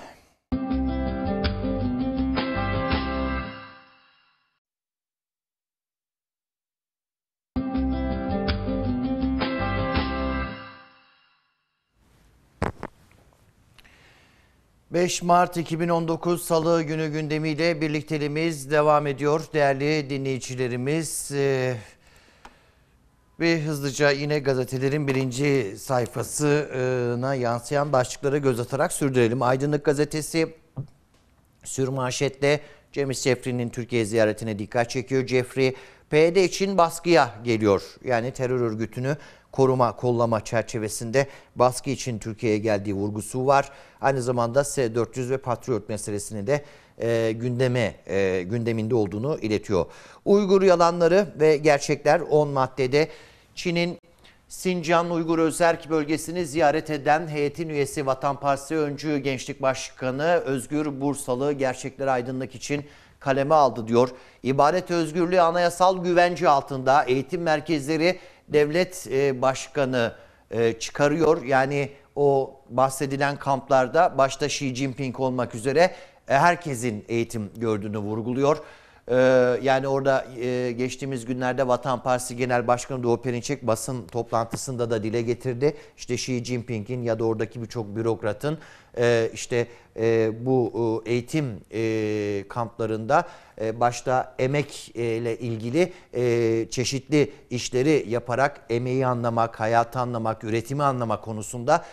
5 Mart 2019 Salı günü gündemiyle birlikteliğimiz devam ediyor. Değerli dinleyicilerimiz ve eh, hızlıca yine gazetelerin birinci sayfasına yansıyan başlıklara göz atarak sürdürelim. Aydınlık gazetesi sürmanşette Cemil Cefri'nin Türkiye ziyaretine dikkat çekiyor. Cefri PD için baskıya geliyor. Yani terör örgütünü koruma kollama çerçevesinde baskı için Türkiye'ye geldiği vurgusu var. Aynı zamanda S-400 ve Patriot meselesini de e, gündeme e, gündeminde olduğunu iletiyor. Uygur yalanları ve gerçekler 10 maddede Çin'in Sincan Uygur Özerk bölgesini ziyaret eden heyetin üyesi Vatan Partisi öncü Gençlik Başkanı Özgür Bursalı gerçekleri aydınlık için kaleme aldı diyor. İbaret özgürlüğü anayasal güvence altında eğitim merkezleri devlet e, başkanı e, çıkarıyor. Yani o bahsedilen kamplarda başta Xi Jinping olmak üzere e, herkesin eğitim gördüğünü vurguluyor. Ee, yani orada e, geçtiğimiz günlerde Vatan Partisi Genel Başkanı Doğu Perinçek basın toplantısında da dile getirdi. İşte Xi Jinping'in ya da oradaki birçok bürokratın e, işte e, bu eğitim kamplarında başta emekle ilgili çeşitli işleri yaparak emeği anlamak, hayatı anlamak, üretimi anlamak konusunda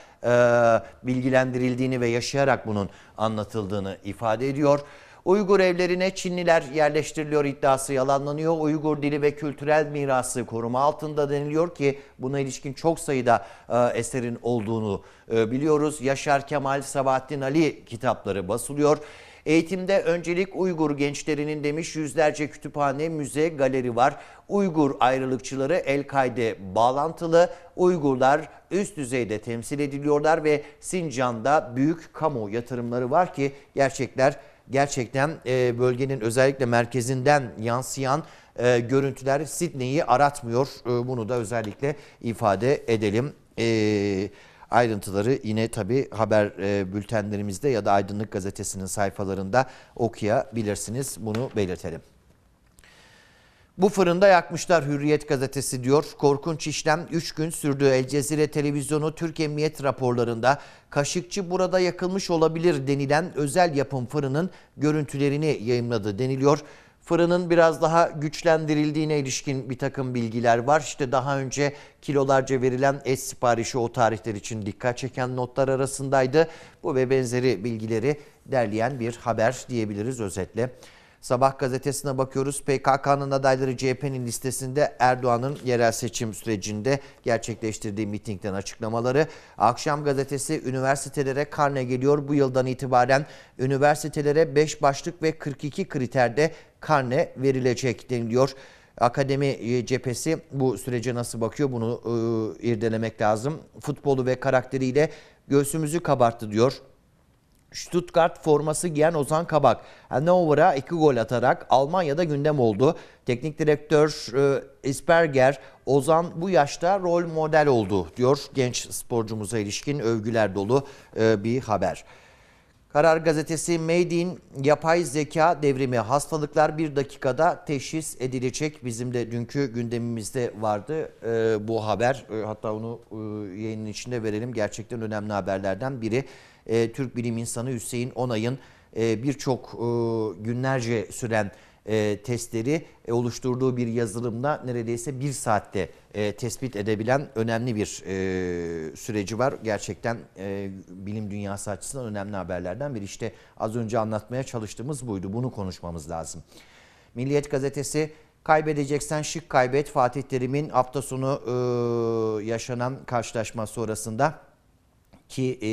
bilgilendirildiğini ve yaşayarak bunun anlatıldığını ifade ediyor. Uygur evlerine Çinliler yerleştiriliyor iddiası yalanlanıyor. Uygur dili ve kültürel mirası koruma altında deniliyor ki buna ilişkin çok sayıda e, eserin olduğunu e, biliyoruz. Yaşar Kemal Sabahattin Ali kitapları basılıyor. Eğitimde öncelik Uygur gençlerinin demiş yüzlerce kütüphane, müze, galeri var. Uygur ayrılıkçıları El-Kaide bağlantılı. Uygurlar üst düzeyde temsil ediliyorlar ve Sincan'da büyük kamu yatırımları var ki gerçekler gerçekten e, bölgenin özellikle merkezinden yansıyan e, görüntüler Sidney'i aratmıyor. E, bunu da özellikle ifade edelim. ayrıntıları yine tabi haber bültenlerimizde ya da Aydınlık Gazetesi'nin sayfalarında okuyabilirsiniz. Bunu belirtelim. Bu fırında yakmışlar Hürriyet gazetesi diyor. Korkunç işlem 3 gün sürdü. El Cezire televizyonu Türk Emniyet raporlarında Kaşıkçı burada yakılmış olabilir denilen özel yapım fırının görüntülerini yayınladı deniliyor. Fırının biraz daha güçlendirildiğine ilişkin bir takım bilgiler var. İşte daha önce kilolarca verilen et siparişi o tarihler için dikkat çeken notlar arasındaydı. Bu ve benzeri bilgileri derleyen bir haber diyebiliriz özetle. Sabah gazetesine bakıyoruz. PKK'nın adayları CHP'nin listesinde Erdoğan'ın yerel seçim sürecinde gerçekleştirdiği mitingden açıklamaları. Akşam gazetesi üniversitelere karne geliyor. Bu yıldan itibaren üniversitelere 5 başlık ve 42 kriterde karne verilecek deniliyor. Akademi e, cephesi bu sürece nasıl bakıyor bunu e, irdelemek lazım. Futbolu ve karakteriyle göğsümüzü kabarttı diyor Stuttgart forması giyen Ozan Kabak Hannover'a 2 gol atarak Almanya'da gündem oldu. Teknik direktör e, Isberger Ozan bu yaşta rol model oldu diyor genç sporcumuza ilişkin övgüler dolu e, bir haber. Karar gazetesi Made in yapay zeka devrimi hastalıklar bir dakikada teşhis edilecek. Bizim de dünkü gündemimizde vardı e, bu haber. E, hatta onu e, yayının içinde verelim. Gerçekten önemli haberlerden biri e, Türk bilim insanı Hüseyin Onay'ın e, birçok e, günlerce süren e, testleri e, oluşturduğu bir yazılımla neredeyse bir saatte e, tespit edebilen önemli bir e, süreci var. Gerçekten e, bilim dünyası açısından önemli haberlerden biri. İşte az önce anlatmaya çalıştığımız buydu. Bunu konuşmamız lazım. Milliyet gazetesi kaybedeceksen şık kaybet Fatih Terim'in hafta sonu e, yaşanan karşılaşma sonrasında ki... E,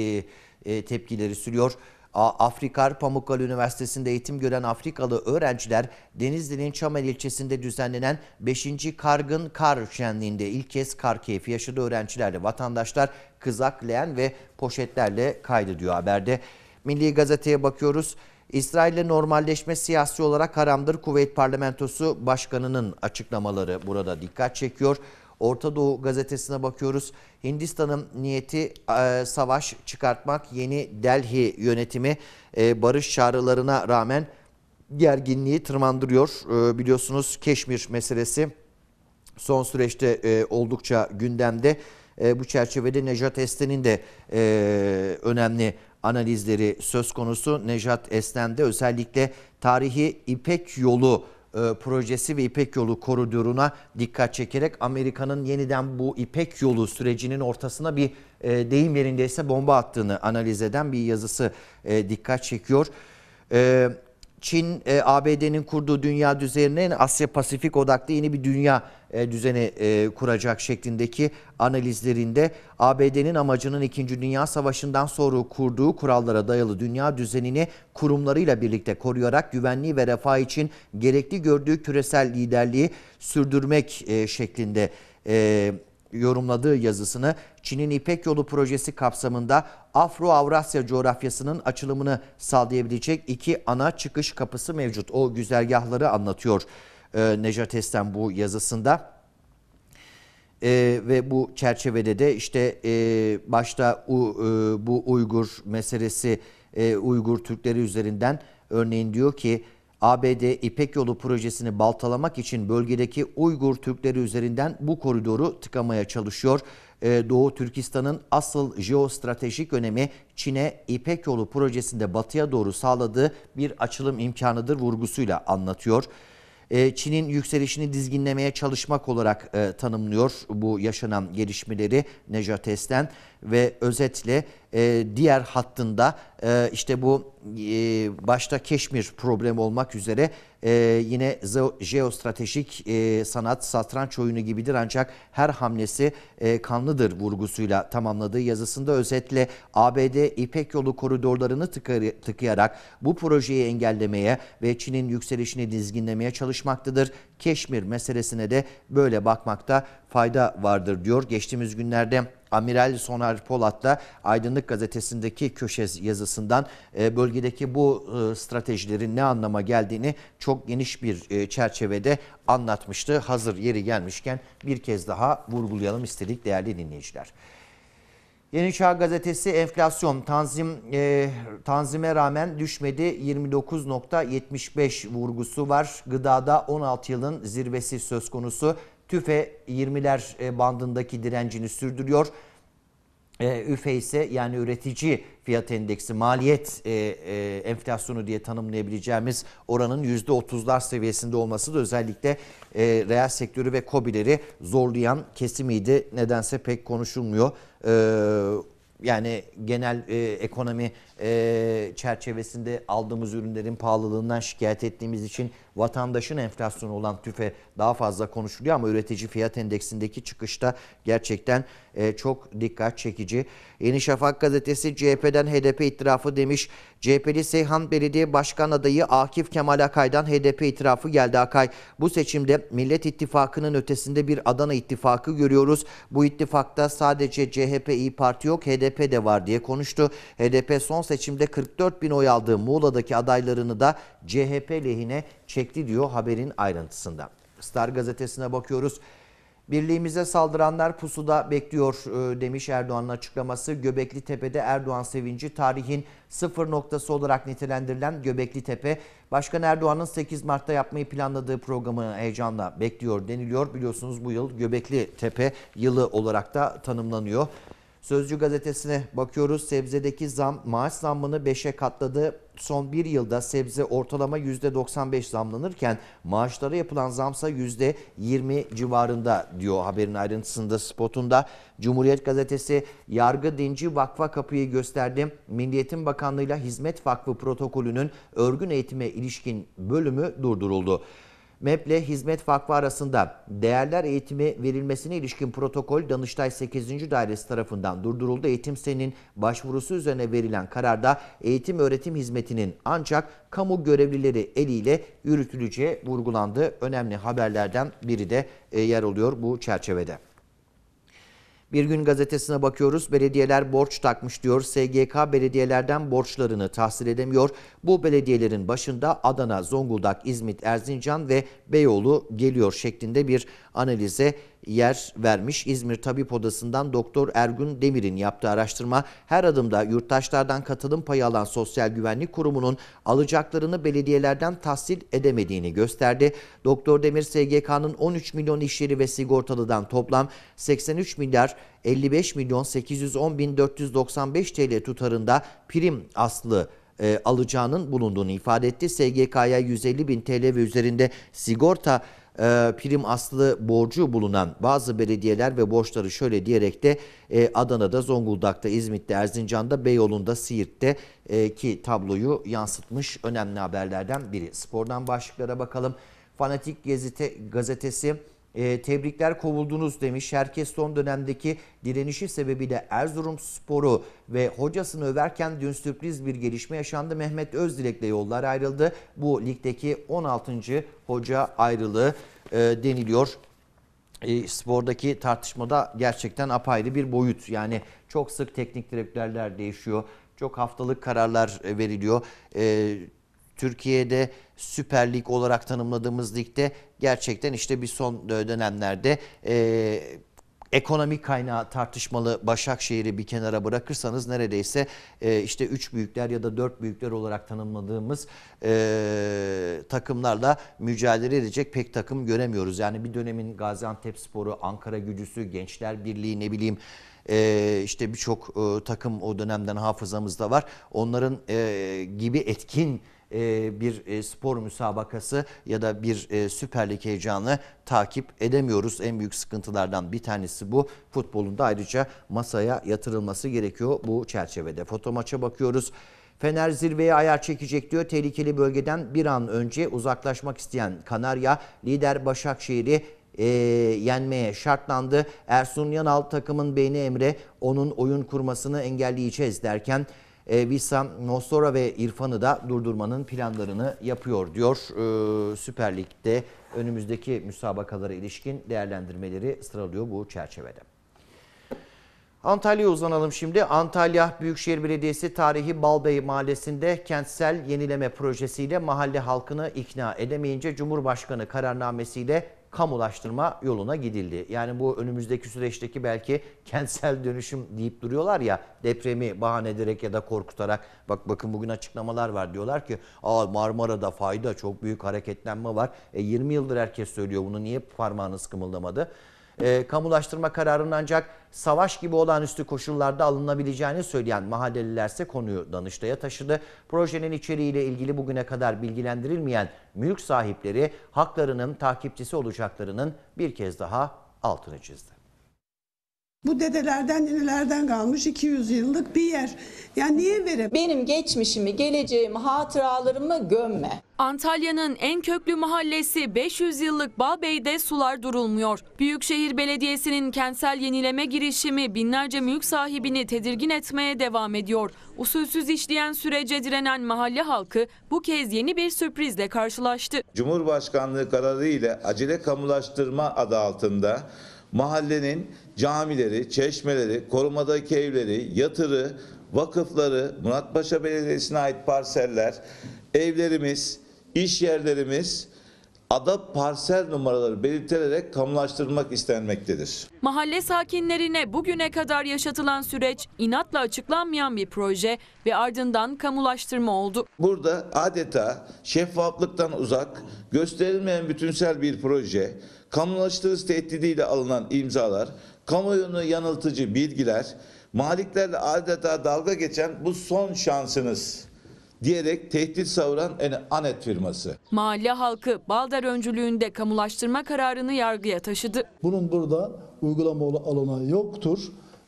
e, tepkileri sürüyor. Afrika Pamukkale Üniversitesi'nde eğitim gören Afrikalı öğrenciler Denizli'nin Çamel ilçesinde düzenlenen 5. Kargın Kar Şenliği'nde ilk kez kar keyfi yaşadı öğrencilerle vatandaşlar kızak, leğen ve poşetlerle kaydı diyor haberde. Milli Gazete'ye bakıyoruz. İsrail'le normalleşme siyasi olarak haramdır. Kuveyt Parlamentosu Başkanı'nın açıklamaları burada dikkat çekiyor. Orta Doğu gazetesine bakıyoruz. Hindistan'ın niyeti e, savaş çıkartmak. Yeni Delhi yönetimi e, barış çağrılarına rağmen gerginliği tırmandırıyor. E, biliyorsunuz Keşmir meselesi son süreçte e, oldukça gündemde. E, bu çerçevede Nejat Esten'in de e, önemli analizleri söz konusu. Nejat Esten özellikle tarihi İpek yolu e, projesi ve İpek yolu koridoruna dikkat çekerek Amerika'nın yeniden bu İpek yolu sürecinin ortasına bir e, deyim yerindeyse bomba attığını analiz eden bir yazısı e, dikkat çekiyor. E, Çin, e, ABD'nin kurduğu dünya düzenine Asya Pasifik odaklı yeni bir dünya e, düzeni e, kuracak şeklindeki analizlerinde ABD'nin amacının 2. Dünya Savaşı'ndan sonra kurduğu kurallara dayalı dünya düzenini kurumlarıyla birlikte koruyarak güvenliği ve refah için gerekli gördüğü küresel liderliği sürdürmek e, şeklinde e, yorumladığı yazısını Çin'in İpek Yolu projesi kapsamında Afro-Avrasya coğrafyasının açılımını sağlayabilecek iki ana çıkış kapısı mevcut. O güzergahları anlatıyor e, Necat Esten bu yazısında. E, ve bu çerçevede de işte e, başta u, e, bu Uygur meselesi e, Uygur Türkleri üzerinden örneğin diyor ki ABD İpek Yolu projesini baltalamak için bölgedeki Uygur Türkleri üzerinden bu koridoru tıkamaya çalışıyor. Ee, Doğu Türkistan'ın asıl jeostratejik önemi Çin'e İpek yolu projesinde batıya doğru sağladığı bir açılım imkanıdır vurgusuyla anlatıyor. Ee, Çin'in yükselişini dizginlemeye çalışmak olarak e, tanımlıyor bu yaşanan gelişmeleri Nejates'ten ve özetle e, diğer hattında e, işte bu e, başta Keşmir problemi olmak üzere e, yine jeostratejik e, sanat satranç oyunu gibidir ancak her hamlesi e, kanlıdır vurgusuyla tamamladığı yazısında özetle ABD İpek yolu koridorlarını tıkay- tıkayarak bu projeyi engellemeye ve Çin'in yükselişini dizginlemeye çalışmaktadır. Keşmir meselesine de böyle bakmakta fayda vardır diyor. Geçtiğimiz günlerde Amiral Soner Polat da Aydınlık Gazetesi'ndeki köşe yazısından e, bölgedeki bu e, stratejilerin ne anlama geldiğini çok geniş bir e, çerçevede anlatmıştı. Hazır yeri gelmişken bir kez daha vurgulayalım istedik değerli dinleyiciler. Yeni Çağ Gazetesi enflasyon tanzim e, tanzime rağmen düşmedi 29.75 vurgusu var. Gıdada 16 yılın zirvesi söz konusu. TÜFE 20'ler e, bandındaki direncini sürdürüyor. E, ÜFE ise yani üretici fiyat endeksi maliyet e, e, enflasyonu diye tanımlayabileceğimiz oranın %30'lar seviyesinde olması da özellikle e, reel sektörü ve kobileri zorlayan kesimiydi. Nedense pek konuşulmuyor. E, yani genel e, ekonomi e, çerçevesinde aldığımız ürünlerin pahalılığından şikayet ettiğimiz için vatandaşın enflasyonu olan tüfe daha fazla konuşuluyor ama üretici fiyat endeksindeki çıkışta gerçekten e, çok dikkat çekici. Yeni Şafak gazetesi CHP'den HDP itirafı demiş. CHP'li Seyhan Belediye Başkan adayı Akif Kemal Akay'dan HDP itirafı geldi Akay. Bu seçimde Millet İttifakı'nın ötesinde bir Adana İttifakı görüyoruz. Bu ittifakta sadece CHP İyi Parti yok HDP de var diye konuştu. HDP son seçimde 44 bin oy aldığı Muğla'daki adaylarını da CHP lehine çekti diyor haberin ayrıntısında. Star gazetesine bakıyoruz. Birliğimize saldıranlar pusuda bekliyor e, demiş Erdoğan'ın açıklaması. Göbekli Tepe'de Erdoğan sevinci tarihin sıfır noktası olarak nitelendirilen Göbekli Tepe, Başkan Erdoğan'ın 8 Mart'ta yapmayı planladığı programı heyecanla bekliyor deniliyor. Biliyorsunuz bu yıl Göbekli Tepe yılı olarak da tanımlanıyor. Sözcü gazetesine bakıyoruz. Sebzedeki zam maaş zammını 5'e katladı. Son bir yılda sebze ortalama %95 zamlanırken maaşlara yapılan zamsa %20 civarında diyor haberin ayrıntısında spotunda. Cumhuriyet gazetesi yargı dinci vakfa kapıyı gösterdi. Milliyetin Bakanlığı'yla Hizmet Vakfı protokolünün örgün eğitime ilişkin bölümü durduruldu. MEP ile Hizmet Vakfı arasında değerler eğitimi verilmesine ilişkin protokol Danıştay 8. Dairesi tarafından durduruldu. Eğitim senin başvurusu üzerine verilen kararda eğitim öğretim hizmetinin ancak kamu görevlileri eliyle yürütüleceği vurgulandı. Önemli haberlerden biri de e, yer alıyor bu çerçevede. Bir gün gazetesine bakıyoruz. Belediyeler borç takmış diyor. SGK belediyelerden borçlarını tahsil edemiyor. Bu belediyelerin başında Adana, Zonguldak, İzmit, Erzincan ve Beyoğlu geliyor şeklinde bir analize yer vermiş. İzmir Tabip Odası'ndan Doktor Ergün Demir'in yaptığı araştırma her adımda yurttaşlardan katılım payı alan Sosyal Güvenlik Kurumu'nun alacaklarını belediyelerden tahsil edemediğini gösterdi. Doktor Demir SGK'nın 13 milyon iş ve sigortalıdan toplam 83 milyar 55 milyon 810 bin 495 TL tutarında prim aslı e, alacağının bulunduğunu ifade etti. SGK'ya 150 bin TL ve üzerinde sigorta e, prim aslı borcu bulunan bazı belediyeler ve borçları şöyle diyerek de e, Adana'da, Zonguldak'ta, İzmit'te, Erzincan'da, Beyoğlu'nda, Siirt'te e, ki tabloyu yansıtmış önemli haberlerden biri. Spordan başlıklara bakalım. Fanatik Gezete, gazetesi e, tebrikler kovuldunuz demiş. Herkes son dönemdeki direnişi sebebiyle Erzurum Sporu ve hocasını överken dün sürpriz bir gelişme yaşandı. Mehmet Özdilek'le yollar ayrıldı. Bu ligdeki 16. hoca ayrılığı e, deniliyor. E, spordaki tartışmada gerçekten apayrı bir boyut. Yani çok sık teknik direktörler değişiyor. Çok haftalık kararlar e, veriliyor. E, Türkiye'de Süper Lig olarak tanımladığımız ligde gerçekten işte bir son dönemlerde e, ekonomik kaynağı tartışmalı Başakşehir'i bir kenara bırakırsanız neredeyse e, işte üç büyükler ya da dört büyükler olarak tanımladığımız e, takımlarla mücadele edecek pek takım göremiyoruz. Yani bir dönemin Gaziantep Sporu, Ankara Gücüsü, Gençler Birliği ne bileyim e, işte birçok e, takım o dönemden hafızamızda var. Onların e, gibi etkin e, bir e, spor müsabakası ya da bir e, Süper Lig heyecanı takip edemiyoruz. En büyük sıkıntılardan bir tanesi bu. Futbolun da ayrıca masaya yatırılması gerekiyor bu çerçevede. Foto maça bakıyoruz. Fener zirveye ayar çekecek diyor. Tehlikeli bölgeden bir an önce uzaklaşmak isteyen Kanarya lider Başakşehir'i e, yenmeye şartlandı. Ersun Yanal takımın beyni Emre onun oyun kurmasını engelleyeceğiz derken e, Vissam Nostora ve İrfan'ı da durdurmanın planlarını yapıyor diyor e, Süper Lig'de önümüzdeki müsabakalara ilişkin değerlendirmeleri sıralıyor bu çerçevede. Antalya'ya uzanalım şimdi. Antalya Büyükşehir Belediyesi tarihi Balbey Mahallesi'nde kentsel yenileme projesiyle mahalle halkını ikna edemeyince Cumhurbaşkanı kararnamesiyle kamulaştırma yoluna gidildi. Yani bu önümüzdeki süreçteki belki kentsel dönüşüm deyip duruyorlar ya depremi bahane ederek ya da korkutarak bak bakın bugün açıklamalar var diyorlar ki Aa, Marmara'da fayda çok büyük hareketlenme var. E, 20 yıldır herkes söylüyor bunu niye parmağınız kımıldamadı? e, kamulaştırma kararının ancak savaş gibi olağanüstü koşullarda alınabileceğini söyleyen mahallelilerse konuyu Danıştay'a taşıdı. Projenin içeriğiyle ilgili bugüne kadar bilgilendirilmeyen mülk sahipleri haklarının takipçisi olacaklarının bir kez daha altını çizdi. Bu dedelerden, ninelerden kalmış 200 yıllık bir yer. Yani niye verim? Benim geçmişimi, geleceğimi, hatıralarımı gömme. Antalya'nın en köklü mahallesi 500 yıllık Balbey'de sular durulmuyor. Büyükşehir Belediyesi'nin kentsel yenileme girişimi binlerce mülk sahibini tedirgin etmeye devam ediyor. Usulsüz işleyen sürece direnen mahalle halkı bu kez yeni bir sürprizle karşılaştı. Cumhurbaşkanlığı kararı ile acele kamulaştırma adı altında mahallenin camileri, çeşmeleri, korumadaki evleri, yatırı, vakıfları, Muratpaşa Belediyesi'ne ait parseller, evlerimiz, iş yerlerimiz, ada parsel numaraları belirtilerek kamulaştırılmak istenmektedir. Mahalle sakinlerine bugüne kadar yaşatılan süreç inatla açıklanmayan bir proje ve ardından kamulaştırma oldu. Burada adeta şeffaflıktan uzak, gösterilmeyen bütünsel bir proje, kamulaştırısı tehdidiyle alınan imzalar, kamuoyunu yanıltıcı bilgiler, maliklerle adeta dalga geçen bu son şansınız diyerek tehdit savuran Anet firması. Mahalle halkı Baldar öncülüğünde kamulaştırma kararını yargıya taşıdı. Bunun burada uygulama alana yoktur,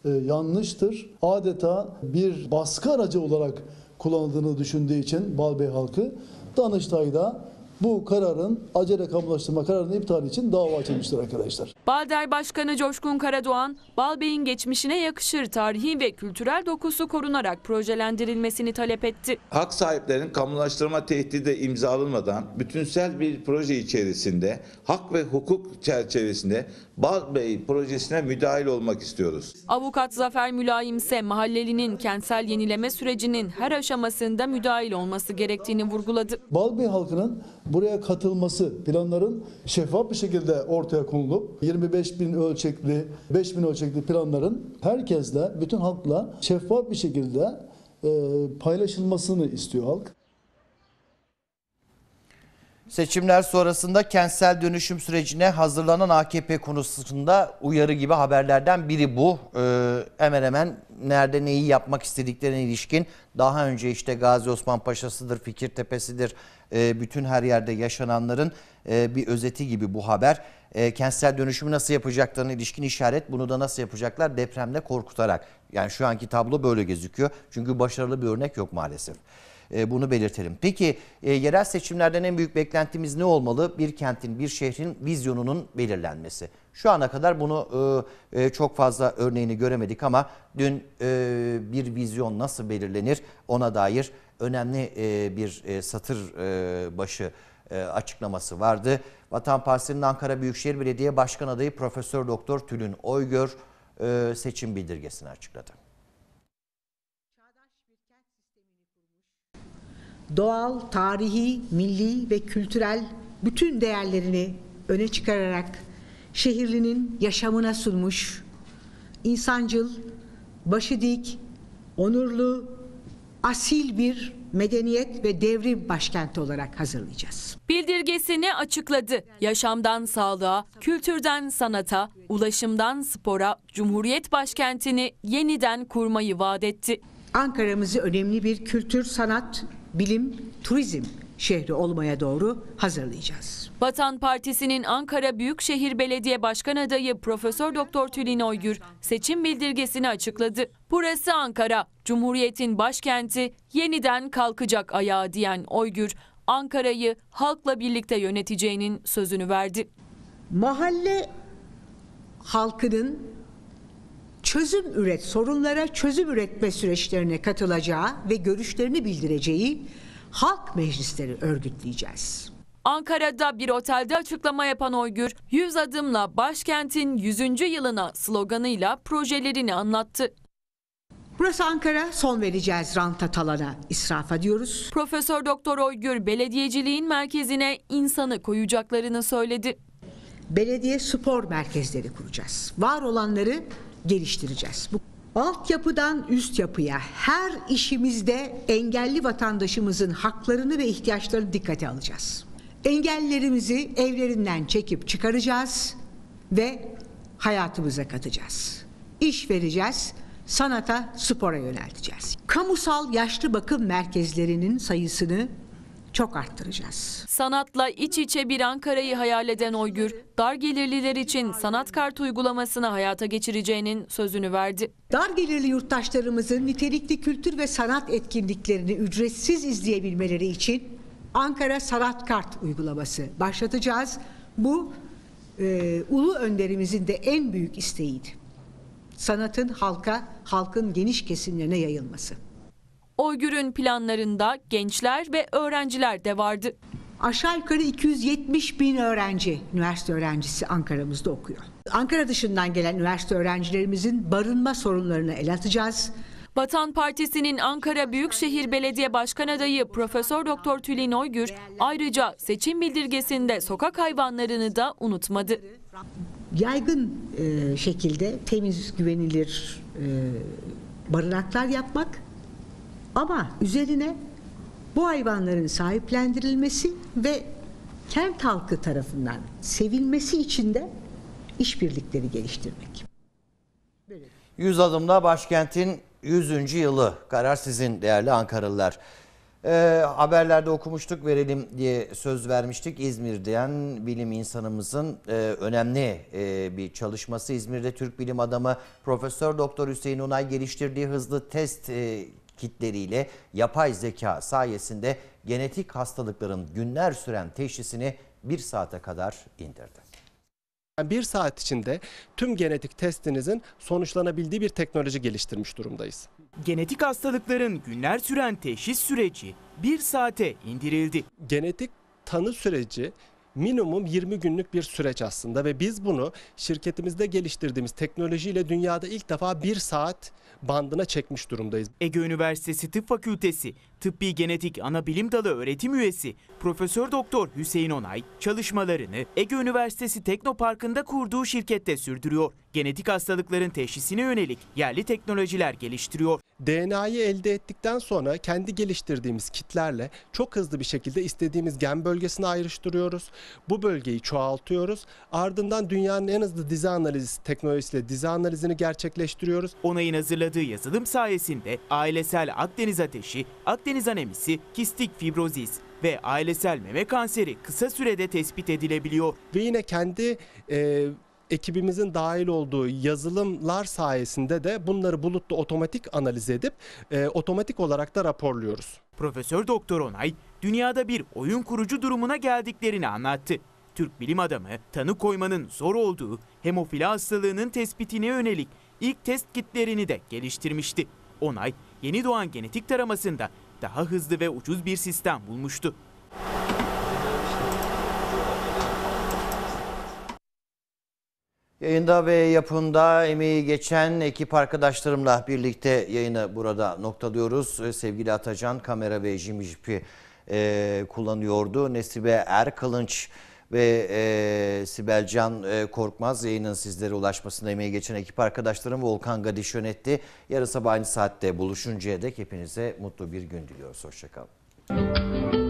e, yanlıştır. Adeta bir baskı aracı olarak kullanıldığını düşündüğü için Balbey halkı Danıştay'da bu kararın acele kamulaştırma kararının iptali için dava açılmıştır arkadaşlar. Balder Başkanı Coşkun Karadoğan, Balbey'in geçmişine yakışır tarihi ve kültürel dokusu korunarak projelendirilmesini talep etti. Hak sahiplerinin kamulaştırma tehdidi imzalanmadan bütünsel bir proje içerisinde hak ve hukuk çerçevesinde Bal Bey projesine müdahil olmak istiyoruz. Avukat Zafer Mülayimse mahallelinin kentsel yenileme sürecinin her aşamasında müdahil olması gerektiğini vurguladı. Bal Bey halkının buraya katılması planların şeffaf bir şekilde ortaya konulup 25 bin ölçekli 5 bin ölçekli planların herkesle bütün halkla şeffaf bir şekilde e, paylaşılmasını istiyor halk. Seçimler sonrasında kentsel dönüşüm sürecine hazırlanan AKP konusunda uyarı gibi haberlerden biri bu. Ee, hemen hemen nerede neyi yapmak istediklerine ilişkin daha önce işte Gazi Osman Paşa'sıdır, Fikirtepe'sidir e, bütün her yerde yaşananların e, bir özeti gibi bu haber. E, kentsel dönüşümü nasıl yapacaklarına ilişkin işaret bunu da nasıl yapacaklar depremle korkutarak. Yani şu anki tablo böyle gözüküyor çünkü başarılı bir örnek yok maalesef. E, bunu belirtelim. Peki e, yerel seçimlerden en büyük beklentimiz ne olmalı? Bir kentin, bir şehrin vizyonunun belirlenmesi. Şu ana kadar bunu e, çok fazla örneğini göremedik ama dün bir vizyon nasıl belirlenir ona dair önemli bir satır başı açıklaması vardı. Vatan Partisi'nin Ankara Büyükşehir Belediye Başkan Adayı Profesör Doktor Tülün Oygör seçim bildirgesini açıkladı. doğal, tarihi, milli ve kültürel bütün değerlerini öne çıkararak şehirlinin yaşamına sunmuş, insancıl, başı dik, onurlu, asil bir medeniyet ve devrim başkenti olarak hazırlayacağız. Bildirgesini açıkladı. Yaşamdan sağlığa, kültürden sanata, ulaşımdan spora, Cumhuriyet başkentini yeniden kurmayı vaat etti. Ankara'mızı önemli bir kültür, sanat, bilim, turizm şehri olmaya doğru hazırlayacağız. Vatan Partisi'nin Ankara Büyükşehir Belediye Başkan adayı Profesör Doktor Tülin Oygür seçim bildirgesini açıkladı. Burası Ankara, Cumhuriyet'in başkenti yeniden kalkacak ayağı diyen Oygür, Ankara'yı halkla birlikte yöneteceğinin sözünü verdi. Mahalle halkının çözüm üret sorunlara çözüm üretme süreçlerine katılacağı ve görüşlerini bildireceği halk meclisleri örgütleyeceğiz. Ankara'da bir otelde açıklama yapan Oygür, 100 adımla başkentin 100. yılına sloganıyla projelerini anlattı. Burası Ankara, son vereceğiz ranta talana, israfa diyoruz. Profesör Doktor Oygür belediyeciliğin merkezine insanı koyacaklarını söyledi. Belediye spor merkezleri kuracağız. Var olanları geliştireceğiz. Bu Altyapıdan üst yapıya her işimizde engelli vatandaşımızın haklarını ve ihtiyaçlarını dikkate alacağız. Engellerimizi evlerinden çekip çıkaracağız ve hayatımıza katacağız. İş vereceğiz, sanata, spora yönelteceğiz. Kamusal yaşlı bakım merkezlerinin sayısını çok arttıracağız. Sanatla iç içe bir Ankara'yı hayal eden Oygür, dar gelirliler için sanat kart uygulamasını hayata geçireceğinin sözünü verdi. Dar gelirli yurttaşlarımızın nitelikli kültür ve sanat etkinliklerini ücretsiz izleyebilmeleri için Ankara Sanat Kart uygulaması başlatacağız. Bu e, ulu önderimizin de en büyük isteğiydi. Sanatın halka, halkın geniş kesimlerine yayılması. Oygür'ün planlarında gençler ve öğrenciler de vardı. Aşağı yukarı 270 bin öğrenci, üniversite öğrencisi Ankara'mızda okuyor. Ankara dışından gelen üniversite öğrencilerimizin barınma sorunlarını ele atacağız. Vatan Partisi'nin Ankara Büyükşehir Belediye Başkan adayı Profesör Doktor Tülin Oygür ayrıca seçim bildirgesinde sokak hayvanlarını da unutmadı. Yaygın e, şekilde temiz, güvenilir e, barınaklar yapmak ama üzerine bu hayvanların sahiplendirilmesi ve kent halkı tarafından sevilmesi için de işbirlikleri geliştirmek. 100 adımda başkentin 100. yılı. Karar sizin değerli Ankaralılar. E, haberlerde okumuştuk verelim diye söz vermiştik. İzmir'den bilim insanımızın e, önemli e, bir çalışması. İzmir'de Türk bilim adamı Profesör Doktor Hüseyin Unay geliştirdiği hızlı test e, kitleriyle yapay zeka sayesinde genetik hastalıkların günler süren teşhisini bir saate kadar indirdi. Bir saat içinde tüm genetik testinizin sonuçlanabildiği bir teknoloji geliştirmiş durumdayız. Genetik hastalıkların günler süren teşhis süreci bir saate indirildi. Genetik tanı süreci minimum 20 günlük bir süreç aslında ve biz bunu şirketimizde geliştirdiğimiz teknolojiyle dünyada ilk defa bir saat bandına çekmiş durumdayız. Ege Üniversitesi Tıp Fakültesi Tıbbi Genetik Ana Bilim Dalı öğretim üyesi Profesör Doktor Hüseyin Onay çalışmalarını Ege Üniversitesi Teknopark'ında kurduğu şirkette sürdürüyor. Genetik hastalıkların teşhisine yönelik yerli teknolojiler geliştiriyor. DNA'yı elde ettikten sonra kendi geliştirdiğimiz kitlerle çok hızlı bir şekilde istediğimiz gen bölgesini ayrıştırıyoruz. Bu bölgeyi çoğaltıyoruz. Ardından dünyanın en hızlı dizi analiz teknolojisiyle dizi analizini gerçekleştiriyoruz. Onayın hazırladığı hazırladığı yazılım sayesinde ailesel Akdeniz ateşi, Akdeniz anemisi, kistik fibrozis ve ailesel meme kanseri kısa sürede tespit edilebiliyor. Ve yine kendi e, ekibimizin dahil olduğu yazılımlar sayesinde de bunları bulutlu otomatik analiz edip e, otomatik olarak da raporluyoruz. Profesör Doktor Onay dünyada bir oyun kurucu durumuna geldiklerini anlattı. Türk bilim adamı tanı koymanın zor olduğu hemofili hastalığının tespitine yönelik ilk test kitlerini de geliştirmişti. Onay, yeni doğan genetik taramasında daha hızlı ve ucuz bir sistem bulmuştu. Yayında ve yapımda emeği geçen ekip arkadaşlarımla birlikte yayını burada noktalıyoruz. Ee, sevgili Atacan kamera ve jimijipi e, kullanıyordu. Nesibe Erkalınç ve e, Sibel Can e, Korkmaz yayının sizlere ulaşmasında emeği geçen ekip arkadaşlarım Volkan Gadiş yönetti. Yarın sabah aynı saatte buluşuncaya dek hepinize mutlu bir gün diliyoruz. Hoşçakalın.